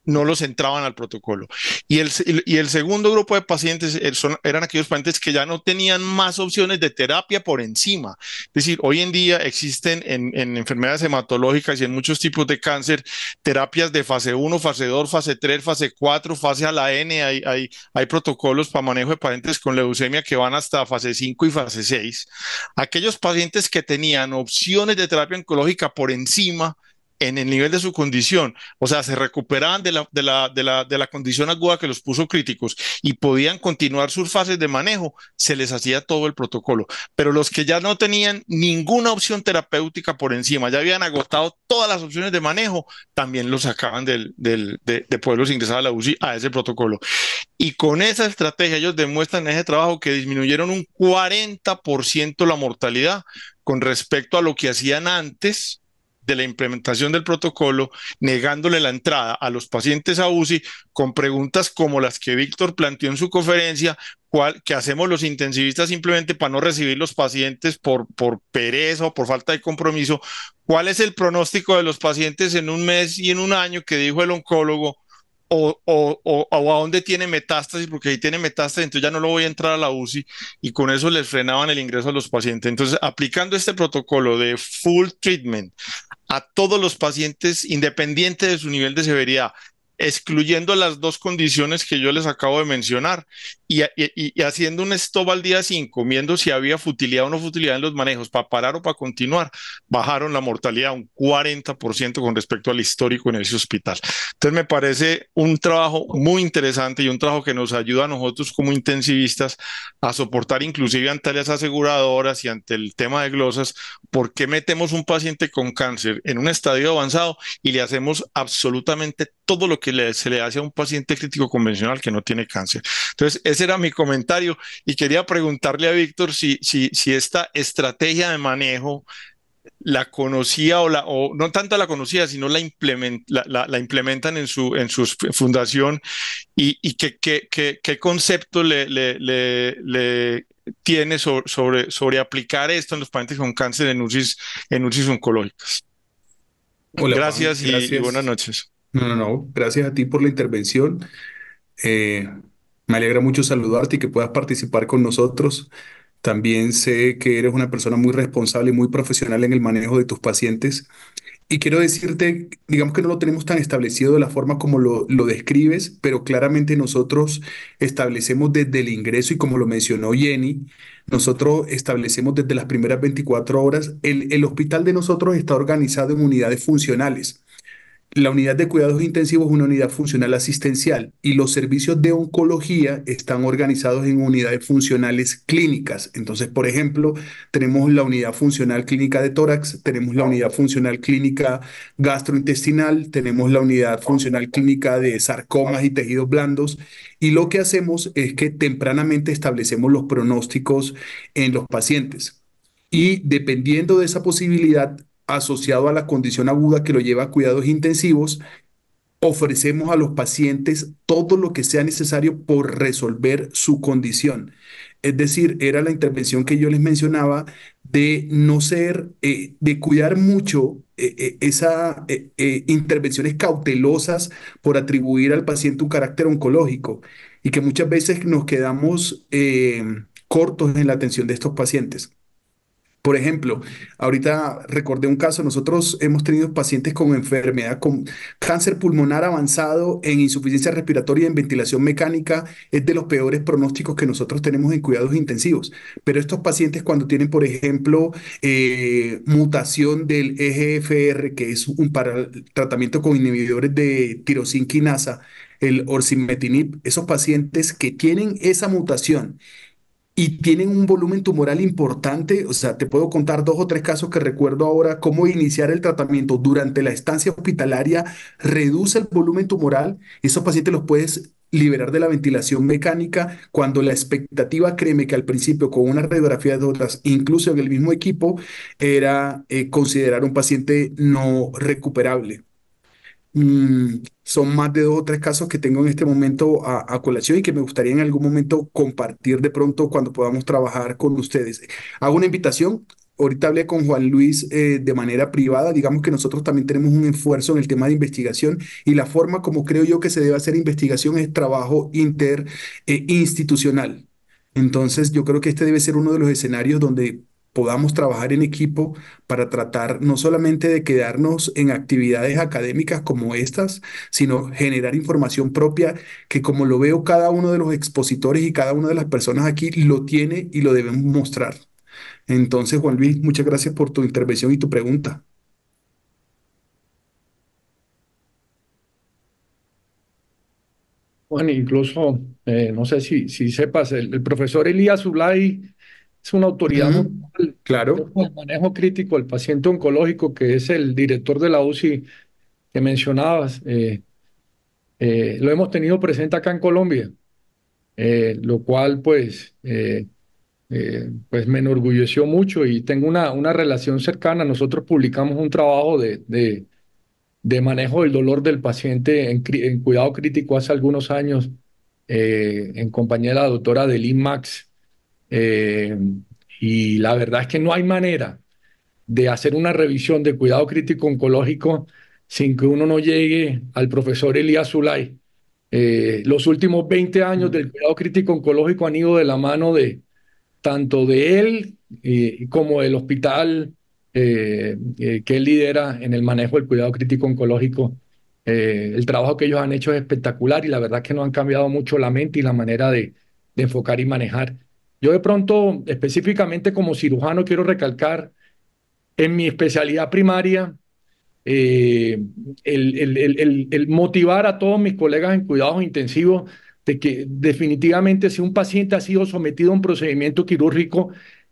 no los entraban al protocolo. Y el, segundo grupo de pacientes eh, eran aquellos pacientes que ya no tenían más opciones de terapia por encima. Es decir, hoy en día existen en, enfermedades hematológicas y en muchos tipos de cáncer terapias de fase 1, fase 2, fase 3, fase 4, fase a la N. Hay, hay, hay protocolos para manejo de pacientes con leucemia que van hasta fase 5 y fase 6. Aquellos pacientes que tenían opciones de terapia oncológica por encima, en el nivel de su condición, o sea, se recuperaban de la, condición aguda que los puso críticos y podían continuar sus fases de manejo, se les hacía todo el protocolo. Pero los que ya no tenían ninguna opción terapéutica por encima, ya habían agotado todas las opciones de manejo, también los sacaban del, del, de, de pueblos ingresados a la UCI a ese protocolo. Y con esa estrategia ellos demuestran en ese trabajo que disminuyeron un 40% la mortalidad con respecto a lo que hacían antes de la implementación del protocolo, negándole la entrada a los pacientes a UCI con preguntas como las que Víctor planteó en su conferencia, ¿qué que hacemos los intensivistas simplemente para no recibir los pacientes por, por pereza o por falta de compromiso. ¿Cuál es el pronóstico de los pacientes en un mes y en un año que dijo el oncólogo? o, a dónde tiene metástasis, porque ahí tiene metástasis, entonces ya no lo voy a entrar a la UCI y con eso les frenaban el ingreso a los pacientes. Entonces, aplicando este protocolo de full treatment a todos los pacientes independiente de su nivel de severidad, excluyendo las dos condiciones que yo les acabo de mencionar y, haciendo un stop al día 5, viendo si había futilidad o no futilidad en los manejos, para parar o para continuar, bajaron la mortalidad un 40% con respecto al histórico en ese hospital. Entonces me parece un trabajo muy interesante y un trabajo que nos ayuda a nosotros como intensivistas a soportar inclusive ante las aseguradoras y ante el tema de glosas, por qué metemos un paciente con cáncer en un estadio avanzado y le hacemos absolutamente todo lo que se le hace a un paciente crítico convencional que no tiene cáncer. Entonces, es era mi comentario y quería preguntarle a Víctor si, si, esta estrategia de manejo la conocía o, o no tanto la conocía, sino la, la, implementan en su, en su fundación y, qué, concepto le, tiene sobre, sobre, aplicar esto en los pacientes con cáncer en UCIs, en oncológicas. gracias, y, buenas noches. gracias a ti por la intervención. Eh, me alegra mucho saludarte y que puedas participar con nosotros. También sé que eres una persona muy responsable y muy profesional en el manejo de tus pacientes. Y quiero decirte, digamos que no lo tenemos tan establecido de la forma como lo, describes, pero claramente nosotros establecemos desde el ingreso y como lo mencionó Jenny, nosotros establecemos desde las primeras 24 horas, el hospital de nosotros está organizado en unidades funcionales. La unidad de cuidados intensivos es una unidad funcional asistencial y los servicios de oncología están organizados en unidades funcionales clínicas. Entonces, por ejemplo, tenemos la unidad funcional clínica de tórax, tenemos la unidad funcional clínica gastrointestinal, tenemos la unidad funcional clínica de sarcomas y tejidos blandos. Y lo que hacemos es que tempranamente establecemos los pronósticos en los pacientes. Y dependiendo de esa posibilidad, asociado a la condición aguda que lo lleva a cuidados intensivos, ofrecemos a los pacientes todo lo que sea necesario por resolver su condición. Es decir, era la intervención que yo les mencionaba de no ser, eh, de cuidar mucho eh, eh, esas intervenciones cautelosas por atribuir al paciente un carácter oncológico y que muchas veces nos quedamos cortos en la atención de estos pacientes. Por ejemplo, ahorita recordé un caso, nosotros hemos tenido pacientes con enfermedad, con cáncer pulmonar avanzado en insuficiencia respiratoria en ventilación mecánica, es de los peores pronósticos que nosotros tenemos en cuidados intensivos. Pero estos pacientes cuando tienen, por ejemplo, eh, mutación del EGFR, que es un para tratamiento con inhibidores de tirosinquinasa, el orsimetinib, esos pacientes que tienen esa mutación y tienen un volumen tumoral importante. O sea, te puedo contar dos o tres casos que recuerdo ahora, cómo iniciar el tratamiento durante la estancia hospitalaria reduce el volumen tumoral. Esos pacientes los puedes liberar de la ventilación mecánica cuando la expectativa, créeme que al principio con una radiografía de otras, incluso en el mismo equipo, era eh, considerar un paciente no recuperable. Mm, son más de dos o tres casos que tengo en este momento a, colación y que me gustaría en algún momento compartir de pronto cuando podamos trabajar con ustedes. Hago una invitación. Ahorita hablé con Juan Luis eh, de manera privada. Digamos que nosotros también tenemos un esfuerzo en el tema de investigación y la forma como creo yo que se debe hacer investigación es trabajo interinstitucional. Eh, Entonces, yo creo que este debe ser uno de los escenarios donde podamos trabajar en equipo para tratar no solamente de quedarnos en actividades académicas como estas, sino generar información propia que como lo veo cada uno de los expositores y cada una de las personas aquí lo tiene y lo debemos mostrar. Entonces, Juan Luis, muchas gracias por tu intervención y tu pregunta. Bueno, incluso, eh, no sé si, si sepas, el profesor Elías Ulay es una autoridad, claro, el manejo crítico el paciente oncológico, que es el director de la UCI que mencionabas. Eh, eh, lo hemos tenido presente acá en Colombia, eh, lo cual pues, pues me enorgulleció mucho y tengo una, una relación cercana. Nosotros publicamos un trabajo de, manejo del dolor del paciente en, cuidado crítico hace algunos años en compañía de la doctora Delin Max eh, y la verdad es que no hay manera de hacer una revisión de cuidado crítico oncológico sin que uno no llegue al profesor Elías Zulay. Eh, los últimos 20 años del cuidado crítico oncológico han ido de la mano de tanto de él eh, como del hospital que él lidera en el manejo del cuidado crítico oncológico. el trabajo que ellos han hecho es espectacular y la verdad es que no han cambiado mucho la mente y la manera de enfocar y manejar yo de pronto, específicamente como cirujano, quiero recalcar en mi especialidad primaria eh, el, motivar a todos mis colegas en cuidados intensivos de que definitivamente si un paciente ha sido sometido a un procedimiento quirúrgico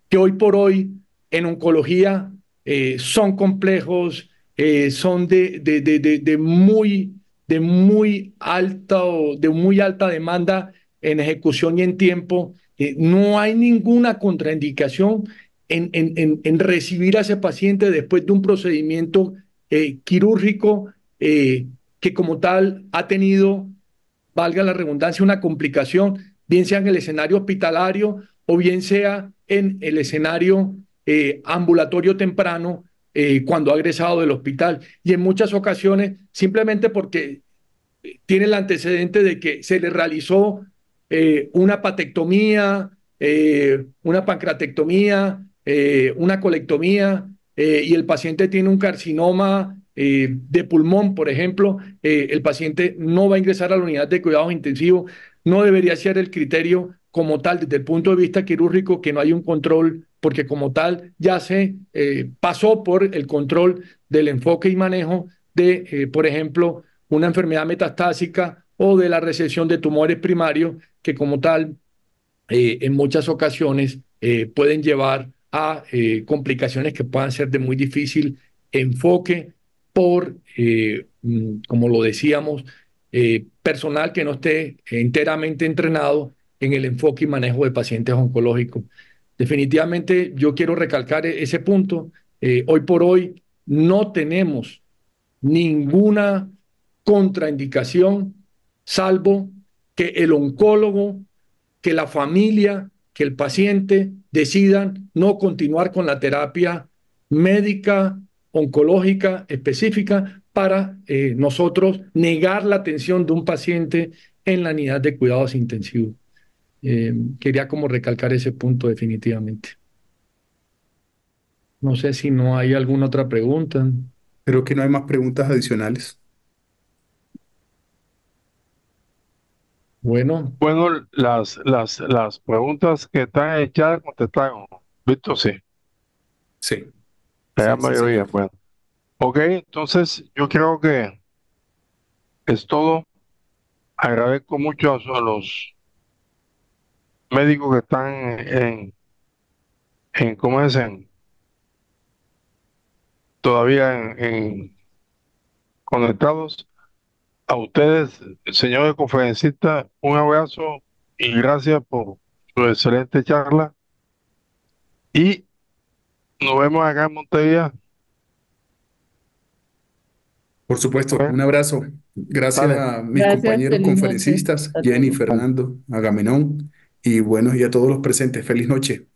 que hoy por hoy en oncología eh, son complejos, eh, son de, muy, de muy alta de muy alta demanda en ejecución y en tiempo, no hay ninguna contraindicación en, en, recibir a ese paciente después de un procedimiento eh, quirúrgico eh, que como tal ha tenido, valga la redundancia, una complicación, bien sea en el escenario hospitalario o bien sea en el escenario eh, ambulatorio temprano cuando ha egresado del hospital. Y en muchas ocasiones, simplemente porque tiene el antecedente de que se le realizó eh, una patectomía, eh, una pancratectomía, eh, una colectomía, y el paciente tiene un carcinoma de pulmón, por ejemplo, el paciente no va a ingresar a la unidad de cuidados intensivos, no debería ser el criterio como tal desde el punto de vista quirúrgico que no hay un control, porque como tal ya se pasó por el control del enfoque y manejo de, por ejemplo, una enfermedad metastásica o de la recesión de tumores primarios que como tal, eh, en muchas ocasiones eh, pueden llevar a eh, complicaciones que puedan ser de muy difícil enfoque por, mm, como lo decíamos, personal que no esté enteramente entrenado en el enfoque y manejo de pacientes oncológicos. Definitivamente yo quiero recalcar e-, ese punto. hoy por hoy no tenemos ninguna contraindicación, salvo que el oncólogo, que la familia, que el paciente decidan no continuar con la terapia médica, oncológica específica para eh, nosotros negar la atención de un paciente en la unidad de cuidados intensivos. Eh, quería como recalcar ese punto definitivamente. No sé si no hay alguna otra pregunta. Creo que no hay más preguntas adicionales. Bueno. las, las, las preguntas que están hechas contestaron. ¿Visto? sí. Sí. La mayoría, bueno. Ok, entonces yo creo que es todo. Agradezco mucho a, los médicos que están en, en ¿cómo dicen? todavía en, en conectados a ustedes, señores conferencistas, un abrazo y gracias por su excelente charla. Y nos vemos acá en Montevideo. Por supuesto, un abrazo. Gracias a mis compañeros conferencistas, Jenny, Fernando, Agamenón, y bueno, y a todos los presentes. Feliz noche.